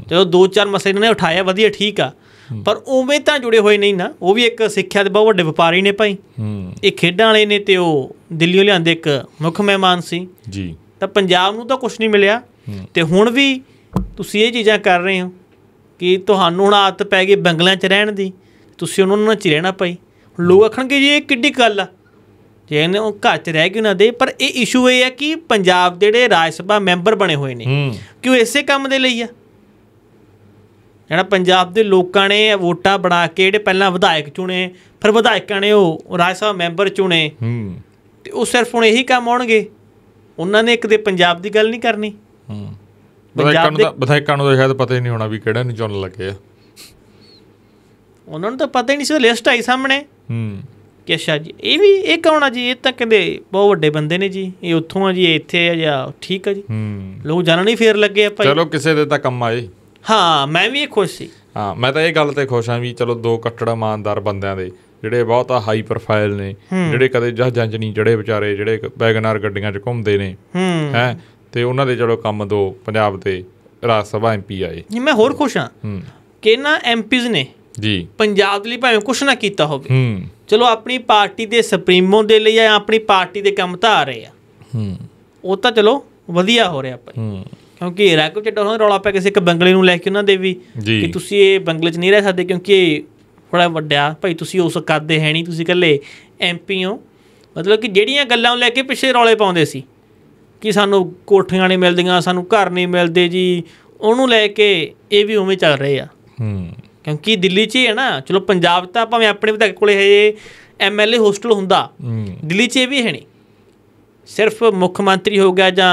ਜਦੋਂ ਦੋ ਚਾਰ ਮਸਲੇ ਇਹਨਾਂ ਨੇ ਉਠਾਇਆ ਵਧੀਆ ਠੀਕ ਆ ਪਰ ਉਵੇਂ ਤਾਂ ਜੁੜੇ ਹੋਏ ਨਹੀਂ ਨਾ ਉਹ ਵੀ ਇੱਕ ਸਿੱਖਿਆ ਦੇ ਬਹੁਤ ਵੱਡੇ ਵਪਾਰੀ ਨੇ ਭਾਈ ਇਹ ਖੇਡਾਂ ਵਾਲੇ ਨੇ ਤੇ ਉਹ ਦਿੱਲੀੋਂ ਲਿਆਂਦੇ ਇੱਕ ਮੁੱਖ ਮਹਿਮਾਨ ਸੀ ਜੀ ਤਾਂ ਪੰਜਾਬ ਨੂੰ ਤਾਂ ਕੁਝ ਨਹੀਂ ਮਿਲਿਆ ਤੇ ਹੁਣ ਵੀ ਤੁਸੀਂ ਇਹ ਚੀਜ਼ਾਂ ਕਰ ਰਹੇ ਹੋ ਕਿ ਤੁਹਾਨੂੰ ਹੁਣ ਆਦਤ ਪੈ ਗਈ ਬੰਗਲਿਆਂ 'ਚ ਰਹਿਣ ਦੀ ਤੁਸੀਂ ਉਹਨਾਂ ਨਾਲ ਚ ਰਹਿਣਾ ਭਾਈ ਲੋਕ ਆਖਣਗੇ ਜੀ ਇਹ ਕਿੱਡੀ ਗੱਲ ਆ ਜੇ ਇਹਨੇ ਉਹ ਘਰ 'ਚ ਰਹਿ ਗਏ ਉਹਨਾਂ ਦੇ ਪਰ ਇਹ ਇਸ਼ੂ ਇਹ ਆ ਕਿ ਪੰਜਾਬ ਦੇ ਜਿਹੜੇ ਰਾਜ ਸਭਾ ਮੈਂਬਰ ਬਣੇ ਹੋਏ ਨੇ ਕਿਉਂ ਇਸੇ ਕੰਮ ਦੇ ਲਈ ਆ ਜਿਹੜਾ ਪੰਜਾਬ ਦੇ ਲੋਕਾਂ ਨੇ ਵੋਟਾਂ ਬਣਾ ਕੇ ਜਿਹੜੇ ਪਹਿਲਾਂ ਵਿਧਾਇਕ ਚੁਣੇ ਫਿਰ ਵਿਧਾਇਕਾਂ ਨੇ ਉਹ ਰਾਜ ਸਭਾ ਮੈਂਬਰ ਚੁਣੇ ਤੇ ਉਹ ਸਿਰਫ ਹੁਣ ਇਹੀ ਕੰਮ ਆਉਣਗੇ ਉਹਨਾਂ ਨੇ ਇੱਕ ਦੇ ਪੰਜਾਬ ਦੀ ਗੱਲ ਨਹੀਂ ਕਰਨੀ ਨੂੰ ਤਾਂ ਵਿਧਾਇਕਾਂ ਨੂੰ ਤਾਂ ਸ਼ਾਇਦ ਪਤਾ ਹੀ ਨਹੀਂ ਹੋਣਾ ਵੀ ਕਿਹੜਾ ਨਹੀਂ ਚੁਣਨ ਲੱਗੇ ਆ ਉਹਨਾਂ ਨੂੰ ਤਾਂ ਪਤਾ ਹੀ ਨਹੀਂ ਸੀ ਲਿਸਟ ਆਈ ਸਾਹਮਣੇ ਹੂੰ ਕਿ ਅੱਛਾ ਜੀ ਇਹ ਵੀ ਇਹ ਕੌਣ ਆ ਜੀ ਇਹ ਤਾਂ ਕਹਿੰਦੇ ਬਹੁਤ ਵੱਡੇ ਬੰਦੇ ਨੇ ਜੀ ਇਹ ਉੱਥੋਂ ਆ ਜੀ ਇੱਥੇ ਆ ਜਾਂ ਠੀਕ ਆ ਜੀ ਹੂੰ ਲੋਕ ਜਾਣਾ ਨਹੀਂ ਫੇਰ ਲੱਗੇ ਆ ਭਾਈ ਚਲੋ ਕਿਸੇ ਦੇ ਤਾਂ ਕੰਮ ਆਏ ਹਾਂ ਮੈਂ ਵੀ ਇਹ ਖੁਸ਼ ਸੀ ਹਾਂ ਮੈਂ ਤਾਂ ਇਹ ਗੱਲ ਤੇ ਖੁਸ਼ ਹਾਂ ਵੀ ਚਲੋ ਦੋ ਕੱਟੜ ਇਮਾਨਦਾਰ ਬੰਦਿਆਂ ਦੇ ਜਿਹੜੇ ਬਹੁਤ ਆ ਹਾਈ ਪ੍ਰੋਫਾਈਲ ਨੇ ਜਿਹੜੇ ਕਦੇ ਜਹ ਜੰਜ ਨਹੀਂ ਚੜੇ ਵਿਚਾਰੇ ਜਿਹੜੇ ਬੈਗਨਾਰ ਗੱਡੀਆਂ 'ਚ ਘੁੰਮਦੇ ਨੇ ਹੈ ਤੇ ਉਹਨਾਂ ਦੇ ਚਲੋ ਕੰਮ ਦੋ ਪੰਜਾਬ ਦੇ ਰਾਜ ਸਭਾ ਐਮਪੀ ਆਏ ਮੈਂ ਹੋਰ ਖੁਸ਼ ਹਾਂ ਕਿ ਨਾ ਐਮਪੀਜ਼ ਨੇ ਜੀ ਪੰਜਾਬ ਲਈ ਭਾਵੇਂ ਕੁਛ ਨਾ ਕੀਤਾ ਹੋਵੇ ਹੂੰ ਚਲੋ ਆਪਣੀ ਪਾਰਟੀ ਦੇ ਸੁਪਰੀਮੋ ਦੇ ਲਈ ਜਾਂ ਆਪਣੀ ਪਾਰਟੀ ਦੇ ਕੰਮ ਤਾਂ ਆ ਰਹੇ ਆ ਹੂੰ ਉਹ ਤਾਂ ਚਲੋ ਵਧੀਆ ਹੋ ਰਿਹਾ ਭਾਈ ਹੂੰ ਕਿਉਂਕਿ ਰਾਘਵ ਚੱਡਾ ਉਹਨਾਂ ਰੌਲਾ ਰੌਲਾ ਪਿਆ ਕਿਸੇ ਇੱਕ ਬੰਗਲੇ ਨੂੰ ਲੈ ਕੇ ਉਹਨਾਂ ਦੇ ਵੀ ਕਿ ਤੁਸੀਂ ਇਹ ਬੰਗਲੇ 'ਚ ਨਹੀਂ ਰਹਿ ਸਕਦੇ ਕਿਉਂਕਿ ਥੋੜਾ ਵੱਡਿਆ ਭਾਈ ਤੁਸੀਂ ਉਸ ਕਰਦੇ ਹੈ ਨਹੀਂ ਤੁਸੀਂ ਇਕੱਲੇ ਐਮਪੀ ਹੋ ਮਤਲਬ ਕਿ ਜਿਹੜੀਆਂ ਗੱਲਾਂ ਉਹ ਲੈ ਕੇ ਪਿੱਛੇ ਰੌਲੇ ਪਾਉਂਦੇ ਸੀ ਕਿ ਸਾਨੂੰ ਕੋਠੀਆਂ ਨਹੀਂ ਮਿਲਦੀਆਂ ਸਾਨੂੰ ਘਰ ਨਹੀਂ ਮਿਲਦੇ ਜੀ ਉਹਨੂੰ ਲੈ ਕੇ ਇਹ ਵੀ ਉਵੇਂ ਚੱਲ ਰਹੇ ਆ ਹੂੰ ਕਿਉਂਕਿ ਦਿੱਲੀ 'ਚ ਹੀ ਹੈ ਨਾ ਚਲੋ ਪੰਜਾਬ ਤਾਂ ਭਾਵੇਂ ਆਪਣੇ ਵਿਧਾਇਕ ਕੋਲੇ ਹੈ ਐਮਐਲਏ ਹੋਸਟਲ ਹੁੰਦਾ ਦਿੱਲੀ 'ਚ ਇਹ ਵੀ ਹੈ ਨਹੀਂ ਸਿਰਫ ਮੁੱਖ ਮੰਤਰੀ ਹੋ ਗਿਆ ਜਾਂ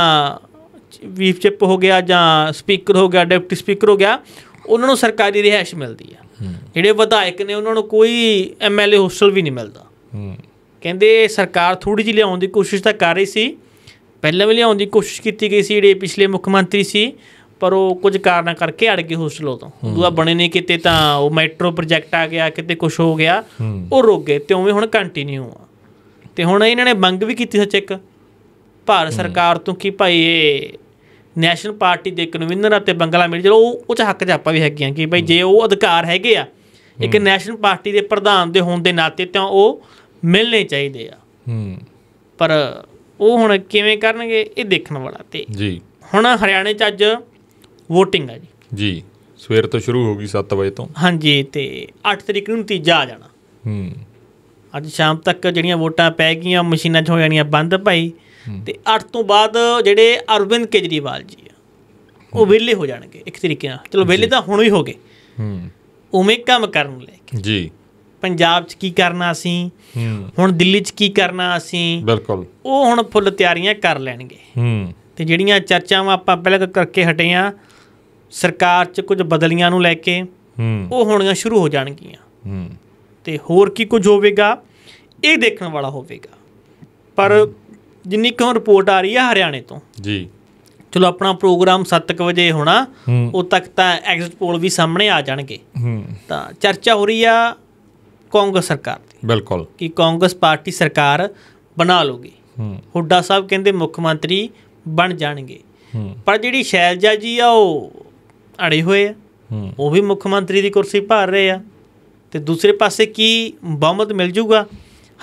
ਵੀਫ ਚਿਪ ਹੋ ਗਿਆ ਜਾਂ ਸਪੀਕਰ ਹੋ ਗਿਆ ਡਿਪਟੀ ਸਪੀਕਰ ਹੋ ਗਿਆ ਉਹਨਾਂ ਨੂੰ ਸਰਕਾਰੀ ਰਿਹائش ਮਿਲਦੀ ਆ ਜਿਹੜੇ ਵਿਧਾਇਕ ਨੇ ਉਹਨਾਂ ਨੂੰ ਕੋਈ ਐਮਐਲਏ ਹੋਸਟਲ ਵੀ ਨਹੀਂ ਮਿਲਦਾ ਕਹਿੰਦੇ ਸਰਕਾਰ ਥੋੜੀ ਜਿਹੀ ਲਿਆਉਣ ਦੀ ਕੋਸ਼ਿਸ਼ ਤਾਂ ਕਰ ਰਹੀ ਸੀ ਪਹਿਲਾਂ ਵੀ ਲਿਆਉਣ ਦੀ ਕੋਸ਼ਿਸ਼ ਕੀਤੀ ਗਈ ਸੀ ਜਿਹੜੇ ਪਿਛਲੇ ਮੁੱਖ ਮੰਤਰੀ ਸੀ ਪਰ ਉਹ ਕੁਝ ਕਾਰਨਾਂ ਕਰਕੇ ਅੜ ਗਏ ਹੋਸਟਲ ਤੋਂ ਦੂਆ ਬਣੇ ਨਹੀਂ ਕਿਤੇ ਤਾਂ ਉਹ ਮੈਟਰੋ ਪ੍ਰੋਜੈਕਟ ਆ ਗਿਆ ਕਿਤੇ ਕੁਝ ਹੋ ਗਿਆ ਉਹ ਰੁਕ ਗਏ ਤੇ ਉਵੇਂ ਹੁਣ ਕੰਟੀਨਿਊ ਆ ਤੇ ਹੁਣ ਇਹਨਾਂ ਨੇ ਮੰਗ ਵੀ ਕੀਤੀ ਸੱਚ ਇੱਕ ਭਾਰਤ ਸਰਕਾਰ ਤੋਂ ਕਿ ਭਾਈ ਇਹ ਨੈਸ਼ਨਲ ਪਾਰਟੀ ਦੇ ਕਨਵੀਨਰ ਅਤੇ ਬੰਗਲਾ ਮਿਲ ਚਲੋ ਉਹ ਚ ਹੱਕ ਜਾਪਾ ਵੀ ਹੈਗੀਆਂ ਕਿ ਭਾਈ ਜੇ ਉਹ ਅਧਿਕਾਰ ਹੈਗੇ ਆ ਇੱਕ ਨੈਸ਼ਨਲ ਪਾਰਟੀ ਦੇ ਪ੍ਰਧਾਨ ਦੇ ਹੋਣ ਦੇ ਨਾਤੇ ਤਾਂ ਉਹ ਮਿਲਨੇ ਚਾਹੀਦੇ ਆ ਹੂੰ ਪਰ ਉਹ ਹੁਣ ਕਿਵੇਂ ਕਰਨਗੇ ਇਹ ਦੇਖਣ ਵਾਲਾ ਤੇ ਜੀ ਹੁਣ ਹਰਿਆਣੇ ਚ ਅੱਜ VOTING ਆ ਜੀ ਜੀ ਸਵੇਰ ਤੋਂ ਸ਼ੁਰੂ ਗਈ 7 ਵਜੇ ਤੋਂ ਹਾਂਜੀ ਤੇ 8 ਤਰੀਕ ਨੂੰ ਨਤੀਜਾ ਆ ਜਾਣਾ ਹੂੰ ਅੱਜ ਸ਼ਾਮ ਤੱਕ ਜਿਹੜੀਆਂ ਵੋਟਾਂ ਪੈ ਗਈਆਂ ਮਸ਼ੀਨਾਂ 'ਚ ਹੋ ਜਾਣੀਆਂ ਬੰਦ ਭਾਈ ਤੇ 8 ਤੋਂ ਬਾਅਦ ਜਿਹੜੇ ਅਰਵਿੰਦ ਕੇਜਰੀਵਾਲ ਜੀ ਆ ਉਹ ਵਿਲੇ ਹੋ ਜਾਣਗੇ ਇੱਕ ਤਰੀਕੇ ਨਾਲ ਚਲੋ ਵਿਲੇ ਤਾਂ ਹੁਣ ਹੀ ਹੋ ਗਏ ਹੂੰ ਉਵੇਂ ਕੰਮ ਕਰਨ ਲੈ ਕੇ ਜੀ ਪੰਜਾਬ 'ਚ ਕੀ ਕਰਨਾ ਅਸੀਂ ਹੁਣ ਦਿੱਲੀ 'ਚ ਕੀ ਕਰਨਾ ਅਸੀਂ ਬਿਲਕੁਲ ਉਹ ਹੁਣ ਫੁੱਲ ਤਿਆਰੀਆਂ ਕਰ ਲੈਣਗੇ ਹੂੰ ਤੇ ਜਿਹੜੀਆਂ ਚਰਚਾਵਾਂ ਆਪਾਂ ਪਹਿਲਾਂ ਕਰਕੇ ਹਟੇ ਆ ਸਰਕਾਰ 'ਚ ਕੁਝ ਬਦਲੀਆਂ ਨੂੰ ਲੈ ਕੇ ਉਹ ਹੋਣੀਆਂ ਸ਼ੁਰੂ ਹੋ ਜਾਣਗੀਆਂ ਤੇ ਹੋਰ ਕੀ ਕੁਝ ਹੋਵੇਗਾ ਇਹ ਦੇਖਣ ਵਾਲਾ ਹੋਵੇਗਾ ਪਰ ਜਿੰਨੀ ਕੁ ਰਿਪੋਰਟ ਆ ਰਹੀ ਹੈ ਹਰਿਆਣੇ ਤੋਂ ਜੀ ਚਲੋ ਆਪਣਾ ਪ੍ਰੋਗਰਾਮ 7:00 ਵਜੇ ਹੋਣਾ ਉਹ ਤੱਕ ਤਾਂ ਐਗਜ਼ਿਟ ਪੋਲ ਵੀ ਸਾਹਮਣੇ ਆ ਜਾਣਗੇ ਤਾਂ ਚਰਚਾ ਹੋ ਰਹੀ ਆ ਕਾਂਗਰਸ ਸਰਕਾਰ ਦੀ ਬਿਲਕੁਲ ਕਿ ਕਾਂਗਰਸ ਪਾਰਟੀ ਸਰਕਾਰ ਬਣਾ ਲੋਗੀ ਹੁੱਡਾ ਸਾਹਿਬ ਕਹਿੰਦੇ ਮੁੱਖ ਮੰਤਰੀ ਬਣ ਜਾਣਗੇ ਪਰ ਜਿਹੜੀ ਸ਼ੈਲਜਾ ਜੀ ਆ ਉਹ ਅੜੇ ਹੋਏ ਆ ਉਹ ਵੀ ਮੁੱਖ ਮੰਤਰੀ ਦੀ ਕੁਰਸੀ ਭਾਰ ਰਹੇ ਆ ਤੇ ਦੂਸਰੇ ਪਾਸੇ ਕੀ ਬਹੁਮਤ ਮਿਲ ਜੂਗਾ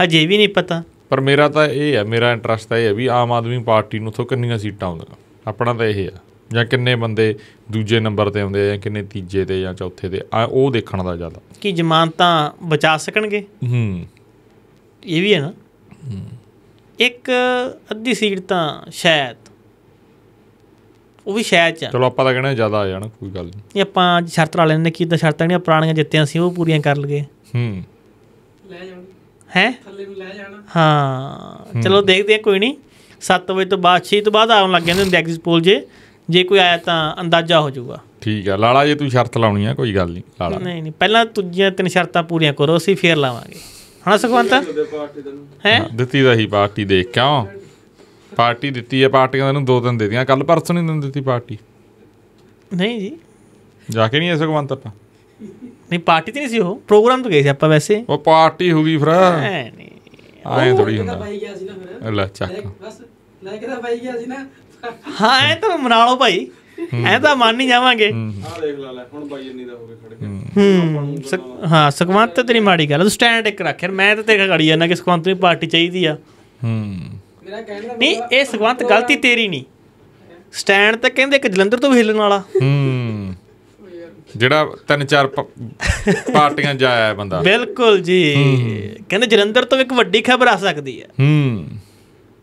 ਹਜੇ ਵੀ ਨਹੀਂ ਪਤਾ ਪਰ ਮੇਰਾ ਤਾਂ ਇਹ ਹੈ ਮੇਰਾ ਇੰਟਰਸਟ ਤਾਂ ਇਹ ਹੈ ਵੀ ਆਮ ਆਦਮੀ ਪਾਰਟੀ ਨੂੰ ਤੋਂ ਕਿੰਨੀਆਂ ਸੀਟਾਂ ਆਉਂਦੀਆਂ ਆਪਣਾ ਤਾਂ ਇਹ ਹੈ ਜਾਂ ਕਿੰਨੇ ਬੰਦੇ ਦੂਜੇ ਨੰਬਰ ਤੇ ਆਉਂਦੇ ਆ ਜਾਂ ਕਿੰਨੇ ਤੀਜੇ ਤੇ ਜਾਂ ਚੌਥੇ ਤੇ ਆ ਉਹ ਦੇਖਣ ਦਾ ਜ਼ਿਆਦਾ ਕਿ ਜ਼ਮਾਨਤਾਂ ਬਚਾ ਸਕਣਗੇ ਹੂੰ ਇਹ ਵੀ ਹੈ ਨਾ ਇੱਕ ਅੱਧੀ ਸੀਟ ਤਾਂ ਸ਼ਾਇਦ ਉਹ ਵੀ ਸ਼ਾਇਦ ਚ ਚਲੋ ਆਪਾਂ ਤਾਂ ਕਹਿੰਦੇ ਜ਼ਿਆਦਾ ਆ ਜਾਣਾ ਕੋਈ ਗੱਲ ਨਹੀਂ ਇਹ ਆਪਾਂ ਸ਼ਰਤ ਲਾ ਲੈਣੇ ਕਿ ਤਾਂ ਸ਼ਰਤਾਂ ਜਿਹੜੀਆਂ ਪੁਰਾਣੀਆਂ ਜਿੱਤਿਆਂ ਸੀ ਉਹ ਪੂਰੀਆਂ ਕਰ ਲਗੇ ਹੂੰ ਲੈ ਜਾਣਗੇ ਹੈ ਥੱਲੇ ਨੂੰ ਲੈ ਜਾਣਾ ਹਾਂ ਚਲੋ ਦੇਖਦੇ ਆ ਕੋਈ ਨਹੀਂ 7 ਵਜੇ ਤੋਂ ਬਾਅਦ 6 ਤੋਂ ਬਾਅਦ ਆਉਣ ਲੱਗ ਜਾਂਦੇ ਹੁੰਦੇ ਐਗਜ਼ਿਟ ਪੋਲ ਜੇ ਜੇ ਕੋਈ ਆਇਆ ਤਾਂ ਅੰਦਾਜ਼ਾ ਹੋ ਜਾਊਗਾ ਠੀਕ ਆ ਲਾਲਾ ਜੇ ਤੂੰ ਸ਼ਰਤ ਲਾਉਣੀ ਆ ਕੋਈ ਗੱਲ ਨਹੀਂ ਲਾਲਾ ਨਹੀਂ ਨਹੀਂ ਪਹਿਲਾਂ ਤੁਜੀਆਂ ਤਿੰਨ ਸ਼ਰਤਾਂ ਪੂਰੀਆਂ ਕਰੋ ਅਸੀਂ ਫੇਰ ਲਾਵਾਂਗੇ ਹਣਾ ਸੁਖਵੰਤ ਹੈ ਦਿੱਤੀ ਦਾ ਹੀ ਪਾਰਟੀ ਦੇਖ ਕਿਉਂ ਪਾਰਟੀ ਦਿੱਤੀ ਹੈ ਪਾਰਟੀਆਂ ਨੂੰ ਦੋ ਦਿਨ ਦੇ ਦਿੱਤੀਆਂ ਕੱਲ ਪਰਸੋਂ ਨਹੀਂ ਦਿੱਤੀ ਪਾਰਟੀ ਨਹੀਂ ਜੀ ਜਾ ਕੇ ਨਹੀਂ ਐਸਾ ਕਮੰਤ ਆਪਾਂ ਨਹੀਂ ਪਾਰਟੀ ਤੇ ਨਹੀਂ ਸੀ ਉਹ ਪ੍ਰੋਗਰਾਮ ਤੇ ਗਏ ਸੀ ਆਪਾਂ ਵੈਸੇ ਉਹ ਪਾਰਟੀ ਹੋ ਗਈ ਫਰਾ ਨਹੀਂ ਆਏ ਥੋੜੀ ਹੁੰਦਾ ਭਾਈ ਗਿਆ ਸੀ ਨਾ ਫਿਰ ਲੈ ਚੱਕ ਬਸ ਲੈ ਕੇ ਤਾਂ ਭਾਈ ਗਿਆ ਸੀ ਨਾ ਹਾਂ ਐ ਤਾਂ ਮਨਾ ਲਓ ਭਾਈ ਐ ਤਾਂ ਮੰਨ ਨਹੀਂ ਜਾਵਾਂਗੇ ਹਾਂ ਦੇਖ ਲੈ ਲੈ ਹੁਣ ਬਾਈ ਇੰਨੀ ਦਾ ਹੋ ਗਿਆ ਖੜ ਗਿਆ ਹੂੰ ਹਾਂ ਸੁਖਵੰਤ ਤੇਰੀ ਮਾੜੀ ਗੱਲ ਤੂੰ ਸਟੈਂਡ ਇੱਕ ਰੱਖ ਯਾਰ ਮੈਂ ਤਾਂ ਤੇਰੇ ਖੜੀ ਜਾਂਦਾ ਕਿ ਸੁਖਵੰਤ ਨੂੰ ਪਾਰਟੀ ਚਾਹੀਦੀ ਆ ਹੂੰ ਨਹੀਂ ਇਹ ਸਗਵੰਤ ਗਲਤੀ ਤੇਰੀ ਨਹੀਂ ਸਟੈਂਡ ਤੇ ਕਹਿੰਦੇ ਇੱਕ ਜਲੰਧਰ ਤੋਂ ਵੀ ਹਿੱਲਣ ਵਾਲਾ ਹੂੰ ਜਿਹੜਾ ਤਿੰਨ ਚਾਰ ਪਾਰਟੀਆਂ ਜਾਇਆ ਹੈ ਬੰਦਾ ਬਿਲਕੁਲ ਜੀ ਕਹਿੰਦੇ ਜਲੰਧਰ ਤੋਂ ਇੱਕ ਵੱਡੀ ਖਬਰ ਆ ਸਕਦੀ ਹੈ ਹੂੰ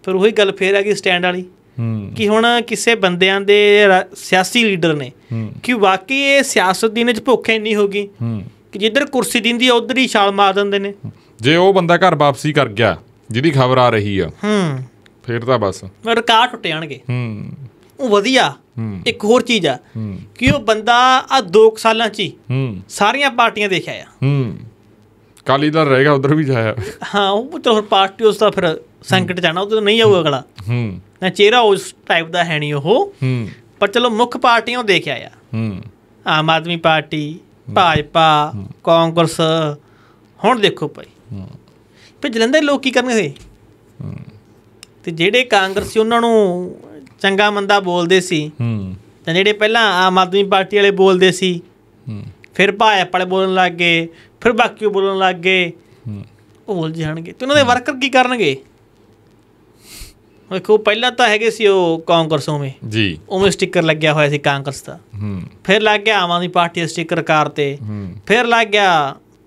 ਫਿਰ ਉਹੀ ਗੱਲ ਫੇਰ ਆ ਗਈ ਸਟੈਂਡ ਵਾਲੀ ਹੂੰ ਕਿ ਹੁਣ ਕਿਸੇ ਬੰਦਿਆਂ ਦੇ ਸਿਆਸੀ ਲੀਡਰ ਨੇ ਕਿ ਵਾਕਈ ਇਹ ਸਿਆਸਤ ਦੀ ਨੇ ਭੁੱਖੇ ਨਹੀਂ ਹੋਗੀ ਕਿ ਜਿੱਧਰ ਕੁਰਸੀ ਦਿੰਦੀ ਆ ਉਧਰ ਹੀ ਛਾਲ ਮਾਰ ਦਿੰਦੇ ਨੇ ਜੇ ਉਹ ਬੰਦਾ ਘਰ ਵਾਪਸੀ ਕਰ ਗਿਆ ਜਿਹਦੀ ਖਬਰ ਆ ਰਹੀ ਆ ਹੂੰ ਫੇਰ ਤਾਂ ਬਸ ਰਿਕਾਰਡ ਟੁੱਟ ਜਾਣਗੇ ਹੂੰ ਉਹ ਵਧੀਆ ਇੱਕ ਹੋਰ ਚੀਜ਼ ਆ ਕਿ ਉਹ ਬੰਦਾ ਆ 2 ਸਾਲਾਂ ਚ ਹੀ ਹੂੰ ਸਾਰੀਆਂ ਪਾਰਟੀਆਂ ਦੇਖਿਆ ਆ ਹੂੰ ਕਾਲੀ ਦਾ ਰਹੇਗਾ ਉਧਰ ਵੀ ਜਾਇਆ ਹਾਂ ਉਹ ਤਾਂ ਹੋਰ ਪਾਰਟੀ ਉਸ ਦਾ ਫਿਰ ਸੰਕਟ ਜਾਣਾ ਉਹ ਤਾਂ ਨਹੀਂ ਆਊਗਾ ਅਗਲਾ ਹੂੰ ਨਾ ਚਿਹਰਾ ਉਸ ਟਾਈਪ ਦਾ ਹੈ ਨਹੀਂ ਉਹ ਹੂੰ ਪਰ ਚਲੋ ਮੁੱਖ ਪਾਰਟੀਆਂ ਦੇਖ ਆਇਆ ਹੂੰ ਆਮ ਆਦਮੀ ਪਾਰਟੀ ਭਾਜਪਾ ਕਾਂਗਰਸ ਹੁਣ ਦੇਖੋ ਭਾਈ ਹੂੰ ਤੇ ਜਲੰਧਰ ਲੋਕ ਕੀ ਕਰਨਗੇ ਹੂੰ ਤੇ ਜਿਹੜੇ ਕਾਂਗਰਸੀ ਉਹਨਾਂ ਨੂੰ ਚੰਗਾ ਮੰਦਾ ਬੋਲਦੇ ਸੀ ਹੂੰ ਤੇ ਜਿਹੜੇ ਪਹਿਲਾਂ ਆਮ ਆਦਮੀ ਪਾਰਟੀ ਵਾਲੇ ਬੋਲਦੇ ਸੀ ਹੂੰ ਫਿਰ ਭਾਜਪਾ ਵਾਲੇ ਬੋਲਣ ਲੱਗ ਗਏ ਫਿਰ ਬਾਕੀ ਬੋਲਣ ਲੱਗ ਗਏ ਹੂੰ ਉਹ ਬੋਲ ਜਾਣਗੇ ਤੇ ਉਹਨਾਂ ਦੇ ਵਰਕਰ ਕੀ ਕਰਨਗੇ ਵੇਖੋ ਪਹਿਲਾਂ ਤਾਂ ਹੈਗੇ ਸੀ ਉਹ ਕਾਂਗਰਸੋਂ ਵਿੱਚ ਜੀ ਉਹਵੇਂ ਸਟicker ਲੱਗਿਆ ਹੋਇਆ ਸੀ ਕਾਂਗਰਸ ਦਾ ਹੂੰ ਫਿਰ ਲੱਗ ਗਿਆ ਆਮ ਆਦਮੀ ਪਾਰਟੀ ਦਾ ਸਟicker ਕਾਰ ਤੇ ਫਿਰ ਲੱਗ ਗਿਆ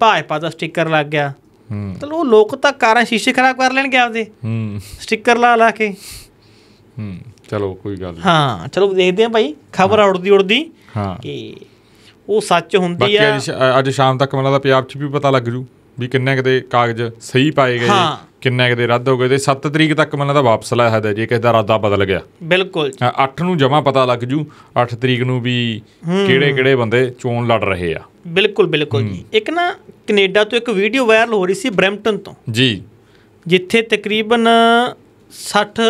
ਭਾਜਪਾ ਦਾ ਸਟicker ਲੱਗ ਗਿਆ ਹੂੰ ਤਾਂ ਉਹ ਲੋਕ ਤਾਂ ਕਾਰਾਂ ਸ਼ੀਸ਼ੇ ਖਰਾਬ ਕਰ ਲੈਣਗੇ ਆਪਦੇ ਹੂੰ ਸਟicker ਲਾ ਲਾ ਕੇ ਹੂੰ ਚਲੋ ਕੋਈ ਗੱਲ ਨਹੀਂ ਹਾਂ ਚਲੋ ਦੇਖਦੇ ਆਂ ਭਾਈ ਖਬਰ ਉੜਦੀ ਉੜਦੀ ਹਾਂ ਕਿ ਉਹ ਸੱਚ ਹੁੰਦੀ ਆ ਬਾਕੀ ਅੱਜ ਸ਼ਾਮ ਤੱਕ ਮੈਨੂੰ ਦਾ ਪੰਜਾਬ 'ਚ ਵੀ ਪਤਾ ਲੱਗ ਜੂ ਵੀ ਕਿੰਨੇ ਕਦੇ ਕਾਗਜ਼ ਸਹੀ ਪਾਏ ਗਏ ਕਿੰਨੇ ਕਦੇ ਰੱਦ ਹੋ ਗਏ ਤੇ 7 ਤਰੀਕ ਤੱਕ ਮੈਨੂੰ ਦਾ ਵਾਪਸ ਲਾਇਆ ਹੈ ਜੇ ਕਿਸੇ ਦਾ ਰਾਦਾ ਬਦਲ ਗਿਆ ਬਿਲਕੁਲ 8 ਨੂੰ ਜਮਾ ਪਤਾ ਲੱਗ ਜੂ 8 ਤਰੀਕ ਨੂੰ ਵੀ ਕਿਹੜੇ ਕਿਹੜੇ ਬੰਦੇ ਚੋਣ ਲੜ ਰਹੇ ਆ ਬਿਲਕੁਲ ਬਿਲਕੁਲ ਜੀ ਇੱਕ ਨਾ ਕੈਨੇਡਾ ਤੋਂ ਇੱਕ ਵੀਡੀਓ ਵਾਇਰਲ ਹੋ ਰਹੀ ਸੀ ਬ੍ਰੈਂਪਟਨ ਤੋਂ ਜੀ ਜਿੱਥੇ ਤਕਰੀਬਨ 60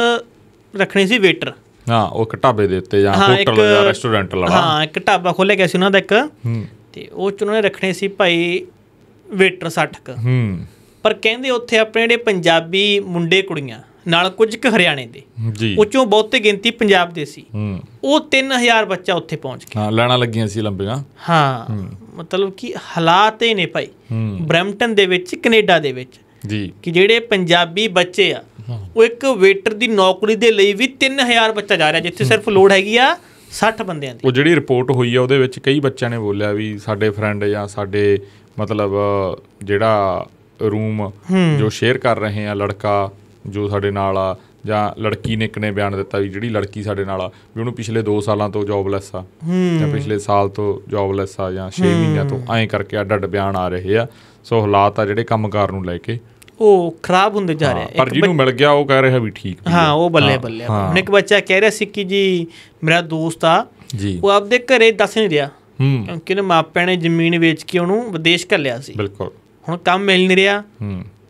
ਰੱਖਣੇ ਸੀ ਵੇਟਰ ਹਾਂ ਉਹ ਘਟਾਬੇ ਦੇ ਉੱਤੇ ਜਾਂ ਹੋਟਲ ਜਾਂ ਰੈਸਟੋਰੈਂਟ ਲੜਾ ਹਾਂ ਇੱਕ ਢਾਬਾ ਖੋਲੇ ਗਿਆ ਸੀ ਉਹਨਾਂ ਦਾ ਇੱਕ ਤੇ ਉਹ ਚ ਉਹਨਾਂ ਨੇ ਰੱਖਣੇ ਸੀ ਭਾਈ ਵੇਟਰ 60 ਕ ਹੂੰ ਪਰ ਕਹਿੰਦੇ ਉੱਥੇ ਆਪਣੇ ਜਿਹੜੇ ਪੰਜਾਬੀ ਮੁੰਡੇ ਕੁੜੀਆਂ ਨਾਲ ਕੁਝ ਕੁ ਹਰਿਆਣੇ ਦੇ ਜੀ ਉਹ ਚੋਂ ਬਹੁਤੇ ਗਿਣਤੀ ਪੰਜਾਬ ਦੇ ਸੀ ਉਹ 3000 ਬੱਚਾ ਉੱਥੇ ਪਹੁੰਚ ਗਿਆ ਹਾਂ ਲੈਣਾ ਲੱਗੀਆਂ ਸੀ ਲੰਬੀਆਂ ਹਾਂ ਮਤਲਬ ਕਿ ਹਾਲਾਤ ਹੀ ਨੇ ਭਾਈ ਬ੍ਰੈਮਟਨ ਦੇ ਵਿੱਚ ਕੈਨੇਡਾ ਦੇ ਵਿੱਚ ਜੀ ਕਿ ਜਿਹੜੇ ਪੰਜਾਬੀ ਬੱਚੇ ਆ ਉਹ ਇੱਕ ਵੇਟਰ ਦੀ ਨੌਕਰੀ ਦੇ ਲਈ ਵੀ 3000 ਬੱਚਾ ਜਾ ਰਿਹਾ ਜਿੱਥੇ ਸਿਰਫ ਲੋੜ ਹੈਗੀ ਆ 60 ਬੰਦਿਆਂ ਦੀ ਉਹ ਜਿਹੜੀ ਰਿਪੋਰਟ ਹੋਈ ਆ ਉਹਦੇ ਵਿੱਚ ਕਈ ਬੱਚਿਆਂ ਨੇ ਬੋਲਿਆ ਵੀ ਸਾਡੇ ਫਰੈਂਡ ਜਾਂ ਸਾਡੇ ਮਤਲਬ ਜਿਹੜਾ ਰੂਮ ਜੋ ਸ਼ੇਅਰ ਕਰ ਰਹੇ ਆ ਲੜਕਾ ਜੋ ਸਾਡੇ ਨਾਲ ਆ ਜਾਂ ਲੜਕੀ ਨੇ ਇੱਕ ਨੇ ਬਿਆਨ ਦਿੱਤਾ ਵੀ ਜਿਹੜੀ ਲੜਕੀ ਸਾਡੇ ਨਾਲ ਆ ਵੀ ਉਹਨੂੰ ਪਿਛਲੇ 2 ਸਾਲਾਂ ਤੋਂ ਜੌਬਲੈਸ ਆ ਜਾਂ ਪਿਛਲੇ ਸਾਲ ਤੋਂ ਜੌਬਲੈਸ ਆ ਜਾਂ 6 ਮਹੀਨਿਆਂ ਤੋਂ ਐਂ ਕਰਕੇ ਅੱਡ ਅੱਡ ਬਿਆਨ ਆ ਰਹੇ ਆ ਸੋ ਹਾਲਾਤ ਆ ਜਿਹੜੇ ਕੰਮਕਾਰ ਨੂੰ ਲੈ ਕੇ ਉਹ ਖਰਾਬ ਹੁੰਦੇ ਜਾ ਰਿਹਾ ਪਰ ਜਿਹਨੂੰ ਮਿਲ ਗਿਆ ਉਹ ਕਹਿ ਰਿਹਾ ਵੀ ਠੀਕ ਹਾਂ ਉਹ ਬੱਲੇ ਬੱਲੇ ਹੁਣ ਇੱਕ ਬੱਚਾ ਕਹਿ ਰਿਹਾ ਸੀ ਕਿ ਜੀ ਮੇਰਾ ਦੋਸਤ ਆ ਉਹ ਆਪਦੇ ਘਰੇ ਦੱਸ ਨਹੀਂ ਰਿਹਾ ਕਿਉਂਕਿ ਉਹਨੇ ਮਾਪਿਆਂ ਨੇ ਜ਼ਮੀਨ ਵੇਚ ਕੇ ਉਹਨੂੰ ਵਿਦੇਸ਼ ਕਰ ਲਿਆ ਸੀ ਬਿਲਕੁਲ ਹੁਣ ਕੰਮ ਮਿਲ ਨਹੀਂ ਰਿਹਾ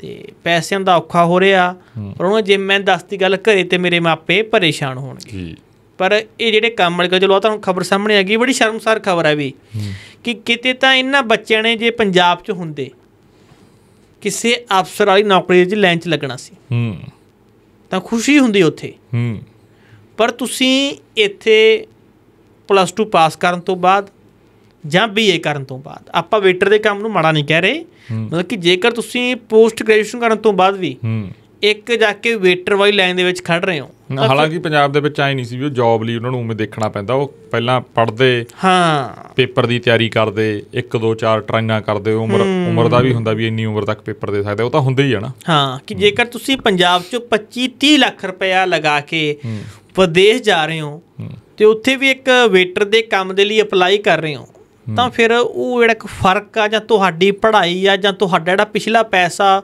ਤੇ ਪੈਸਿਆਂ ਦਾ ਔਖਾ ਹੋ ਰਿਹਾ ਪਰ ਉਹਨਾਂ ਜੇ ਮੈਂ ਦੱਸਤੀ ਗੱਲ ਘਰੇ ਤੇ ਮੇਰੇ ਮਾਪੇ ਪਰੇਸ਼ਾਨ ਹੋਣਗੇ ਪਰ ਇਹ ਜਿਹੜੇ ਕੰਮ ਵਾਲੇ ਚਲੋ ਆ ਤੁਹਾਨੂੰ ਖਬਰ ਸਾਹਮਣੇ ਆ ਗਈ ਬੜੀ ਸ਼ਰਮਸਾਰ ਖਬਰ ਹੈ ਵੀ ਕਿ ਕਿਤੇ ਤਾਂ ਇਹਨਾਂ ਬੱਚਿਆਂ ਨੇ ਜੇ ਪੰਜਾਬ 'ਚ ਹੁੰਦੇ ਕਿਸੇ ਅਫਸਰ ਵਾਲੀ ਨੌਕਰੀ 'ਚ ਲੈਂਚ ਲੱਗਣਾ ਸੀ ਹੂੰ ਤਾਂ ਖੁਸ਼ੀ ਹੁੰਦੀ ਉੱਥੇ ਹੂੰ ਪਰ ਤੁਸੀਂ ਇੱਥੇ ਪਲੱਸ 2 ਪਾਸ ਕਰਨ ਤੋਂ ਬਾਅਦ ਜਾਂ ਬੀਏ ਕਰਨ ਤੋਂ ਬਾਅਦ ਆਪਾਂ ਵੇਟਰ ਦੇ ਕੰਮ ਨੂੰ ਮਾੜਾ ਨਹੀਂ ਕਹਿ ਰਹੇ ਮਤਲਬ ਕਿ ਜੇਕਰ ਤੁਸੀਂ ਪੋਸਟ ਗ੍ਰੈਜੂਏਸ਼ਨ ਕਰਨ ਤੋਂ ਬਾਅਦ ਵੀ ਇੱਕ ਜਾ ਕੇ ਵੇਟਰ ਵਾਲੀ ਲਾਈਨ ਦੇ ਵਿੱਚ ਖੜ ਰਹੇ ਹੋ ਹਾਲਾਂਕਿ ਪੰਜਾਬ ਦੇ ਵਿੱਚ ਆਈ ਨਹੀਂ ਸੀ ਵੀ ਉਹ ਜੌਬ ਲਈ ਉਹਨਾਂ ਨੂੰ ਉਵੇਂ ਦੇਖਣਾ ਪੈਂਦਾ ਉਹ ਪਹਿਲਾਂ ਪੜਦੇ ਹਾਂ ਪੇਪਰ ਦੀ ਤਿਆਰੀ ਕਰਦੇ 1 2 4 ਟਰਾਈਆਂ ਕਰਦੇ ਉਮਰ ਉਮਰ ਦਾ ਵੀ ਹੁੰਦਾ ਵੀ ਇੰਨੀ ਉਮਰ ਤੱਕ ਪੇਪਰ ਦੇ ਸਕਦੇ ਉਹ ਤਾਂ ਹੁੰਦੇ ਹੀ ਆ ਨਾ ਹਾਂ ਕਿ ਜੇਕਰ ਤੁਸੀਂ ਪੰਜਾਬ 'ਚ 25 30 ਲੱਖ ਰੁਪਇਆ ਲਗਾ ਕੇ ਵਿਦੇਸ਼ ਜਾ ਰਹੇ ਹੋ ਤੇ ਉੱਥੇ ਵੀ ਇੱਕ ਵੇਟਰ ਦੇ ਕੰਮ ਦੇ ਲਈ ਅਪਲਾਈ ਕਰ ਰਹੇ ਹੋ ਤਾਂ ਫਿਰ ਉਹ ਜਿਹੜਾ ਇੱਕ ਫਰਕ ਆ ਜਾਂ ਤੁਹਾਡੀ ਪੜ੍ਹਾਈ ਆ ਜਾਂ ਤੁਹਾਡਾ ਜਿਹੜਾ ਪਿਛਲਾ ਪੈਸਾ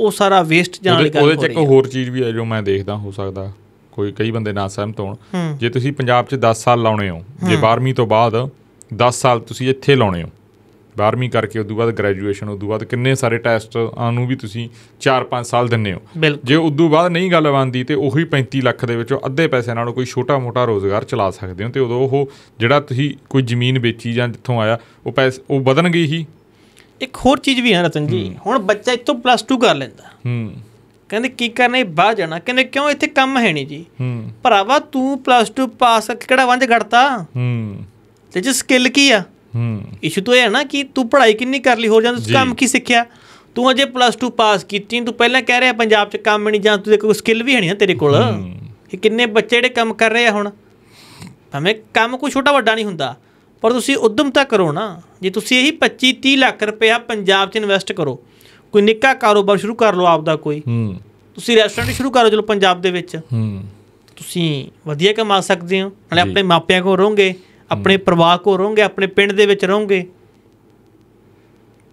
ਉਹ ਸਾਰਾ ਵੇਸਟ ਜਾਣ ਵਾਲੀ ਗੱਲ ਹੋ ਉਹਦੇ ਚ ਇੱਕ ਹੋਰ ਚੀਜ਼ ਵੀ ਹੈ ਜੋ ਮੈਂ ਦੇਖਦਾ ਹੋ ਸਕਦਾ ਕੋਈ ਕਈ ਬੰਦੇ ਨਾ ਸਹਿਮਤ ਹੋਣ ਜੇ ਤੁਸੀਂ ਪੰਜਾਬ 'ਚ 10 ਸਾਲ ਲਾਉਣੇ ਹੋ ਜੇ 12ਵੀਂ ਤੋਂ ਬਾਅਦ 10 ਸਾਲ ਤੁਸੀਂ ਇੱਥੇ ਲਾਉਣੇ ਹੋ 12ਵੀਂ ਕਰਕੇ ਉਸ ਤੋਂ ਬਾਅਦ ਗ੍ਰੈਜੂਏਸ਼ਨ ਉਸ ਤੋਂ ਬਾਅਦ ਕਿੰਨੇ ਸਾਰੇ ਟੈਸਟ ਨੂੰ ਵੀ ਤੁਸੀਂ 4-5 ਸਾਲ ਦਿੰਨੇ ਹੋ ਜੇ ਉਸ ਤੋਂ ਬਾਅਦ ਨਹੀਂ ਗੱਲ ਬਣਦੀ ਤੇ ਉਹੀ 35 ਲੱਖ ਦੇ ਵਿੱਚੋਂ ਅੱਧੇ ਪੈਸੇ ਨਾਲ ਕੋਈ ਛੋਟਾ-ਮੋਟਾ ਰੋਜ਼ਗਾਰ ਚਲਾ ਸਕਦੇ ਹੋ ਤੇ ਉਦੋਂ ਉਹ ਜਿਹੜਾ ਤੁਸੀਂ ਕੋਈ ਜ਼ਮੀਨ ਵੇਚੀ ਜਾਂ ਜਿੱਥੋਂ ਆਇਆ ਉਹ ਪੈਸੇ ਉਹ ਵਧਣਗੇ ਹੀ ਇੱਕ ਹੋਰ ਚੀਜ਼ ਵੀ ਹੈ ਰਤਨ ਜੀ ਹੁਣ ਬੱਚਾ ਇੱਥੋਂ ਪਲੱਸ 2 ਕਰ ਲੈਂਦਾ ਹੂੰ ਕਹਿੰਦੇ ਕੀ ਕਰਨਾ ਇਹ ਬਾਹਰ ਜਾਣਾ ਕਹਿੰਦੇ ਕਿਉਂ ਇੱਥੇ ਕੰਮ ਹੈ ਨਹੀਂ ਜੀ ਹੂੰ ਭਰਾਵਾ ਤੂੰ ਪਲੱਸ 2 ਪਾਸ ਕਿਹੜਾ ਵੰਜ ਘੜਤਾ ਹੂੰ ਤੇ ਜੀ ਸਕਿੱਲ ਕੀ ਆ ਇਸ਼ੂ ਤੋਂ ਇਹ ਹੈ ਨਾ ਕਿ ਤੂੰ ਪੜ੍ਹਾਈ ਕਿੰਨੀ ਕਰ ਲਈ ਹੋਰ ਜਾਂ ਤੂੰ ਕੰਮ ਕੀ ਸਿੱਖਿਆ ਤੂੰ ਅਜੇ ਪਲੱਸ 2 ਪਾਸ ਕੀਤੀ ਤੂੰ ਪਹਿਲਾਂ ਕਹਿ ਰਿਹਾ ਪੰਜਾਬ 'ਚ ਕੰਮ ਨਹੀਂ ਜਾਂ ਤੂੰ ਕੋਈ ਸਕਿੱਲ ਵੀ ਹੈ ਨਹੀਂ ਤੇਰੇ ਕੋਲ ਇਹ ਕਿੰਨੇ ਬੱਚੇ ਜਿਹੜੇ ਕੰਮ ਕਰ ਰਹੇ ਆ ਹੁਣ ਭਾਵੇਂ ਕੰਮ ਕੋਈ ਛੋਟਾ ਵੱਡਾ ਨਹੀਂ ਹੁੰਦਾ ਪਰ ਤੁਸੀਂ ਉਦਮਤਾ ਕਰੋ ਨਾ ਜੇ ਤੁਸੀਂ ਇਹੀ 25 30 ਲੱਖ ਰੁਪਇਆ ਪੰਜਾਬ 'ਚ ਇਨਵੈਸਟ ਕਰੋ ਕੋਈ ਨਿੱਕਾ ਕਾਰੋਬਾਰ ਸ਼ੁਰੂ ਕਰ ਲਓ ਆਪ ਦਾ ਕੋਈ ਤੁਸੀਂ ਰੈਸਟੋਰੈਂਟ ਸ਼ੁਰੂ ਕਰੋ ਚਲੋ ਪੰਜਾਬ ਦੇ ਵਿੱਚ ਹੂੰ ਤੁਸੀਂ ਵਧੀਆ ਕਮਾ ਸਕਦੇ ਹੋ ਨਾਲੇ ਆਪਣੇ ਮਾਪਿਆਂ ਕੋਲ ਰਹੋਗੇ ਆਪਣੇ ਪਰਿਵਾਰ ਕੋ ਰਹੋਗੇ ਆਪਣੇ ਪਿੰਡ ਦੇ ਵਿੱਚ ਰਹੋਗੇ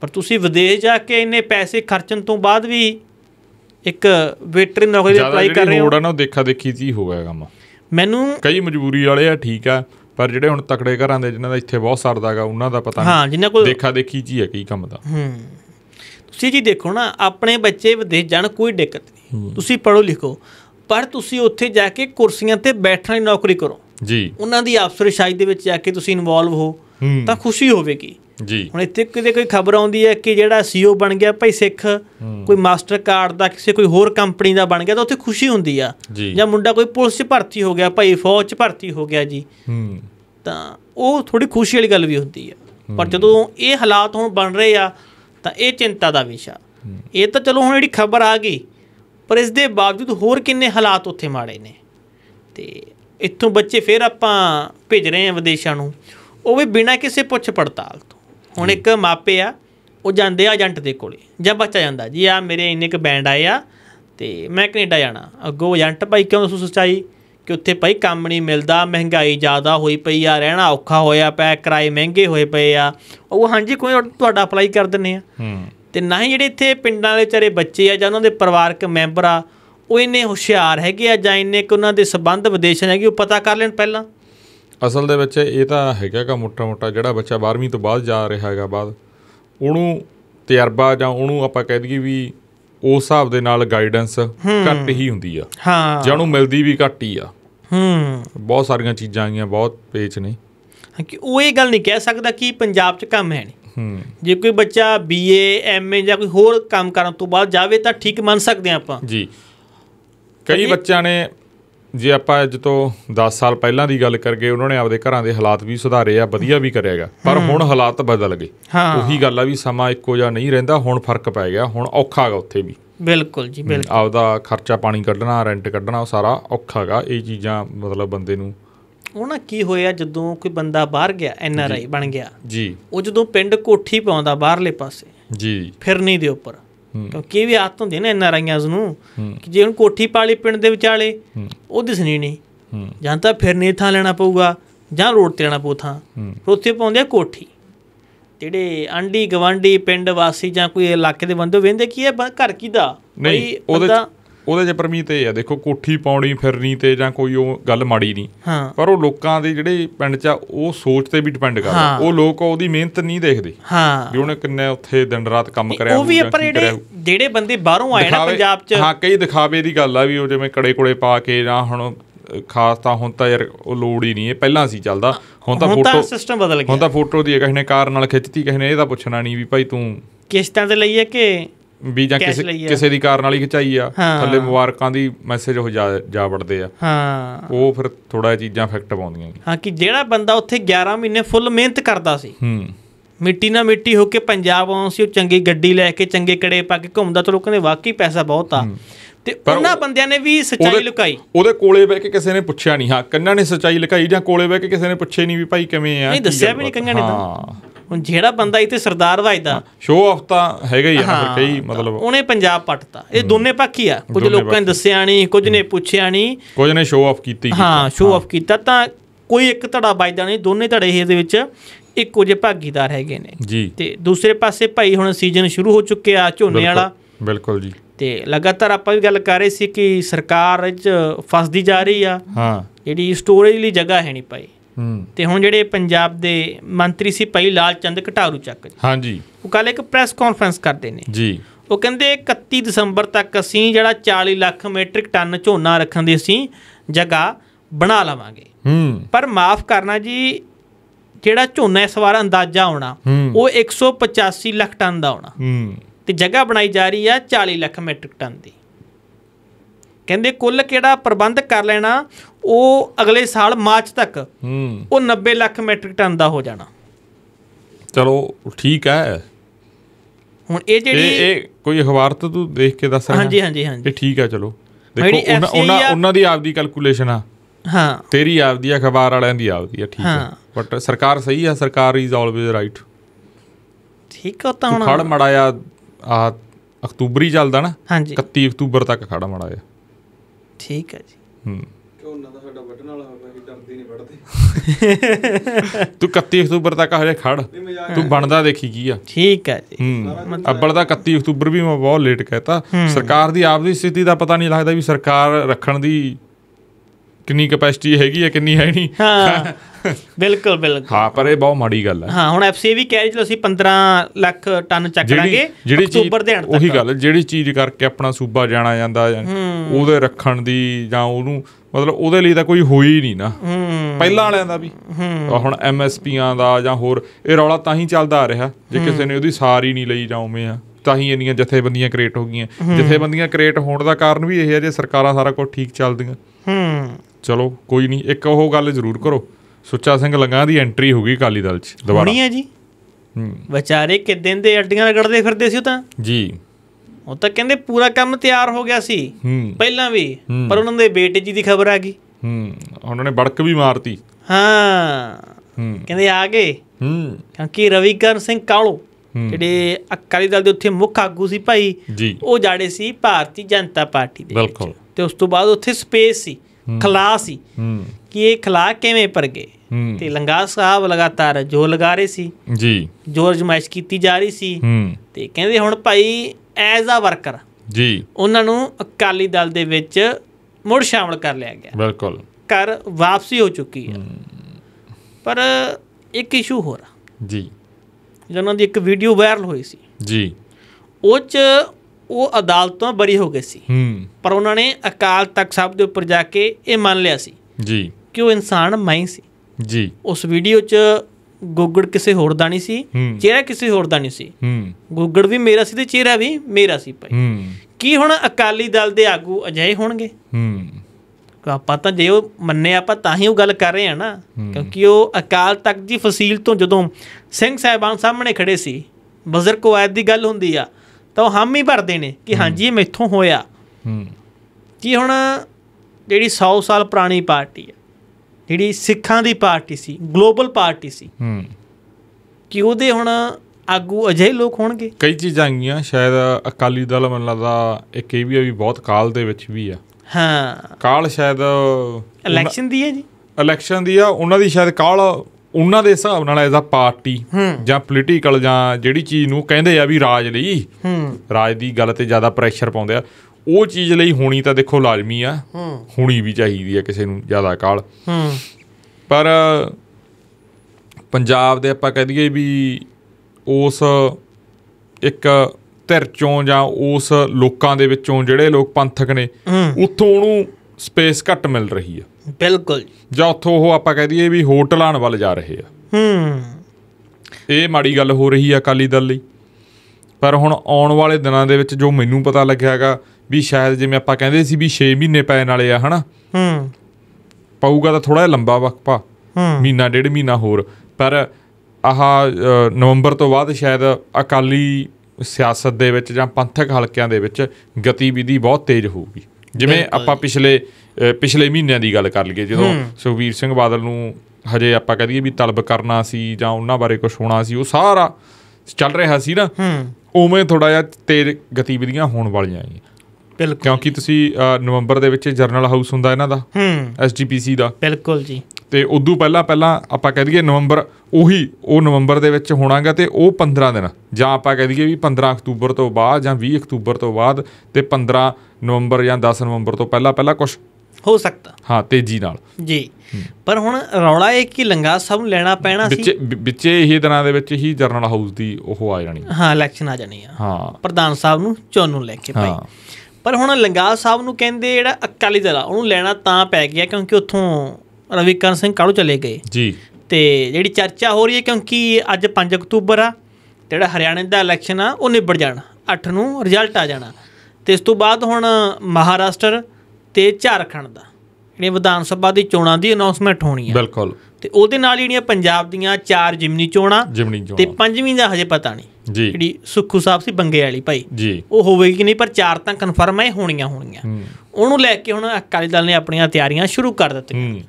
ਪਰ ਤੁਸੀਂ ਵਿਦੇਸ਼ ਜਾ ਕੇ ਇੰਨੇ ਪੈਸੇ ਖਰਚਣ ਤੋਂ ਬਾਅਦ ਵੀ ਇੱਕ ਵੇਟਰ ਨੌਕਰੀ ਦੀ ਅਪਲਾਈ ਕਰ ਰਹੇ ਹੋ ਜਿਹੜਾ ਨਾ ਦੇਖਾ ਦੇਖੀ ਜੀ ਹੋ ਗਿਆ ਕੰਮ ਮੈਨੂੰ ਕਈ ਮਜਬੂਰੀ ਵਾਲੇ ਆ ਠੀਕ ਆ ਪਰ ਜਿਹੜੇ ਹੁਣ ਤਕੜੇ ਘਰਾਂ ਦੇ ਜਿਨ੍ਹਾਂ ਦਾ ਇੱਥੇ ਬਹੁਤ ਸਰਦਾਗਾ ਉਹਨਾਂ ਦਾ ਪਤਾ ਨਹੀਂ ਹਾਂ ਜਿਨ੍ਹਾਂ ਕੋਲ ਦੇਖਾ ਦੇਖੀ ਜੀ ਹੈ ਕੀ ਕੰਮ ਦਾ ਹੂੰ ਤੁਸੀਂ ਜੀ ਦੇਖੋ ਨਾ ਆਪਣੇ ਬੱਚੇ ਵਿਦੇਸ਼ ਜਾਣ ਕੋਈ ਦਿੱਕਤ ਨਹੀਂ ਤੁਸੀਂ ਪੜੋ ਲਿਖੋ ਪਰ ਤੁਸੀਂ ਉੱਥੇ ਜਾ ਕੇ ਕੁਰਸੀਆਂ ਤੇ ਬੈਠਣ ਹੀ ਨੌਕਰੀ ਕਰੋ ਜੀ ਉਹਨਾਂ ਦੀ ਆਪਸ ਦੇ ਵਿੱਚ ਜਾ ਕੇ ਤੁਸੀਂ ਇਨਵੋਲਵ ਹੋ ਤਾਂ ਖੁਸ਼ੀ ਹੋਵੇਗੀ ਜੀ ਹੁਣ ਇੱਥੇ ਕਿਤੇ ਕੋਈ ਖਬਰ ਆਉਂਦੀ ਹੈ ਕਿ ਜਿਹੜਾ ਸੀਓ e ਬਣ ਗਿਆ ਭਾਈ ਸਿੱਖ ਕੋਈ ਮਾਸਟਰ ਕਾਰਡ ਦਾ ਕਿਸੇ ਕੋਈ ਹੋਰ ਕੰਪਨੀ ਦਾ ਬਣ ਗਿਆ ਤਾਂ ਉੱਥੇ ਖੁਸ਼ੀ ਹੁੰਦੀ ਆ ਜਾਂ ਮੁੰਡਾ ਕੋਈ ਪੁਲਿਸ 'ਚ ਭਰਤੀ ਹੋ ਗਿਆ ਭਾਈ ਫੌਜ 'ਚ ਭਰਤੀ ਹੋ ਗਿਆ ਜੀ ਤਾਂ ਉਹ ਥੋੜੀ ਖੁਸ਼ੀ ਵਾਲੀ ਗੱਲ ਵੀ ਹੁੰਦੀ ਆ ਪਰ ਜਦੋਂ ਇਹ ਹਾਲਾਤ ਹੁਣ ਬਣ ਰਹੇ ਆ ਤਾਂ ਇਹ ਚਿੰਤਾ ਦਾ ਵਿਸ਼ਾ ਇਹ ਤਾਂ ਚਲੋ ਹੁਣ ਜਿਹੜੀ ਖਬਰ ਆ ਗਈ ਪਰ ਇਸ ਦੇ ਬਾਵਜੂਦ ਹੋਰ ਕਿੰਨੇ ਹਾਲਾਤ ਉੱਥੇ ਮਾੜੇ ਨੇ ਤੇ ਇੱਥੋਂ ਬੱਚੇ ਫਿਰ ਆਪਾਂ ਭੇਜ ਰਹੇ ਆ ਵਿਦੇਸ਼ਾਂ ਨੂੰ ਉਹ ਵੀ ਬਿਨਾਂ ਕਿਸੇ ਪੁੱਛ ਪੜਤਾਲ ਤੋਂ ਹੁਣ ਇੱਕ ਮਾਪੇ ਆ ਉਹ ਜਾਂਦੇ ਆ ਏਜੰਟ ਦੇ ਕੋਲੇ ਜਾਂ ਬੱਚਾ ਜਾਂਦਾ ਜੀ ਆ ਮੇਰੇ ਇੰਨੇ ਕ ਬੈਂਡ ਆਏ ਆ ਤੇ ਮੈਂ ਕੈਨੇਡਾ ਜਾਣਾ ਅੱਗੋ ਏਜੰਟ ਭਾਈ ਕਿਉਂ ਦੱਸੂ ਸੱਚਾਈ ਕਿ ਉੱਥੇ ਭਾਈ ਕੰਮ ਨਹੀਂ ਮਿਲਦਾ ਮਹਿੰਗਾਈ ਜ਼ਿਆਦਾ ਹੋਈ ਪਈ ਆ ਰਹਿਣਾ ਔਖਾ ਹੋਇਆ ਪਿਆ ਕਿਰਾਏ ਮਹਿੰਗੇ ਹੋਏ ਪਏ ਆ ਉਹ ਹਾਂਜੀ ਕੋਈ ਤੁਹਾਡਾ ਅਪਲਾਈ ਕਰ ਦਿੰਨੇ ਆ ਹੂੰ ਤੇ ਨਾ ਹੀ ਜਿਹੜੇ ਇੱਥੇ ਪਿੰਡਾਂ ਦੇ ਚਾਰੇ ਬੱਚੇ ਆ ਜਾਂ ਉਹਨਾਂ ਦੇ ਪਰਿਵਾਰਕ ਮੈਂਬਰ ਆ ਉਹ ਇੰਨੇ ਹੁਸ਼ਿਆਰ ਹੈਗੇ ਆ ਜਾਂ ਇੰਨੇ ਕਿ ਉਹਨਾਂ ਦੇ ਸਬੰਧ ਵਿਦੇਸ਼ਾਂ ਹੈਗੇ ਉਹ ਪਤਾ ਕਰ ਲੈਣ ਪਹਿਲਾਂ ਅਸਲ ਦੇ ਵਿੱਚ ਇਹ ਤਾਂ ਹੈਗਾਗਾ ਮੋਟਾ-ਮੋਟਾ ਜਿਹੜਾ ਬੱਚਾ 12ਵੀਂ ਤੋਂ ਬਾਅਦ ਜਾ ਰਿਹਾ ਹੈਗਾ ਬਾਅਦ ਉਹਨੂੰ ਤਜਰਬਾ ਜਾਂ ਉਹਨੂੰ ਆਪਾਂ ਕਹਿ ਦਈਏ ਵੀ ਉਸ ਹਿਸਾਬ ਦੇ ਨਾਲ ਗਾਈਡੈਂਸ ਘੱਟ ਹੀ ਹੁੰਦੀ ਆ ਹਾਂ ਜਾਂ ਉਹਨੂੰ ਮਿਲਦੀ ਵੀ ਘੱਟ ਹੀ ਆ ਹੂੰ ਬਹੁਤ ਸਾਰੀਆਂ ਚੀਜ਼ਾਂ ਆਈਆਂ ਬਹੁਤ ਪੇਚ ਨੇ ਕਿ ਉਹ ਇਹ ਗੱਲ ਨਹੀਂ ਕਹਿ ਸਕਦਾ ਕਿ ਪੰਜਾਬ 'ਚ ਕੰਮ ਹੈ ਨਹੀਂ ਹੂੰ ਜੇ ਕੋਈ ਬੱਚਾ ਬੀਏ ਐਮਏ ਜਾਂ ਕੋਈ ਹੋਰ ਕੰਮ ਕਰਨ ਤੋਂ ਬਾਅਦ ਜਾਵੇ ਤਾਂ ਠੀਕ ਮੰਨ ਸਕਦੇ ਆ ਆਪਾਂ ਜੀ ਕਈ ਬੱਚਿਆਂ ਨੇ ਜੇ ਆਪਾਂ ਅੱਜ ਤੋਂ 10 ਸਾਲ ਪਹਿਲਾਂ ਦੀ ਗੱਲ ਕਰਗੇ ਉਹਨਾਂ ਨੇ ਆਪਦੇ ਘਰਾਂ ਦੇ ਹਾਲਾਤ ਵੀ ਸੁਧਾਰੇ ਆ ਵਧੀਆ ਵੀ ਕਰਿਆਗਾ ਪਰ ਹੁਣ ਹਾਲਾਤ ਬਦਲ ਗਏ ਉਹੀ ਗੱਲ ਆ ਵੀ ਸਮਾਂ ਇੱਕੋ ਜਿਹਾ ਨਹੀਂ ਰਹਿੰਦਾ ਹੁਣ ਫਰਕ ਪੈ ਗਿਆ ਹੁਣ ਔਖਾਗਾ ਉੱਥੇ ਵੀ ਬਿਲਕੁਲ ਜੀ ਬਿਲਕੁਲ ਆਪਦਾ ਖਰਚਾ ਪਾਣੀ ਕੱਢਣਾ ਰੈਂਟ ਕੱਢਣਾ ਉਹ ਸਾਰਾ ਔਖਾਗਾ ਇਹ ਚੀਜ਼ਾਂ ਮਤਲਬ ਬੰਦੇ ਨੂੰ ਉਹਨਾਂ ਕੀ ਹੋਇਆ ਜਦੋਂ ਕੋਈ ਬੰਦਾ ਬਾਹਰ ਗਿਆ ਐਨ ਆਰ ਆਈ ਬਣ ਗਿਆ ਜੀ ਉਹ ਜਦੋਂ ਪਿੰਡ ਕੋਠੀ ਪਾਉਂਦਾ ਬਾਹਰਲੇ ਪਾਸੇ ਜੀ ਫਿਰਨੀ ਦੇ ਉੱਪਰ ਕਿਉਂਕਿ ਇਹ ਵੀ ਆਤ ਹੁੰਦੀ ਨਾ ਨਾਰਾਈਆਂ ਨੂੰ ਕਿ ਜੇ ਹੁਣ ਕੋਠੀ ਪਾਲੀ ਪਿੰਡ ਦੇ ਵਿਚਾਲੇ ਉਹ ਦਿਸਣੀ ਨਹੀਂ ਜਾਂ ਤਾਂ ਫਿਰ ਨੇ ਥਾਂ ਲੈਣਾ ਪਊਗਾ ਜਾਂ ਰੋਡ ਤੇ ਲੈਣਾ ਪਊ ਥਾਂ ਉੱਥੇ ਪਾਉਂਦੇ ਕੋਠੀ ਜਿਹੜੇ ਆਂਡੀ ਗਵਾਂਡੀ ਪਿੰਡ ਵਾਸੀ ਜਾਂ ਕੋਈ ਇਲਾਕੇ ਦੇ ਬੰਦੇ ਵੇਂਦੇ ਕੀ ਹੈ ਘਰ ਕੀ ਦਾ ਨਹੀਂ ਉਹਦਾ ਉਹਦੇ 'ਚ ਪਰਮੀਤ ਇਹ ਆ ਦੇਖੋ ਕੋਠੀ ਪਾਉਣੀ ਫਿਰਨੀ ਤੇ ਜਾਂ ਕੋਈ ਉਹ ਗੱਲ ਮਾੜੀ ਨਹੀਂ ਪਰ ਉਹ ਲੋਕਾਂ ਦੇ ਜਿਹੜੇ ਪਿੰਡ 'ਚ ਉਹ ਸੋਚ ਤੇ ਵੀ ਡਿਪੈਂਡ ਕਰਦਾ ਉਹ ਲੋਕ ਉਹਦੀ ਮਿਹਨਤ ਨਹੀਂ ਦੇਖਦੇ ਹਾਂ ਵੀ ਉਹਨੇ ਕਿੰਨੇ ਉੱਥੇ ਦਿਨ ਰਾਤ ਕੰਮ ਕਰਿਆ ਉਹ ਵੀ ਪਰ ਜਿਹੜੇ ਜਿਹੜੇ ਬੰਦੇ ਬਾਹਰੋਂ ਆਏ ਨਾ ਪੰਜਾਬ 'ਚ ਹਾਂ ਕਈ ਦਿਖਾਵੇ ਦੀ ਗੱਲ ਆ ਵੀ ਉਹ ਜਿਵੇਂ ਕੜੇ ਕੋਲੇ ਪਾ ਕੇ ਜਾਂ ਹੁਣ ਖਾਸ ਤਾਂ ਹੁਣ ਤਾਂ ਯਾਰ ਉਹ ਲੋੜ ਹੀ ਨਹੀਂ ਇਹ ਪਹਿਲਾਂ ਸੀ ਚੱਲਦਾ ਹੁਣ ਤਾਂ ਫੋਟੋ ਹੁਣ ਤਾਂ ਸਿਸਟਮ ਬਦਲ ਗਿਆ ਹੁਣ ਤਾਂ ਫੋਟੋ ਦੀ ਕਿਸੇ ਨੇ ਕਾਰ ਨਾਲ ਖਿੱਚਤੀ ਕਿਸੇ ਨੇ ਇਹ ਤਾਂ ਪੁੱਛਣਾ ਨਹੀਂ ਵੀ ਭਾਈ ਤੂੰ ਕਿਸ਼ਤਾਂ ਤੇ ਲਈ ਹੈ ਕਿ ਵੀ ਜਾਂ ਕਿਸੇ ਕਿਸੇ ਦੀ ਕਾਰਨ ਵਾਲੀ ਖਚਾਈ ਆ ਥੱਲੇ ਮੁਬਾਰਕਾਂ ਦੀ ਮੈਸੇਜ ਉਹ ਜਾ ਵੜਦੇ ਆ ਹਾਂ ਉਹ ਫਿਰ ਥੋੜਾ ਜਿਹਾ ਚੀਜ਼ਾਂ ਇਫੈਕਟ ਪਾਉਂਦੀਆਂ ਹਾਂ ਕਿ ਜਿਹੜਾ ਬੰਦਾ ਉੱਥੇ 11 ਮਹੀਨੇ ਫੁੱਲ ਮਿਹਨਤ ਕਰਦਾ ਸੀ ਹੂੰ ਮਿੱਟੀ ਨਾਲ ਮਿੱਟੀ ਹੋ ਕੇ ਪੰਜਾਬ ਆਉਂ ਸੀ ਉਹ ਚੰਗੀ ਗੱਡੀ ਲੈ ਕੇ ਚੰਗੇ ਕੜੇ ਪਾ ਕੇ ਘੁੰਮਦਾ ਤਾਂ ਲੋਕਾਂ ਨੇ ਵਾਕਈ ਪੈਸਾ ਬਹੁਤ ਆ ਤੇ ਉਹਨਾਂ ਬੰਦਿਆਂ ਨੇ ਵੀ ਸਚਾਈ ਲੁਕਾਈ ਉਹਦੇ ਕੋਲੇ ਬਹਿ ਕੇ ਕਿਸੇ ਨੇ ਪੁੱਛਿਆ ਨਹੀਂ ਹਾਂ ਕੰਨਾਂ ਨੇ ਸਚਾਈ ਲੁਕਾਈ ਜਾਂ ਕੋਲੇ ਬਹਿ ਕੇ ਕਿਸੇ ਨੇ ਪੁੱਛੇ ਨਹੀਂ ਵੀ ਭਾਈ ਕਿਵੇਂ ਆ ਨਹੀਂ ਦੱਸਿਆ ਵੀ ਨਹੀਂ ਕੰਨਾਂ ਨੇ ਤਾਂ ਹੁਣ ਜਿਹੜਾ ਬੰਦਾ ਇੱਥੇ ਸਰਦਾਰ ਵਜਦਾ ਸ਼ੋਅ ਆਫ ਤਾਂ ਹੈਗਾ ਹੀ ਆ ਕਈ ਮਤਲਬ ਉਹਨੇ ਪੰਜਾਬ ਪੱਟਤਾ ਇਹ ਦੋਨੇ ਪੱਖੀ ਆ ਕੁਝ ਲੋਕਾਂ ਨੇ ਦੱਸਿਆ ਨਹੀਂ ਕੁਝ ਨੇ ਪੁੱਛਿਆ ਨਹੀਂ ਕੁਝ ਨੇ ਸ਼ੋਅ ਆਫ ਕੀਤੀ ਹਾਂ ਸ਼ੋਅ ਆਫ ਕੀਤਾ ਤਾਂ ਕੋਈ ਇੱਕ ਧੜਾ ਵਜਦਾ ਨਹੀਂ ਦੋਨੇ ਧੜੇ ਇਹਦੇ ਵਿੱਚ ਇੱਕੋ ਜਿਹੇ ਭਾਗੀਦਾਰ ਹੈਗੇ ਨੇ ਤੇ ਦੂਸਰੇ ਪਾਸੇ ਭਾਈ ਹੁਣ ਸੀਜ਼ਨ ਸ਼ੁਰੂ ਹੋ ਚੁੱਕਿਆ ਝੋਨੇ ਵਾਲਾ ਬਿਲਕੁਲ ਜੀ ਤੇ ਲਗਾਤਾਰ ਆਪਾਂ ਵੀ ਗੱਲ ਕਰ ਰਹੇ ਸੀ ਕਿ ਸਰਕਾਰ ਵਿੱਚ ਫਸਦੀ ਜਾ ਰਹੀ ਆ ਹਾਂ ਜਿਹੜੀ ਸਟੋਰੇਜ ਲਈ ਜਗ੍ਹਾ ਹੈ ਨਹੀਂ ਪਈ ਤੇ ਹੁਣ ਜਿਹੜੇ ਪੰਜਾਬ ਦੇ ਮੰਤਰੀ ਸੀ ਪਈ ਲਾਲ ਚੰਦ ਘਟਾਰੂ ਚੱਕ ਜੀ ਹਾਂਜੀ ਉਹ ਕੱਲ ਇੱਕ ਪ੍ਰੈਸ ਕਾਨਫਰੰਸ ਕਰਦੇ ਨੇ ਜੀ ਉਹ ਕਹਿੰਦੇ 31 ਦਸੰਬਰ ਤੱਕ ਅਸੀਂ ਜਿਹੜਾ 40 ਲੱਖ ਮੈਟ੍ਰਿਕ ਟਨ ਝੋਨਾ ਰੱਖਣ ਦੀ ਅਸੀਂ ਜਗ੍ਹਾ ਬਣਾ ਲਵਾਂਗੇ ਹੂੰ ਪਰ ਮਾਫ ਕਰਨਾ ਜੀ ਜਿਹੜਾ ਝੋਨਾ ਇਸ ਵਾਰ ਅੰਦਾਜ਼ਾ ਆਉਣਾ ਉਹ 185 ਲੱਖ ਟਨ ਦਾ ਆਉਣਾ ਤੇ ਜਗ੍ਹਾ ਬਣਾਈ ਜਾ ਰਹੀ ਆ 40 ਲੱਖ ਮੈਟ੍ਰਿਕ ਟਨ ਦੀ ਕਹਿੰਦੇ ਕੁੱਲ ਕਿਹੜਾ ਪ੍ਰਬੰਧ ਕਰ ਲੈਣਾ ਉਹ ਅਗਲੇ ਸਾਲ ਮਾਰਚ ਤੱਕ ਉਹ 90 ਲੱਖ ਮੈਟ੍ਰਿਕ ਟਨ ਦਾ ਹੋ ਜਾਣਾ ਚਲੋ ਠੀਕ ਹੈ ਹੁਣ ਇਹ ਜਿਹੜੀ ਇਹ ਕੋਈ ਅਖਬਾਰ ਤੋਂ ਤੂੰ ਦੇਖ ਕੇ ਦੱਸ ਰਿਹਾ ਹਾਂਜੀ ਹਾਂਜੀ ਹਾਂਜੀ ਇਹ ਠੀਕ ਹੈ ਚਲੋ ਦੇਖੋ ਉਹਨਾਂ ਉਹਨਾਂ ਦੀ ਆਪਦੀ ਕੈਲਕੂਲੇਸ਼ਨ ਆ ਹਾਂ ਤੇਰੀ ਆਪਦੀ ਅਖਬਾਰ ਵਾਲਿਆਂ ਦੀ ਆਪਦੀ ਆ ਠੀਕ ਹੈ ਬਟ ਸਰਕਾਰ ਸਹੀ ਆ ਸਰਕਾਰ ਇਜ਼ ਆਲਵੇਜ਼ ਰਾਈਟ ਠੀਕ ਆ ਤਾਂ ਹੁਣ ਖੜ ਮੜਾਇਆ ਆ ਅਕਤੂਬਰ ਹੀ ਚੱਲਦਾ ਨਾ 31 ਅਕਤੂਬਰ ਤੱਕ ਖੜਾ ਮੜਾਇਆ ਠੀਕ ਹੈ ਜੀ ਹੂੰ ਉਹਨਾਂ ਦਾ ਸਾਡਾ ਵੱਢਣ ਵਾਲਾ ਹੁੰਦਾ ਕਿ ਡਰਦੇ ਨਹੀਂ ਵੱਢਦੇ ਤੂੰ 31 ਅਕਤੂਬਰ ਤੱਕ ਹਜੇ ਖੜ ਤੂੰ ਬਣਦਾ ਦੇਖੀ ਕੀ ਆ ਠੀਕ ਹੈ ਜੀ ਅੱਬਲ ਦਾ 31 ਅਕਤੂਬਰ ਵੀ ਮੈਂ ਬਹੁਤ ਲੇਟ ਕਹਿਤਾ ਸਰਕਾਰ ਦੀ ਆਪਦੀ ਸਥਿਤੀ ਦਾ ਪਤਾ ਨਹੀਂ ਲੱਗਦਾ ਵੀ ਸਰਕਾਰ ਰੱਖਣ ਦੀ ਕਿੰਨੀ ਕਪੈਸਿਟੀ ਹੈਗੀ ਹੈ ਕਿੰਨੀ ਹੈ ਨਹੀਂ ਹਾਂ ਬਿਲਕੁਲ ਬਿਲਕੁਲ ਹਾਂ ਪਰ ਇਹ ਬਹੁਤ ਮਾੜੀ ਗੱਲ ਹੈ ਹਾਂ ਹੁਣ ਐਫਸੀਏ ਵੀ ਕਹਿ ਰਹੀ ਚਲੋ ਅਸੀਂ 15 ਲੱਖ ਟਨ ਚੱਕ ਲਾਂਗੇ ਅਕਤੂਬਰ ਦੇ ਅੰਤ ਤੱਕ ਉਹੀ ਗੱਲ ਜਿਹੜੀ ਚੀਜ਼ ਕਰਕੇ ਆਪਣਾ ਸੂਬਾ ਜਾਣਾ ਜਾਂਦਾ ਉਹਦੇ ਰੱਖਣ ਦੀ ਜਾਂ ਉਹਨੂੰ ਮਤਲਬ ਉਹਦੇ ਲਈ ਤਾਂ ਕੋਈ ਹੋਈ ਨਹੀਂ ਨਾ ਪਹਿਲਾਂ ਵਾਲਿਆਂ ਦਾ ਵੀ ਹੁਣ ਐਮਐਸਪੀਆਂ ਦਾ ਜਾਂ ਹੋਰ ਇਹ ਰੌਲਾ ਤਾਂ ਹੀ ਚੱਲਦਾ ਆ ਰਿਹਾ ਜੇ ਕਿਸੇ ਨੇ ਉਹਦੀ ਸਾਰੀ ਨਹੀਂ ਲਈ ਜਾਂ ਆ ਤਾਂ ਹੀ ਇੰਨੀਆਂ ਜਥੇਬੰਦੀਆਂ ਕ੍ਰੀਏਟ ਹੋ ਗਈਆਂ ਜਥੇਬੰਦੀਆਂ ਕ੍ਰੀਏਟ ਹੋਣ ਦਾ ਕਾਰਨ ਵੀ ਇਹ ਹੈ ਜੇ ਸਰਕਾਰਾਂ ਸਾਰਾ ਕੁਝ ਠੀਕ ਚੱਲਦੀਆਂ ਹੂੰ ਚਲੋ ਕੋਈ ਨਹੀਂ ਇੱਕ ਉਹ ਗੱਲ ਜ਼ਰੂਰ ਕਰੋ ਸੁੱਚਾ ਸਿੰਘ ਲੰਗਾ ਦੀ ਐਂਟਰੀ ਹੋ ਗਈ ਕਾਲੀ ਦਲ 'ਚ ਦੁਬਾਰਾ ਹੋਣੀ ਹੈ ਜੀ ਵਿਚਾਰੇ ਕਿ ਦਿਨ ਦੇ ਅੱਡੀਆਂ ਰਗੜਦੇ ਫਿਰਦੇ ਸੀ ਉਹ ਤਾਂ ਜੀ ਉਹ ਤਾਂ ਕਹਿੰਦੇ ਪੂਰਾ ਕੰਮ ਤਿਆਰ ਹੋ ਗਿਆ ਸੀ ਪਹਿਲਾਂ ਵੀ ਪਰ ਉਹਨਾਂ ਦੇ ਬੇਟੇ ਜੀ ਦੀ ਖਬਰ ਆ ਗਈ ਹੂੰ ਉਹਨਾਂ ਨੇ ਬੜਕ ਵੀ ਮਾਰਤੀ ਹਾਂ ਹੂੰ ਕਹਿੰਦੇ ਆ ਗਏ ਹੂੰ ਕਿਉਂਕਿ ਰਵੀਕਰਨ ਸਿੰਘ ਕਾਲੋ ਜਿਹੜੇ ਅਕਾਲੀ ਦਲ ਦੇ ਉੱਥੇ ਮੁੱਖ ਆਗੂ ਸੀ ਭਾਈ ਉਹ ਜਾੜੇ ਸੀ ਭਾਰਤੀ ਜਨਤਾ ਪਾਰਟੀ ਦੇ ਬਿਲਕੁਲ ਤੇ ਉਸ ਤੋਂ ਬਾਅਦ ਉੱਥੇ ਸਪੇਸ ਸੀ ਖਲਾ ਸੀ ਕਿ ਇਹ ਖਲਾ ਕਿਵੇਂ ਪਰ ਗਏ ਤੇ ਲੰਗਾ ਸਾਹਿਬ ਲਗਾਤਾਰ ਜੋ ਲਗਾ ਰਹੇ ਸੀ ਜੀ ਜੋਰ ਜਮਾਇਸ਼ ਕੀਤੀ ਜਾ ਰਹੀ ਸੀ ਤੇ ਕਹਿੰਦੇ ਹੁਣ ਭਾਈ ਐਜ਼ ਆ ਵਰਕਰ ਜੀ ਉਹਨਾਂ ਨੂੰ ਅਕਾਲੀ ਦਲ ਦੇ ਵਿੱਚ ਮੁੜ ਸ਼ਾਮਲ ਕਰ ਲਿਆ ਗਿਆ ਬਿਲਕੁਲ ਕਰ ਵਾਪਸੀ ਹੋ ਚੁੱਕੀ ਹੈ ਪਰ ਇੱਕ ਇਸ਼ੂ ਹੋਰ ਜੀ ਜਦੋਂ ਦੀ ਇੱਕ ਵੀਡੀਓ ਵਾਇਰਲ ਹੋਈ ਸੀ ਜੀ ਉਹ ਚ ਉਹ ਅਦਾਲਤ ਤੋਂ ਬਰੀ ਹੋ ਗਏ ਸੀ ਪਰ ਉਹਨਾਂ ਨੇ ਅਕਾਲ ਤਖਤ ਸਾਹਿਬ ਦੇ ਉੱਪਰ ਜਾ ਕੇ ਇਹ ਮੰਨ ਲਿਆ ਸੀ ਜੀ ਕਿ ਉਹ ਇਨਸਾਨ ਮੈਂ ਸੀ ਜੀ ਉਸ ਵੀਡੀਓ 'ਚ ਗੁੱਗੜ ਕਿਸੇ ਹੋਰ ਦਾ ਨਹੀਂ ਸੀ ਚਿਹਰਾ ਕਿਸੇ ਹੋਰ ਦਾ ਨਹੀਂ ਸੀ ਗੁੱਗੜ ਵੀ ਮੇਰਾ ਸੀ ਤੇ ਚਿਹਰਾ ਵੀ ਮੇਰਾ ਸੀ ਭਾਈ ਕੀ ਹੁਣ ਅਕਾਲੀ ਦਲ ਦੇ ਆਗੂ ਅਜਿਹੇ ਹੋਣਗੇ ਆਪਾਂ ਤਾਂ ਜੇ ਉਹ ਮੰਨੇ ਆਪਾਂ ਤਾਂ ਹੀ ਉਹ ਗੱਲ ਕਰ ਰਹੇ ਆ ਨਾ ਕਿਉਂਕਿ ਉਹ ਅਕਾਲ ਤਖਤ ਦੀ ਫਸੀਲ ਤੋਂ ਜਦੋਂ ਸਿੰਘ ਸਾਹਿਬਾਨ ਸਾਹਮਣੇ ਖੜੇ ਸੀ ਬਜ਼ਰ ਕੋਇਦ ਦੀ ਗੱਲ ਹੁੰਦੀ ਆ ਤਾਂ ਉਹ ਹਮ ਹੀ ਭਰਦੇ ਨੇ ਕਿ ਹਾਂਜੀ ਇਹ ਮੈਥੋਂ ਹੋਇਆ ਹੂੰ ਕੀ ਹੁਣ ਜਿਹੜੀ 100 ਸਾਲ ਪੁਰਾਣੀ ਪਾਰਟੀ ਹੈ ਜਿਹੜੀ ਸਿੱਖਾਂ ਦੀ ਪਾਰਟੀ ਸੀ ਗਲੋਬਲ ਪਾਰਟੀ ਸੀ ਹੂੰ ਕਿ ਉਹਦੇ ਹੁਣ ਆਗੂ ਅਜਿਹੇ ਲੋਕ ਹੋਣਗੇ ਕਈ ਚੀਜ਼ਾਂ ਗਈਆਂ ਸ਼ਾਇਦ ਅਕਾਲੀ ਦਲ ਮੰਨ ਲਾਦਾ ਇੱਕ ਇਹ ਵੀ ਵੀ ਬਹੁਤ ਕਾਲ ਦੇ ਵਿੱਚ ਵੀ ਆ ਹਾਂ ਕਾਲ ਸ਼ਾਇਦ ਇਲੈਕਸ਼ਨ ਦੀ ਹੈ ਜੀ ਇਲੈਕਸ਼ਨ ਦੀ ਆ ਉਹਨਾਂ ਦੀ ਸ਼ਾਇਦ ਕਾਲ ਉਹਨਾਂ ਦੇ ਹਿਸਾਬ ਨਾਲ ਐਜ਼ ਅ ਪਾਰਟੀ ਜਾਂ ਪੋਲੀਟੀਕਲ ਜਾਂ ਜਿਹੜੀ ਚੀਜ਼ ਨੂੰ ਕਹਿੰਦੇ ਆ ਵੀ ਰਾਜ ਲਈ ਰਾਜ ਦੀ ਗੱਲ ਤੇ ਜ਼ਿਆਦਾ ਪ੍ਰੈਸ਼ਰ ਪਾਉਂਦੇ ਆ ਉਹ ਚੀਜ਼ ਲਈ ਹੋਣੀ ਤਾਂ ਦੇਖੋ ਲਾਜ਼ਮੀ ਆ ਹੋਣੀ ਵੀ ਚਾਹੀਦੀ ਆ ਕਿਸੇ ਨੂੰ ਜ਼ਿਆਦਾ ਕਾਲ ਪਰ ਪੰਜਾਬ ਦੇ ਆਪਾਂ ਕਹਿ ਦਈਏ ਵੀ ਉਸ ਇੱਕ ਧਿਰ ਚੋਂ ਜਾਂ ਉਸ ਲੋਕਾਂ ਦੇ ਵਿੱਚੋਂ ਜਿਹੜੇ ਲੋਕ ਪੰਥਕ ਨੇ ਉੱਥੋਂ ਉਹਨੂੰ ਸਪੇਸ ਘੱਟ ਮਿਲ ਰਹੀ ਆ ਬਿਲਕੁਲ ਜਾਂ ਉੱਥੋਂ ਉਹ ਆਪਾਂ ਕਹਿ ਦਈਏ ਵੀ ਹੋਟਲ ਆਣ ਵੱਲ ਜਾ ਰਹੇ ਆ ਹੂੰ ਇਹ ਮਾੜੀ ਗੱਲ ਹੋ ਰਹੀ ਆ ਅਕਾਲੀ ਦਲ ਲਈ ਪਰ ਹੁਣ ਆਉਣ ਵਾਲੇ ਦਿਨਾਂ ਦੇ ਵਿੱਚ ਜੋ ਮੈਨੂੰ ਪਤਾ ਲੱਗਿਆਗਾ ਵੀ ਸ਼ਾਇਦ ਜਿਵੇਂ ਆਪਾਂ ਕਹਿੰਦੇ ਸੀ ਵੀ 6 ਮਹੀਨੇ ਪੈਣ ਵਾਲੇ ਆ ਹਨਾ ਹੂੰ ਪਾਊਗਾ ਤਾਂ ਥੋੜਾ ਜਿਹਾ ਲੰਬਾ ਹੂੰ ਮਹੀਨਾ ਡੇਢ ਮਹੀਨਾ ਹੋਰ ਪਰ ਆਹ ਨਵੰਬਰ ਤੋਂ ਬਾਅਦ ਸ਼ਾਇਦ ਅਕਾਲੀ ਸਿਆਸਤ ਦੇ ਵਿੱਚ ਜਾਂ ਪੰਥਕ ਹਲਕਿਆਂ ਦੇ ਵਿੱਚ ਗਤੀਵਿਧੀ ਬਹੁਤ ਤੇਜ਼ ਹੋਊਗੀ ਜਿਵੇਂ ਆਪਾਂ ਪਿਛਲੇ ਪਿਛਲੇ ਮਹੀਨਿਆਂ ਦੀ ਗੱਲ ਕਰ ਲਈਏ ਜਦੋਂ ਸੁਖਵੀਰ ਸਿੰਘ ਬਾਦਲ ਨੂੰ ਹਜੇ ਆਪਾਂ ਕਹਦੀਏ ਵੀ ਤਲਬ ਕਰਨਾ ਸੀ ਜਾਂ ਉਹਨਾਂ ਬਾਰੇ ਕੁਝ ਹੋਣਾ ਸੀ ਉਹ ਸਾਰਾ ਚੱਲ ਰਿਹਾ ਸੀ ਨਾ ਉਵੇਂ ਥੋੜਾ ਜਿਹਾ ਤੇਜ਼ ਗਤੀਵਿਧੀਆਂ ਹੋਣ ਵਾਲੀਆਂ ਆਈਆਂ ਬਿਲਕੁਲ ਕਿਉਂਕਿ ਤੁਸੀਂ ਨਵੰਬਰ ਦੇ ਵਿੱਚ ਜਰਨਲ ਹਾਊਸ ਹੁੰਦਾ ਇਹਨਾਂ ਦਾ ਹੂੰ ਐਸਜੀਪੀਸੀ ਦਾ ਬਿਲਕੁਲ ਜੀ ਤੇ ਉਦੋਂ ਪਹਿਲਾਂ ਪਹਿਲਾਂ ਆਪਾਂ ਕਹਿ ਦਈਏ ਨਵੰਬਰ ਉਹੀ ਉਹ ਨਵੰਬਰ ਦੇ ਵਿੱਚ ਹੋਣਾਗਾ ਤੇ ਉਹ 15 ਦਿਨ ਜਾਂ ਆਪਾਂ ਕਹਿ ਦਈਏ ਵੀ 15 ਅਕਤੂਬਰ ਤੋਂ ਬਾਅਦ ਜਾਂ 20 ਅਕਤੂਬਰ ਤੋਂ ਬਾਅਦ ਤੇ 15 ਨਵੰਬਰ ਜਾਂ 10 ਨਵੰਬਰ ਤੋਂ ਪਹਿਲਾਂ ਪਹਿਲਾਂ ਕੁਝ ਹੋ ਸਕਦਾ ਹਾਂ ਤੇਜ਼ੀ ਨਾਲ ਜੀ ਪਰ ਹੁਣ ਰੌਲਾ ਇਹ ਕਿ ਲੰਗਾ ਸਭ ਨੂੰ ਲੈਣਾ ਪੈਣਾ ਸੀ ਵਿੱਚ ਵਿੱਚ ਇਹ ਦਿਨਾਂ ਦੇ ਵਿੱਚ ਹੀ ਜਰਨਲ ਹਾਊਸ ਦੀ ਉਹ ਆ ਜਾਣੀ ਹਾਂ ਇਲੈਕਸ਼ਨ ਆ ਜਾਣੀ ਆ ਹਾਂ ਪ੍ਰਧਾਨ ਸਾਹਿਬ ਨੂੰ ਚੋਣ ਨੂੰ ਲੈ ਕੇ ਭਾਈ ਪਰ ਹੁਣ ਲੰਗਾ ਸਾਹਿਬ ਨੂੰ ਕਹਿੰਦੇ ਜਿਹੜਾ ਅਕਾਲੀ ਦਲ ਆ ਉਹਨੂੰ ਲੈਣਾ ਤਾਂ ਪੈ ਗਿਆ ਕਿਉਂਕਿ ਉੱਥੋਂ ਰਵੀਕਰਨ ਸਿੰਘ ਕਾਲੂ ਚਲੇ ਗਏ ਜੀ ਤੇ ਜਿਹੜੀ ਚਰਚਾ ਹੋ ਰਹੀ ਹੈ ਕਿਉਂਕਿ ਅੱਜ 5 ਅਕਤੂਬਰ ਆ ਜਿਹੜਾ ਹਰਿਆਣੇ ਦਾ ਇਲੈਕਸ਼ਨ ਆ ਉਹ ਨਿਬੜ ਜਾਣਾ 8 ਨੂੰ ਰਿਜ਼ਲਟ ਆ ਜਾਣਾ ਤੇ ਇਸ ਤੋਂ ਬਾਅਦ ਹੁਣ ਮਹਾਰਾਸ਼ਟਰ ਤੇ ਝਾਰਖੰਡ ਦਾ ਜਿਹੜੀ ਵਿਧਾਨ ਸਭਾ ਦੀ ਚੋਣਾਂ ਦੀ ਅਨਾਉਂਸਮੈਂਟ ਹੋਣੀ ਆ ਬਿਲਕੁਲ ਤੇ ਉਹਦੇ ਨਾਲ ਜਿਹੜੀਆਂ ਪੰਜਾਬ ਦੀਆਂ ਚਾਰ ਜਿਮਨੀ ਚੋਣਾਂ ਤੇ ਪੰਜਵੀਂ ਦਾ ਹਜੇ ਪਤਾ ਨਹੀਂ ਜਿਹੜੀ ਸੁੱਖੂ ਸਾਹਿਬ ਸੀ ਬੰਗੇ ਵਾਲੀ ਭਾਈ ਜੀ ਉਹ ਹੋਵੇਗੀ ਕਿ ਨਹੀਂ ਪਰ ਚਾਰ ਤਾਂ ਕਨਫਰਮ ਹੈ ਹੋਣੀਆਂ ਹੋਣੀਆਂ ਉਹਨੂੰ ਲੈ ਕੇ ਹੁਣ ਅਕਾਲੀ ਦਲ ਨੇ ਆਪਣੀਆਂ ਤਿਆਰੀਆਂ ਸ਼ੁਰੂ ਕਰ ਦਿੱਤੀਆਂ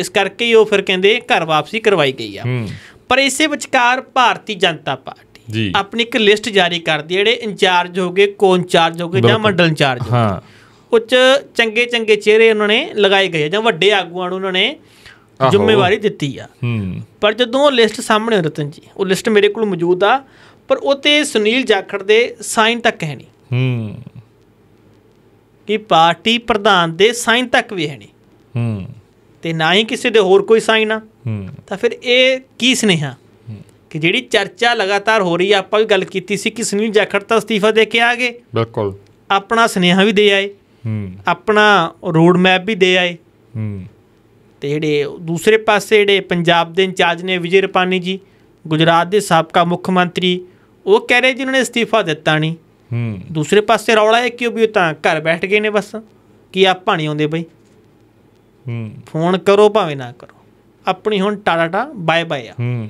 ਇਸ ਕਰਕੇ ਹੀ ਉਹ ਫਿਰ ਕਹਿੰਦੇ ਘਰ ਵਾਪਸੀ ਕਰਵਾਈ ਗਈ ਆ ਪਰ ਇਸੇ ਵਿਚਕਾਰ ਭਾਰਤੀ ਜਨਤਾ ਪਾਰਟੀ ਆਪਣੀ ਇੱਕ ਲਿਸਟ ਜਾਰੀ ਕਰਦੀ ਜਿਹੜੇ ਇੰਚਾਰਜ ਹੋਗੇ ਕੋਨ ਚਾਰਜ ਹੋਗੇ ਜਾਂ ਮੰਡਲ ਇੰਚਾਰਜ ਹਾਂ ਉੱਚ ਚੰਗੇ ਚੰਗੇ ਚਿਹਰੇ ਉਹਨਾਂ ਨੇ ਲਗਾਏ ਗਏ ਜਾਂ ਵੱਡੇ ਆਗੂਆਂ ਨੂੰ ਉਹਨਾਂ ਨੇ ਜ਼ਿੰਮੇਵਾਰੀ ਦਿੱਤੀ ਆ ਪਰ ਜਦੋਂ ਉਹ ਲਿਸਟ ਸਾਹਮਣੇ ਰਤਨ ਜੀ ਉਹ ਲਿਸਟ ਮੇਰੇ ਕੋਲ ਮੌਜੂਦ ਆ ਪਰ ਉਤੇ ਸੁਨੀਲ ਜਾਖੜ ਦੇ ਸਾਈਨ ਤੱਕ ਹੈ ਨਹੀਂ ਹੂੰ ਕਿ ਪਾਰਟੀ ਪ੍ਰਧਾਨ ਦੇ ਸਾਈਨ ਤੱਕ ਵੀ ਹੈ ਨਹੀਂ ਹੂੰ ਤੇ ਨਾ ਹੀ ਕਿਸੇ ਦੇ ਹੋਰ ਕੋਈ ਸਾਈਨ ਆ ਤਾਂ ਫਿਰ ਇਹ ਕੀ ਸਨੇਹਾ ਕਿ ਜਿਹੜੀ ਚਰਚਾ ਲਗਾਤਾਰ ਹੋ ਰਹੀ ਆ ਆਪਾਂ ਵੀ ਗੱਲ ਕੀਤੀ ਸੀ ਕਿ ਸੁਨੀਲ ਜਾਖੜ ਤਾਂ ਅਸਤੀਫਾ ਦੇ ਕੇ ਆ ਗਏ ਬਿਲਕੁਲ ਆਪਣਾ ਸਨੇਹਾ ਵੀ ਦੇ ਆਏ ਆਪਣਾ ਰੋਡ ਮੈਪ ਵੀ ਦੇ ਆਏ ਤੇ ਜਿਹੜੇ ਦੂਸਰੇ ਪਾਸੇ ਜਿਹੜੇ ਪੰਜਾਬ ਦੇ ਇੰਚਾਰਜ ਨੇ ਵਿਜੇ ਰਪਾਨੀ ਜੀ ਗੁਜਰਾਤ ਦੇ ਸਾਬਕਾ ਮੁੱਖ ਮੰਤਰੀ ਉਹ ਕਹਿ ਰਹੇ ਜਿਨ੍ਹਾਂ ਨੇ ਅਸਤੀਫਾ ਦਿੱਤਾ ਨਹੀਂ ਦੂਸਰੇ ਪਾਸੇ ਰੌਲਾ ਹੈ ਕਿ ਉਹ ਵੀ ਤਾਂ ਘਰ ਬੈਠ ਗਏ ਨੇ ਬਸ ਕਿ ਆਪਾਂ ਨਹੀਂ ਆਉਂਦੇ ਬਈ ਹੂੰ ਫੋਨ ਕਰੋ ਭਾਵੇਂ ਨਾ ਕਰੋ ਆਪਣੀ ਹੁਣ ਟਾਟਾ ਬਾਏ ਬਾਏ ਆ ਹੂੰ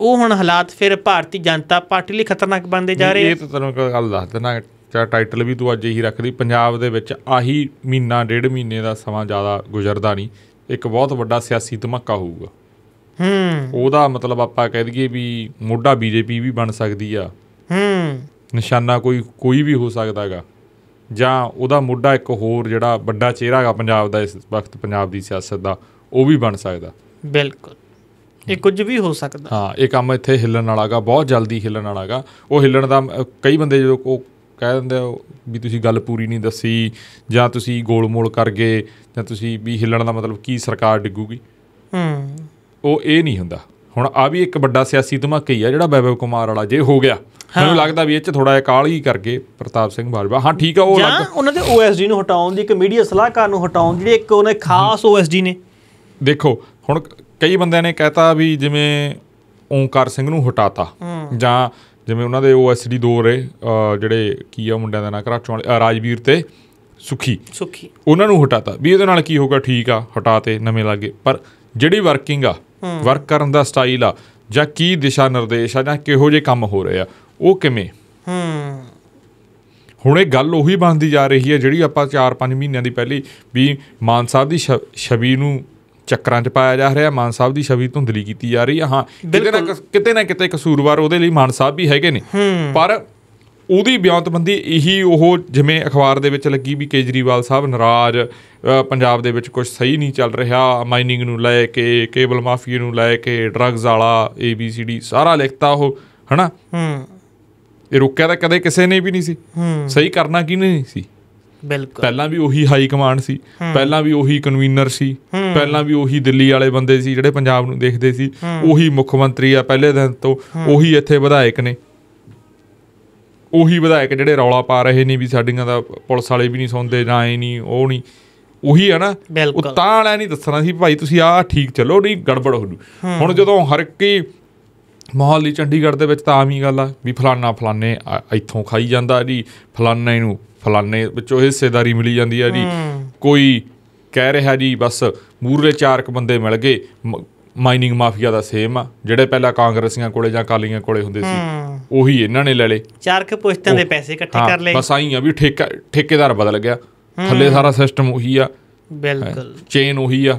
ਉਹ ਹੁਣ ਹਾਲਾਤ ਫਿਰ ਭਾਰਤੀ ਜਨਤਾ ਪਾਰਟੀ ਲਈ ਖਤਰਨਾਕ ਬੰਦੇ ਜਾ ਰਹੇ ਇਹ ਤਾਂ ਤੈਨੂੰ ਗੱਲ ਦੱਸ ਦਿੰਦਾ ਚਾ ਟਾਈਟਲ ਵੀ ਤੂੰ ਅੱਜ ਇਹੀ ਰੱਖ ਲਈ ਪੰਜਾਬ ਦੇ ਵਿੱਚ ਆਹੀ ਮਹੀਨਾ ਡੇਢ ਮਹੀਨੇ ਦਾ ਸਮਾਂ ਜ਼ਿਆਦਾ ਗੁਜ਼ਰਦਾ ਨਹੀਂ ਇੱਕ ਬਹੁਤ ਵੱਡਾ ਸਿਆਸੀ ਧਮਾਕਾ ਹੋਊਗਾ ਹੂੰ ਉਹਦਾ ਮਤਲਬ ਆਪਾਂ ਕਹਿ ਦਈਏ ਵੀ ਮੋਢਾ ਬੀਜੇਪੀ ਵੀ ਬਣ ਸਕਦੀ ਆ ਹੂੰ ਨਿਸ਼ਾਨਾ ਕੋਈ ਕੋਈ ਵੀ ਹੋ ਸਕਦਾਗਾ ਜਾਂ ਉਹਦਾ ਮੁੱਢਾ ਇੱਕ ਹੋਰ ਜਿਹੜਾ ਵੱਡਾ ਚਿਹਰਾ ਹੈਗਾ ਪੰਜਾਬ ਦਾ ਇਸ ਵਕਤ ਪੰਜਾਬ ਦੀ ਸਿਆਸਤ ਦਾ ਉਹ ਵੀ ਬਣ ਸਕਦਾ ਬਿਲਕੁਲ ਇਹ ਕੁਝ ਵੀ ਹੋ ਸਕਦਾ ਹਾਂ ਇਹ ਕੰਮ ਇੱਥੇ ਹਿੱਲਣ ਵਾਲਾਗਾ ਬਹੁਤ ਜਲਦੀ ਹਿੱਲਣ ਵਾਲਾਗਾ ਉਹ ਹਿੱਲਣ ਦਾ ਕਈ ਬੰਦੇ ਜਦੋਂ ਉਹ ਕਹਿ ਦਿੰਦੇ ਵੀ ਤੁਸੀਂ ਗੱਲ ਪੂਰੀ ਨਹੀਂ ਦੱਸੀ ਜਾਂ ਤੁਸੀਂ ਗੋਲਮੋਲ ਕਰ ਗਏ ਜਾਂ ਤੁਸੀਂ ਵੀ ਹਿੱਲਣ ਦਾ ਮਤਲਬ ਕੀ ਸਰਕਾਰ ਡਿੱਗੂਗੀ ਹੂੰ ਉਹ ਇਹ ਨਹੀਂ ਹੁੰਦਾ ਹੁਣ ਆ ਵੀ ਇੱਕ ਵੱਡਾ ਸਿਆਸੀ ਧਮਾਕਾ ਹੀ ਆ ਜਿਹੜਾ ਬੈਬੇ ਕੁਮਾਰ ਵਾਲਾ ਜੇ ਹੋ ਗਿਆ ਮੈਨੂੰ ਲੱਗਦਾ ਵੀ ਇਹ ਚ ਥੋੜਾ ਜਿਹਾ ਕਾਲੀ ਕਰਕੇ ਪ੍ਰਤਾਪ ਸਿੰਘ ਬਾਜਵਾ ਹਾਂ ਠੀਕ ਆ ਉਹ ਲੱਗ ਉਹਨਾਂ ਦੇ ਓਐਸਡੀ ਨੂੰ ਹਟਾਉਣ ਦੀ ਇੱਕ মিডিਆ ਸਲਾਹਕਾਰ ਨੂੰ ਹਟਾਉਣ ਜਿਹੜੇ ਇੱਕ ਉਹਨੇ ਖਾਸ ਓਐਸਡੀ ਨੇ ਦੇਖੋ ਹੁਣ ਕਈ ਬੰਦਿਆਂ ਨੇ ਕਹਿਤਾ ਵੀ ਜਿਵੇਂ ਓਮਕਾਰ ਸਿੰਘ ਨੂੰ ਹਟਾਤਾ ਜਾਂ ਜਿਵੇਂ ਉਹਨਾਂ ਦੇ ਓਐਸਡੀ ਦੋ ਰੇ ਜਿਹੜੇ ਕੀ ਆ ਮੁੰਡਿਆਂ ਦਾ ਨਾਂ ਕਰਾਚੋਂ ਵਾਲੇ ਰਾਜਵੀਰ ਤੇ ਸੁਖੀ ਸੁਖੀ ਉਹਨਾਂ ਨੂੰ ਹਟਾਤਾ ਵੀ ਇਹਦੇ ਨਾਲ ਕੀ ਹੋਊਗਾ ਠੀਕ ਆ ਹਟਾਤੇ ਨਵੇਂ ਲਾਗੇ ਪਰ ਜਿਹੜੀ ਵਰਕਿੰਗ ਆ ਵਰਕ ਕਰਨ ਦਾ ਸਟਾਈਲ ਆ ਜਾਂ ਕੀ ਦਿਸ਼ਾ ਨਿਰਦੇਸ਼ ਆ ਜਾਂ ਕਿਹੋ ਜਿਹੇ ਕੰਮ ਹੋ ਰਹੇ ਆ ਉਹ ਕਿਵੇਂ ਹੂੰ ਹੁਣ ਇਹ ਗੱਲ ਉਹੀ ਬਣਦੀ ਜਾ ਰਹੀ ਹੈ ਜਿਹੜੀ ਆਪਾਂ 4-5 ਮਹੀਨਿਆਂ ਦੀ ਪਹਿਲੀ ਵੀ ਮਾਨ ਸਾਹਿਬ ਦੀ ਛਵੀ ਨੂੰ ਚੱਕਰਾਂ 'ਚ ਪਾਇਆ ਜਾ ਰਿਹਾ ਮਾਨ ਸਾਹਿਬ ਦੀ ਛਵੀ ਧੁੰਦਲੀ ਕੀਤੀ ਜਾ ਰਹੀ ਹੈ ਹਾਂ ਕਿਤੇ ਨਾ ਕਿਤੇ ਨਾ ਕਿਤੇ ਕਸੂਰਵਾਰ ਉਹਦੇ ਲਈ ਮਾਨ ਸਾਹਿਬ ਵੀ ਹੈਗੇ ਨੇ ਪਰ ਉਹਦੀ ਬਿਆਨਤਬੰਦੀ ਇਹੀ ਉਹ ਜਿਵੇਂ ਅਖਬਾਰ ਦੇ ਵਿੱਚ ਲੱਗੀ ਵੀ ਕੇਜਰੀਵਾਲ ਸਾਹਿਬ ਨਾਰਾਜ਼ ਪੰਜਾਬ ਦੇ ਵਿੱਚ ਕੁਝ ਸਹੀ ਨਹੀਂ ਚੱਲ ਰਿਹਾ ਮਾਈਨਿੰਗ ਨੂੰ ਲੈ ਕੇ ਕੇਬਲ ਮਾਫੀਆ ਨੂੰ ਲੈ ਕੇ ਡਰੱਗਸ ਵਾਲਾ ਏਬੀਸੀਡੀ ਸਾਰਾ ਲਿਖਤਾ ਉਹ ਹਨਾ ਹੂੰ ਇਹ ਰੁਕਿਆ ਤਾਂ ਕਦੇ ਕਿਸੇ ਨੇ ਵੀ ਨਹੀਂ ਸੀ ਸਹੀ ਕਰਨਾ ਕਿਹਨੇ ਨਹੀਂ ਸੀ ਬਿਲਕੁਲ ਪਹਿਲਾਂ ਵੀ ਉਹੀ ਹਾਈ ਕਮਾਂਡ ਸੀ ਪਹਿਲਾਂ ਵੀ ਉਹੀ ਕਨਵੀਨਰ ਸੀ ਪਹਿਲਾਂ ਵੀ ਉਹੀ ਦਿੱਲੀ ਵਾਲੇ ਬੰਦੇ ਸੀ ਜਿਹੜੇ ਪੰਜਾਬ ਨੂੰ ਦੇਖਦੇ ਸੀ ਉਹੀ ਮੁੱਖ ਮੰਤਰੀ ਆ ਪਹਿਲੇ ਦਿਨ ਤੋਂ ਉਹੀ ਇੱਥੇ ਵਿਧਾਇਕ ਨੇ ਉਹੀ ਵਿਧਾਇਕ ਜਿਹੜੇ ਰੌਲਾ ਪਾ ਰਹੇ ਨੇ ਵੀ ਸਾਡੀਆਂ ਦਾ ਪੁਲਿਸ ਵਾਲੇ ਵੀ ਨਹੀਂ ਸੁਣਦੇ ਨਾ ਇਹ ਨਹੀਂ ਉਹ ਨਹੀਂ ਉਹੀ ਹੈ ਨਾ ਉਹ ਤਾਂ ਵਾਲਾ ਨਹੀਂ ਦੱਸਣਾ ਸੀ ਭਾਈ ਤੁਸੀਂ ਆ ਠੀਕ ਚੱਲੋ ਨਹੀਂ ਗੜਬੜ ਹੋ ਜੂ ਹੁਣ ਜਦੋਂ ਹਰ ਇੱਕ ਮੋਹਾਲੀ ਚੰਡੀਗੜ੍ਹ ਦੇ ਵਿੱਚ ਤਾਂ ਆਮ ਹੀ ਗੱਲ ਆ ਵੀ ਫਲਾਨਾ ਫਲਾਨੇ ਇੱਥੋਂ ਖਾਈ ਜਾਂਦਾ ਜੀ ਫਲਾਨੇ ਨੂੰ ਫਲਾਨੇ ਵਿੱਚੋਂ ਹਿੱਸੇਦਾਰੀ ਮਿਲੀ ਜਾਂਦੀ ਆ ਜੀ ਕੋਈ ਕਹਿ ਰਿਹਾ ਜੀ ਬਸ ਮੂਰਲੇ ਚਾਰਕ ਬੰਦੇ ਮਿਲ ਗਏ ਮਾਈਨਿੰਗ ਮਾਫੀਆ ਦਾ ਸੇਮ ਆ ਜਿਹੜੇ ਪਹਿਲਾਂ ਕਾਂਗਰਸੀਆਂ ਕੋਲੇ ਜਾਂ ਕਾਲੀਆਂ ਕੋਲੇ ਹੁੰਦੇ ਸੀ ਉਹੀ ਇਹਨਾਂ ਨੇ ਲੈ ਲਏ ਚਾਰਕ ਪੁਸ਼ਤਾਂ ਦੇ ਪੈਸੇ ਇਕੱਠੇ ਕਰ ਲਏ ਬਸ ਆਈ ਆ ਵੀ ਠੇਕਾ ਠੇਕੇਦਾਰ ਬਦਲ ਗਿਆ ਥੱਲੇ ਸਾਰਾ ਸਿਸਟਮ ਉਹੀ ਆ ਬਿਲਕੁਲ ਚੇਨ ਉਹੀ ਆ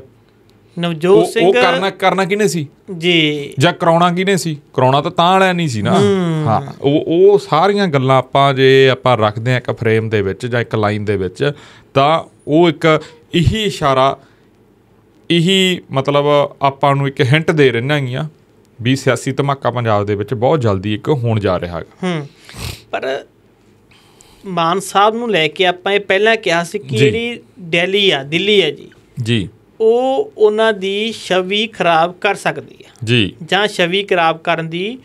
ਨਵਜੋਤ ਸਿੰਘ ਉਹ ਕਰਨਾ ਕਰਨਾ ਕਿਨੇ ਸੀ ਜੀ ਜਾਂ ਕਰਾਉਣਾ ਕਿਨੇ ਸੀ ਕਰਾਉਣਾ ਤਾਂ ਤਾਂ ਲੈ ਨਹੀਂ ਸੀ ਨਾ ਹਾਂ ਉਹ ਉਹ ਸਾਰੀਆਂ ਗੱਲਾਂ ਆਪਾਂ ਜੇ ਆਪਾਂ ਰੱਖਦੇ ਆ ਇੱਕ ਫਰੇਮ ਦੇ ਵਿੱਚ ਜਾਂ ਇੱਕ ਲਾਈਨ ਦੇ ਵਿੱਚ ਤਾਂ ਉਹ ਇੱਕ ਇਹੀ ਇਸ਼ਾਰਾ ਇਹੀ ਮਤਲਬ ਆਪਾਂ ਨੂੰ ਇੱਕ ਹਿੰਟ ਦੇ ਰਹਿਣਾ ਗੀਆਂ ਵੀ ਸਿਆਸੀ ਧਮਾਕਾ ਪੰਜਾਬ ਦੇ ਵਿੱਚ ਬਹੁਤ ਜਲਦੀ ਇੱਕ ਹੋਣ ਜਾ ਰਿਹਾ ਹੈ ਹੂੰ ਪਰ ਮਾਨ ਸਾਹਿਬ ਨੂੰ ਲੈ ਕੇ ਆਪਾਂ ਇਹ ਪਹਿਲਾਂ ਕਿਹਾ ਸੀ ਕਿ ਜਿਹੜੀ ਦਿੱਲੀ ਆ ਦਿੱਲੀ ਆ ਜੀ ਜੀ ਉਹ ਉਹਨਾਂ ਦੀ ਛਵੀ ਖਰਾਬ ਕਰ ਸਕਦੀ ਹੈ ਜੀ ਜਾਂ ਛਵੀ ਖਰਾਬ ਕਰਨ ਦੀ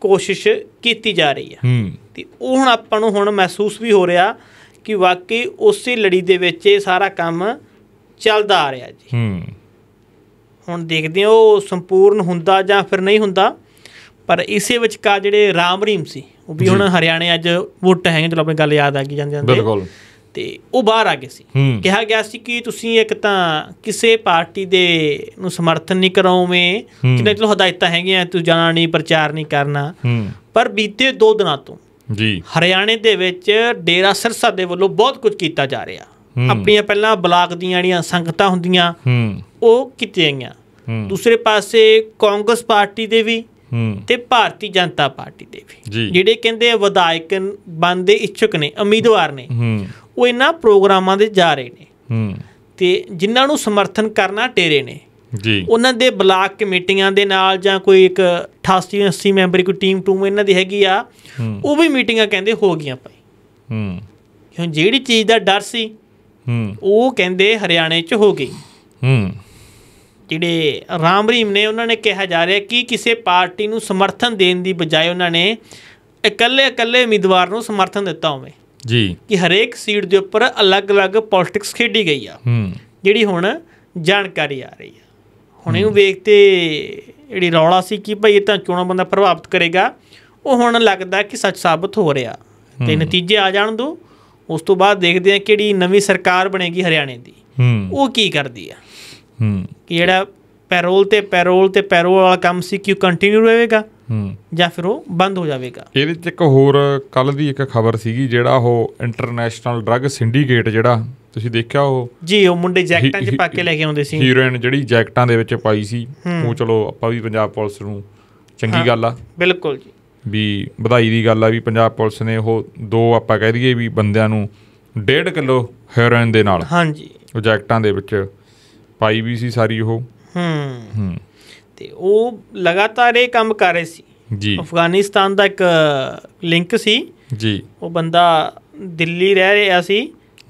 ਕੋਸ਼ਿਸ਼ ਕੀਤੀ ਜਾ ਰਹੀ ਹੈ ਤੇ ਉਹ ਹੁਣ ਆਪਾਂ ਨੂੰ ਹੁਣ ਮਹਿਸੂਸ ਵੀ ਹੋ ਰਿਹਾ ਕਿ ਵਾਕਈ ਉਸੇ ਲੜੀ ਦੇ ਵਿੱਚ ਇਹ ਸਾਰਾ ਕੰਮ ਚੱਲਦਾ ਆ ਰਿਹਾ ਜੀ ਹੁਣ ਦੇਖਦੇ ਹਾਂ ਉਹ ਸੰਪੂਰਨ ਹੁੰਦਾ ਜਾਂ ਫਿਰ ਨਹੀਂ ਹੁੰਦਾ ਪਰ ਇਸੇ ਵਿੱਚ ਕਾ ਜਿਹੜੇ ਰਾਮ ਰੀਮ ਸੀ ਉਹ ਵੀ ਹੁਣ ਹਰਿਆਣੇ ਅੱਜ ਵੋਟ ਹੈਗੇ ਚਲੋ ਆਪਣੀ ਗੱਲ ਯਾਦ ਆ ਗਈ ਜਾਂਦੇ ਜਾਂਦੇ ਬਿਲਕੁਲ ਤੇ ਉਹ ਬਾਹਰ ਆ ਗਏ ਸੀ ਕਿਹਾ ਗਿਆ ਸੀ ਕਿ ਤੁਸੀਂ ਇੱਕ ਤਾਂ ਕਿਸੇ ਪਾਰਟੀ ਦੇ ਨੂੰ ਸਮਰਥਨ ਨਹੀਂ ਕਿ ਕਿੰਨੇ ਚਲੋ ਹਦਾਇਤਾਂ ਹੈਗੀਆਂ ਤੂੰ ਜਾਣਾ ਨਹੀਂ ਪ੍ਰਚਾਰ ਨਹੀਂ ਕਰਨਾ ਪਰ ਬੀਤੇ 2 ਦਿਨਾਂ ਤੋਂ ਜੀ ਹਰਿਆਣੇ ਦੇ ਵਿੱਚ ਡੇਰਾ ਸਰਸਾ ਦੇ ਵੱਲੋਂ ਬਹੁਤ ਕੁਝ ਕੀਤਾ ਜਾ ਰਿਹਾ ਆਪਣੀਆਂ ਪਹਿਲਾਂ ਬਲਾਕ ਦੀਆਂ ਜਿਹੜੀਆਂ ਸੰਗਤਾਂ ਹੁੰਦੀਆਂ ਉਹ ਕੀਤੀਆਂ ਗਈਆਂ ਦੂਸਰੇ ਪਾਸੇ ਕਾਂਗਰਸ ਪਾਰਟੀ ਦੇ ਵੀ ਤੇ ਭਾਰਤੀ ਜਨਤਾ ਪਾਰਟੀ ਦੇ ਵੀ ਜਿਹੜੇ ਕਹਿੰਦੇ ਆ ਵਿਧਾਇਕ ਬੰਦੇ ਇੱਛੁਕ ਨੇ ਉਮੀਦਵਾਰ ਨੇ ਉਹ ਇਹਨਾਂ ਪ੍ਰੋਗਰਾਮਾਂ ਦੇ ਜਾ ਰਹੇ ਨੇ ਤੇ ਜਿਨ੍ਹਾਂ ਨੂੰ ਸਮਰਥਨ ਕਰਨਾ ਟੇਰੇ ਨੇ ਜੀ ਉਹਨਾਂ ਦੇ ਬਲਾਕ ਕਮੇਟੀਆਂ ਦੇ ਨਾਲ ਜਾਂ ਕੋਈ ਇੱਕ 88 80 ਮੈਂਬਰੀ ਕੋਈ ਟੀਮ ਟੂਮ ਇਹਨਾਂ ਦੀ ਹੈਗੀ ਆ ਉਹ ਵੀ ਮੀਟਿੰਗਾਂ ਕਹਿੰਦੇ ਹੋ ਗਈਆਂ ਭਾਈ ਹੂੰ ਕਿਉਂ ਜਿਹੜੀ ਚੀਜ਼ ਦਾ ਡਰ ਸੀ ਹੂੰ ਉਹ ਕਹਿੰਦੇ ਹਰਿਆਣੇ 'ਚ ਹੋ ਗਈ ਹੂੰ ਜਿਹੜੇ ਰਾਮ ਰੀਮ ਨੇ ਉਹਨਾਂ ਨੇ ਕਿਹਾ ਜਾ ਰਿਹਾ ਕਿ ਕਿਸੇ ਪਾਰਟੀ ਨੂੰ ਸਮਰਥਨ ਦੇਣ ਦੀ ਬਜਾਏ ਉਹਨਾਂ ਨੇ ਇਕੱਲੇ ਇਕੱਲੇ ਉਮੀਦਵਾਰ ਨੂੰ ਸਮਰਥਨ ਦਿੱਤਾ ਹੋਵੇ ਜੀ ਕਿ ਹਰੇਕ ਸੀਟ ਦੇ ਉੱਪਰ ਅਲੱਗ-ਅਲੱਗ ਪੋਲਿਟਿਕਸ ਖੇਡੀ ਗਈ ਆ ਜਿਹੜੀ ਹੁਣ ਜਾਣਕਾਰੀ ਆ ਰਹੀ ਆ ਹੁਣ ਇਹਨੂੰ ਵੇਖ ਤੇ ਜਿਹੜੀ ਰੌਲਾ ਸੀ ਕਿ ਭਾਈ ਇਹ ਤਾਂ ਚੋਣਾਂ ਬੰਦਾ ਪ੍ਰਭਾਵਿਤ ਕਰੇਗਾ ਉਹ ਹੁਣ ਲੱਗਦਾ ਕਿ ਸੱਚ ਸਾਬਤ ਹੋ ਰਿਹਾ ਤੇ ਨਤੀਜੇ ਆ ਜਾਣ ਦੋ ਉਸ ਤੋਂ ਬਾਅਦ ਦੇਖਦੇ ਆ ਕਿਹੜੀ ਨਵੀਂ ਸਰਕਾਰ ਬਣੇਗੀ ਹਰਿਆਣੇ ਦੀ ਉਹ ਕੀ ਕਰਦੀ ਆ ਹੂੰ ਕਿ ਜਿਹੜਾ ਪੈਰੋਲ ਤੇ ਪੈਰੋਲ ਤੇ ਪੈਰੋਲ ਵਾਲਾ ਕੰਮ ਸੀ ਕਿ ਉਹ ਕੰਟੀਨਿਊ ਰਹੇਗਾ ਹੂੰ ਜਾਂ ਫਿਰ ਉਹ ਬੰਦ ਹੋ ਜਾਵੇਗਾ ਇਹਦੇ ਵਿੱਚ ਇੱਕ ਹੋਰ ਕੱਲ ਦੀ ਇੱਕ ਖਬਰ ਸੀਗੀ ਜਿਹੜਾ ਉਹ ਇੰਟਰਨੈਸ਼ਨਲ ਡਰੱਗ ਸਿੰਡੀਕੇਟ ਜਿਹੜਾ ਤੁਸੀਂ ਦੇਖਿਆ ਉਹ ਜੀ ਉਹ ਮੁੰਡੇ ਜੈਕਟਾਂ 'ਚ ਪਾ ਕੇ ਲੈ ਕੇ ਆਉਂਦੇ ਸੀ ਹੀਰੋਇਨ ਜਿਹੜੀ ਜੈਕਟਾਂ ਦੇ ਵਿੱਚ ਪਾਈ ਸੀ ਉਹ ਚਲੋ ਆਪਾਂ ਵੀ ਪੰਜਾਬ ਪੁਲਿਸ ਨੂੰ ਚੰਗੀ ਗੱਲ ਆ ਬਿਲਕੁਲ ਜੀ ਵੀ ਵਧਾਈ ਦੀ ਗੱਲ ਆ ਵੀ ਪੰਜਾਬ ਪੁਲਿਸ ਨੇ ਉਹ ਦੋ ਆਪਾਂ ਕਹਿ ਦਈਏ ਵੀ ਬੰਦਿਆਂ ਨੂੰ 1.5 ਕਿਲੋ ਹੀਰੋਇਨ ਦੇ ਨਾਲ ਹਾਂਜੀ ਉਹ ਜੈਕਟਾਂ ਦੇ ਵਿੱਚ ਪਾਈ ਵੀ ਸੀ ਸਾਰੀ ਉਹ ਹੂੰ ਹੂੰ ਤੇ ਉਹ ਲਗਾਤਾਰ ਇਹ ਕੰਮ ਕਰ ਰਹੇ ਸੀ ਜੀ ਅਫਗਾਨਿਸਤਾਨ ਦਾ ਇੱਕ ਲਿੰਕ ਸੀ ਜੀ ਉਹ ਬੰਦਾ ਦਿੱਲੀ ਰਹਿ ਰਿਹਾ ਸੀ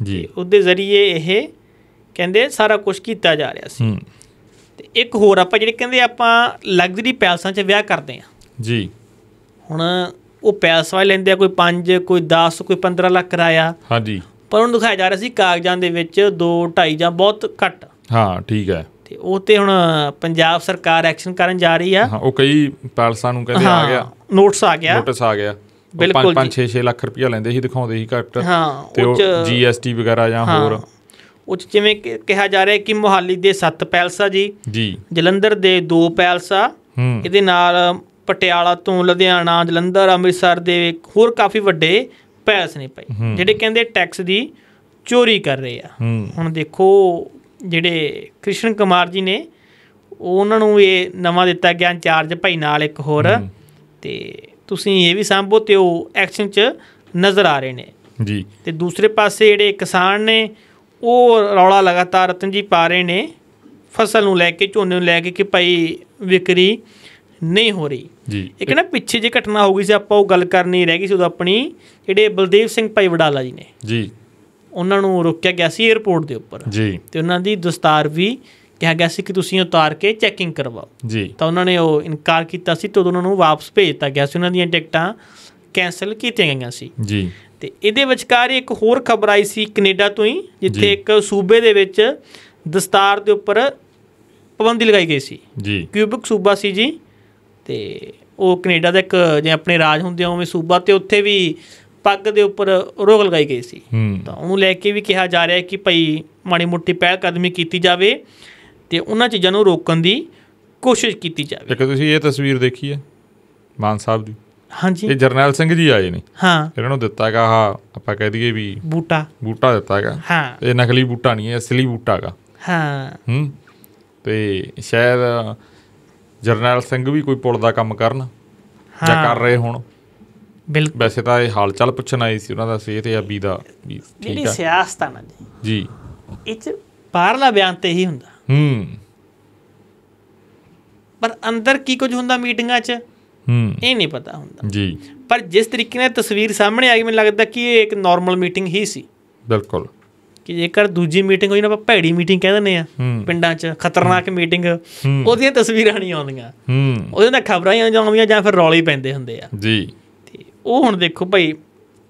ਜੀ ਉਹਦੇ ਜ਼ਰੀਏ ਇਹ ਕਹਿੰਦੇ ਸਾਰਾ ਕੁਝ ਕੀਤਾ ਜਾ ਰਿਹਾ ਸੀ ਤੇ ਇੱਕ ਹੋਰ ਆਪਾਂ ਜਿਹੜੇ ਕਹਿੰਦੇ ਆਪਾਂ ਲਗਜ਼ਰੀ ਪੈਲਸਾਂ 'ਚ ਵਿਆਹ ਕਰਦੇ ਆ ਜੀ ਹੁਣ ਉਹ ਪੈਸਾ ਵਾਲੇ ਲੈਂਦੇ ਆ ਕੋਈ 5 ਕੋਈ 10 ਕੋਈ 15 ਲੱਖ ਰਾਇਆ ਹਾਂਜੀ ਪਰ ਉਹਨੂੰ ਦਿਖਾਇਆ ਜਾ ਰਿਹਾ ਸੀ ਕਾਗਜ਼ਾਂ ਦੇ ਵਿੱਚ 2 2.5 ਜਾਂ ਬਹੁਤ ਘੱਟ ਹਾਂ ਠੀਕ ਹੈ ਤੇ ਉਹ ਤੇ ਹੁਣ ਪੰਜਾਬ ਸਰਕਾਰ ਐਕਸ਼ਨ ਕਰਨ ਜਾ ਰਹੀ ਆ ਹਾਂ ਉਹ ਕਈ ਪਾਲਸਾਂ ਨੂੰ ਕਹਿੰਦੇ ਆ ਗਿਆ ਨੋਟਿਸ ਆ ਗਿਆ ਨੋਟਿਸ ਆ ਗਿਆ ਬਿਲਕੁਲ 5 6 6 ਲੱਖ ਰੁਪਇਆ ਲੈਂਦੇ ਸੀ ਦਿਖਾਉਂਦੇ ਸੀ ਘੱਟ ਹਾਂ ਤੇ ਉਹ ਜੀਐਸਟੀ ਵਗੈਰਾ ਜਾਂ ਹੋਰ ਉਹ ਜਿਵੇਂ ਕਿਹਾ ਜਾ ਰਿਹਾ ਕਿ ਮੁਹਾਲੀ ਦੇ 7 ਪੈਲਸਾ ਜੀ ਜੀ ਜਲੰਧਰ ਦੇ 2 ਪੈਲਸਾ ਇਹਦੇ ਨਾਲ ਪਟਿਆਲਾ ਤੋਂ ਲੁਧਿਆਣਾ ਜਲੰਧਰ ਅੰਮ੍ਰਿਤਸਰ ਦੇ ਹੋਰ ਕਾਫੀ ਵੱਡੇ ਪੈਲਸ ਨੇ ਭਾਈ ਜਿਹੜੇ ਕਹਿੰਦੇ ਟੈਕਸ ਦੀ ਚੋਰੀ ਕਰ ਰਹੇ ਆ ਹੁਣ ਦੇਖੋ ਜਿਹੜੇ ਕ੍ਰਿਸ਼ਨ ਕੁਮਾਰ ਜੀ ਨੇ ਉਹਨਾਂ ਨੂੰ ਇਹ ਨਵਾਂ ਦਿੱਤਾ ਗਿਆ ਚਾਰਜ ਭਾਈ ਨਾਲ ਇੱਕ ਹੋਰ ਤੇ ਤੁਸੀਂ ਇਹ ਵੀ ਸੰਭੋ ਤੇ ਉਹ ਐਕਸ਼ਨ 'ਚ ਨਜ਼ਰ ਆ ਰਹੇ ਨੇ ਜੀ ਤੇ ਦੂਸਰੇ ਪਾਸੇ ਜਿਹੜੇ ਕਿਸਾਨ ਨੇ ਉਹ ਰੌਲਾ ਲਗਾਤਾਰ ਰਤਨ ਜੀ ਪਾ ਰਹੇ ਨੇ ਫਸਲ ਨੂੰ ਲੈ ਕੇ ਝੋਨੇ ਨੂੰ ਲੈ ਕੇ ਕਿ ਭਾਈ ਵਿਕਰੀ ਨਹੀਂ ਹੋ ਰਹੀ ਜੀ ਇੱਕ ਨਾ ਪਿੱਛੇ ਜੇ ਘਟਨਾ ਹੋ ਗਈ ਸੀ ਆਪਾਂ ਉਹ ਗੱਲ ਕਰਨੀ ਰਹਿ ਗਈ ਸੀ ਉਹ ਆਪਣੀ ਜਿਹੜੇ ਬਲਦੇਵ ਸਿੰਘ ਭਾਈ ਵਡਾਲਾ ਜੀ ਨੇ ਜੀ ਉਹਨਾਂ ਨੂੰ ਰੋਕਿਆ ਗਿਆ ਸੀ 에어ਪੋਰਟ ਦੇ ਉੱਪਰ ਜੀ ਤੇ ਉਹਨਾਂ ਦੀ ਦਸਤਾਰ ਵੀ ਕਿਹਾ ਗਿਆ ਸੀ ਕਿ ਤੁਸੀਂ ਉਤਾਰ ਕੇ ਚੈਕਿੰਗ ਕਰਵਾਓ ਜੀ ਤਾਂ ਉਹਨਾਂ ਨੇ ਉਹ ਇਨਕਾਰ ਕੀਤਾ ਸੀ ਤੋਂ ਉਹਨਾਂ ਨੂੰ ਵਾਪਸ ਭੇਜਤਾ ਗਿਆ ਸੀ ਉਹਨਾਂ ਦੀਆਂ ਟਿਕਟਾਂ ਕੈਨਸਲ ਕੀਤੀਆਂ ਗਈਆਂ ਸੀ ਜੀ ਤੇ ਇਹਦੇ ਵਿਚਕਾਰ ਇੱਕ ਹੋਰ ਖਬਰ ਆਈ ਸੀ ਕੈਨੇਡਾ ਤੋਂ ਹੀ ਜਿੱਥੇ ਇੱਕ ਸੂਬੇ ਦੇ ਵਿੱਚ ਦਸਤਾਰ ਦੇ ਉੱਪਰ ਪਾਬੰਦੀ ਲਗਾਈ ਗਈ ਸੀ ਜੀ ਕਿਊਬਿਕ ਸੂਬਾ ਸੀ ਜੀ ਤੇ ਉਹ ਕੈਨੇਡਾ ਦਾ ਇੱਕ ਜਿਵੇਂ ਆਪਣੇ ਰਾਜ ਹੁੰਦੇ ਆ ਉਵੇਂ ਸੂਬਾ ਤੇ ਉੱਥੇ ਵੀ ਪੱਗ ਦੇ ਉੱਪਰ ਰੋਗ ਲਗਾਈ ਗਈ ਸੀ ਤਾਂ ਉਹਨੂੰ ਲੈ ਕੇ ਵੀ ਕਿਹਾ ਜਾ ਰਿਹਾ ਹੈ ਕਿ ਭਈ ਮਾੜੀ ਮੋਟੀ ਪਹਿਲ ਕਦਮੀ ਕੀਤੀ ਜਾਵੇ ਤੇ ਉਹਨਾਂ ਚੀਜ਼ਾਂ ਨੂੰ ਰੋਕਣ ਦੀ ਕੋਸ਼ਿਸ਼ ਕੀਤੀ ਜਾਵੇ ਕਿ ਤੁਸੀਂ ਇਹ ਤਸਵੀਰ ਦੇਖੀ ਹੈ ਮਾਨ ਸਾਹਿਬ ਦੀ ਹਾਂਜੀ ਇਹ ਜਰਨੈਲ ਸਿੰਘ ਜੀ ਆਏ ਨੇ ਹਾਂ ਇਹਨਾਂ ਨੂੰ ਦਿੱਤਾਗਾ ਆ ਆਪਾਂ ਕਹਿ ਦਈਏ ਵੀ ਬੂਟਾ ਬੂਟਾ ਦਿੱਤਾਗਾ ਹਾਂ ਇਹ ਨਕਲੀ ਬੂਟਾ ਨਹੀਂ ਹੈ ਅਸਲੀ ਹੈਗਾ ਹਾਂ ਹੂੰ ਤੇ ਸ਼ਾਇਦ ਜਰਨੈਲ ਸਿੰਘ ਵੀ ਕੋਈ ਪੁਲ ਦਾ ਕੰਮ ਕਰਨ ਜਾਂ ਕਰ ਰਹੇ ਹੁਣ ਬਿਲਕੁਲ ਵੈਸੇ ਤਾਂ ਇਹ ਹਾਲ ਚਾਲ ਪੁੱਛਣ ਆਈ ਸੀ ਉਹਨਾਂ ਦਾ ਸਿਹਤ ਜਾਂ ਬੀ ਦਾ ਠੀਕ ਜਿਹੜੀ ਸਿਆਸਤ ਆ ਨਾ ਜੀ ਇਹ ਚ ਬਾਹਰਲਾ ਬਿਆਨ ਤੇ ਹੀ ਹੁੰਦਾ ਹੂੰ ਪਰ ਅੰਦਰ ਕੀ ਕੁਝ ਹੁੰਦਾ ਮੀਟਿੰਗਾਂ 'ਚ ਹੂੰ ਇਹ ਨਹੀਂ ਪਤਾ ਹੁੰਦਾ ਜੀ ਪਰ ਜਿਸ ਤਰੀਕੇ ਨਾਲ ਤਸਵੀਰ ਸਾਹਮਣੇ ਆਈ ਮੈਨੂੰ ਲੱਗਦਾ ਕਿ ਇਹ ਇੱਕ ਨਾਰਮਲ ਮੀਟਿੰਗ ਹੀ ਸੀ ਬਿਲਕੁਲ ਕਿ ਜੇਕਰ ਦੂਜੀ ਮੀਟਿੰਗ ਹੋਈ ਨਾ ਆਪਾਂ ਭੈੜੀ ਮੀਟਿੰਗ ਕਹਿ ਦਿੰਨੇ ਆ ਪਿੰਡਾਂ 'ਚ ਖਤਰਨਾਕ ਮੀਟਿੰਗ ਉਹਦੀਆਂ ਤਸਵੀਰਾਂ ਨਹੀਂ ਆਉਂਦੀਆਂ ਹੂੰ ਉਹਦੇ ਨਾਲ ਖਬਰਾਂ ਹੀ ਆਉਂਦੀਆਂ ਜਾਂ ਫਿਰ ਰੌਲੇ ਪੈਂਦੇ ਹੁੰਦੇ ਆ ਜੀ ਉਹ ਹੁਣ ਦੇਖੋ ਭਾਈ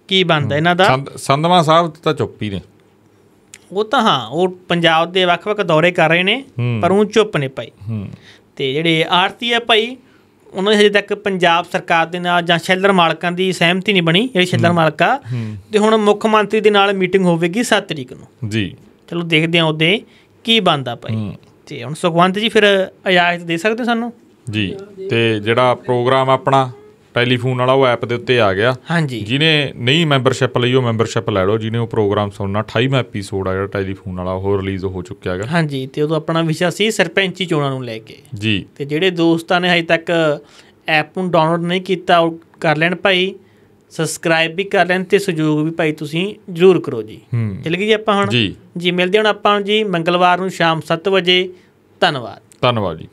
ਕੀ ਬਣਦਾ ਇਹਨਾਂ ਦਾ ਸੰਧਵਾ ਸਾਹਿਬ ਤਾਂ ਚੁੱਪ ਹੀ ਨੇ ਉਹ ਤਾਂ ਹਾਂ ਉਹ ਪੰਜਾਬ ਦੇ ਵੱਖ-ਵੱਖ ਦੌਰੇ ਕਰ ਰਹੇ ਨੇ ਪਰ ਉਹ ਚੁੱਪ ਨੇ ਭਾਈ ਤੇ ਜਿਹੜੇ ਆਰਤੀ ਹੈ ਭਾਈ ਉਹਨਾਂ ਹਜੇ ਤੱਕ ਪੰਜਾਬ ਸਰਕਾਰ ਦੇ ਨਾਲ ਜਾਂ ਸ਼ੈਲਰ ਮਾਲਕਾਂ ਦੀ ਸਹਿਮਤੀ ਨਹੀਂ ਬਣੀ ਜਿਹੜੇ ਸ਼ੈਲਰ ਮਾਲਕਾ ਤੇ ਹੁਣ ਮੁੱਖ ਮੰਤਰੀ ਦੇ ਨਾਲ ਮੀਟਿੰਗ ਹੋਵੇਗੀ 7 ਤਰੀਕ ਨੂੰ ਜੀ ਚਲੋ ਦੇਖਦੇ ਆ ਉਹਦੇ ਕੀ ਬੰਦਾ ਭਾਈ ਤੇ ਹੁਣ ਸੁਖਵੰਤ ਜੀ ਫਿਰ ਇਜਾਜ਼ਤ ਦੇ ਸਕਦੇ ਸਾਨੂੰ ਜੀ ਤੇ ਜਿਹੜਾ ਪ੍ਰੋਗਰਾਮ ਆਪਣਾ ਟੈਲੀਫੋਨ ਵਾਲਾ ਉਹ ਐਪ ਦੇ ਉੱਤੇ ਆ ਗਿਆ ਹਾਂਜੀ ਜਿਹਨੇ ਨਹੀਂ ਮੈਂਬਰਸ਼ਿਪ ਲਈ ਉਹ ਮੈਂਬਰਸ਼ਿਪ ਲੈ ਲਓ ਜਿਹਨੇ ਉਹ ਪ੍ਰੋਗਰਾਮ ਸੁਣਨਾ 28ਵਾਂ ਐਪੀਸੋਡ ਆ ਜਿਹੜਾ ਟੈਲੀਫੋਨ ਵਾਲਾ ਉਹ ਰਿਲੀਜ਼ ਹੋ ਚੁੱਕਿਆ ਹੈਗਾ ਹਾਂਜੀ ਤੇ ਉਦੋਂ ਆਪਣਾ ਵਿਸ਼ਾ ਸੀ ਸਰਪੰਚੀ ਚੋਣਾਂ ਨੂੰ ਲੈ ਕੇ ਜੀ ਤੇ ਜਿਹੜੇ ਦੋਸਤਾਂ ਨੇ ਹਜੇ ਤੱਕ ਐਪ ਨੂੰ ਡਾਊਨਲੋਡ ਨਹੀਂ ਕੀਤਾ ਉਹ ਕਰ ਲੈਣ ਭਾਈ ਸਬਸਕ੍ਰਾਈਬ ਵੀ ਕਰ ਲੈਣ ਤੇ ਸਹਿਯੋਗ ਵੀ ਭਾਈ ਤੁਸੀਂ ਜਰੂਰ ਕਰੋ ਜੀ ਚਲ ਗਈ ਜੀ ਆਪਾਂ ਹੁਣ ਜੀ ਮਿਲਦੇ ਹਾਂ ਆਪਾਂ ਜੀ ਮੰਗਲਵਾਰ ਨੂੰ ਸ਼ਾਮ 7 ਵਜੇ ਧੰਨਵਾਦ ਧੰਨਵਾਦ ਜੀ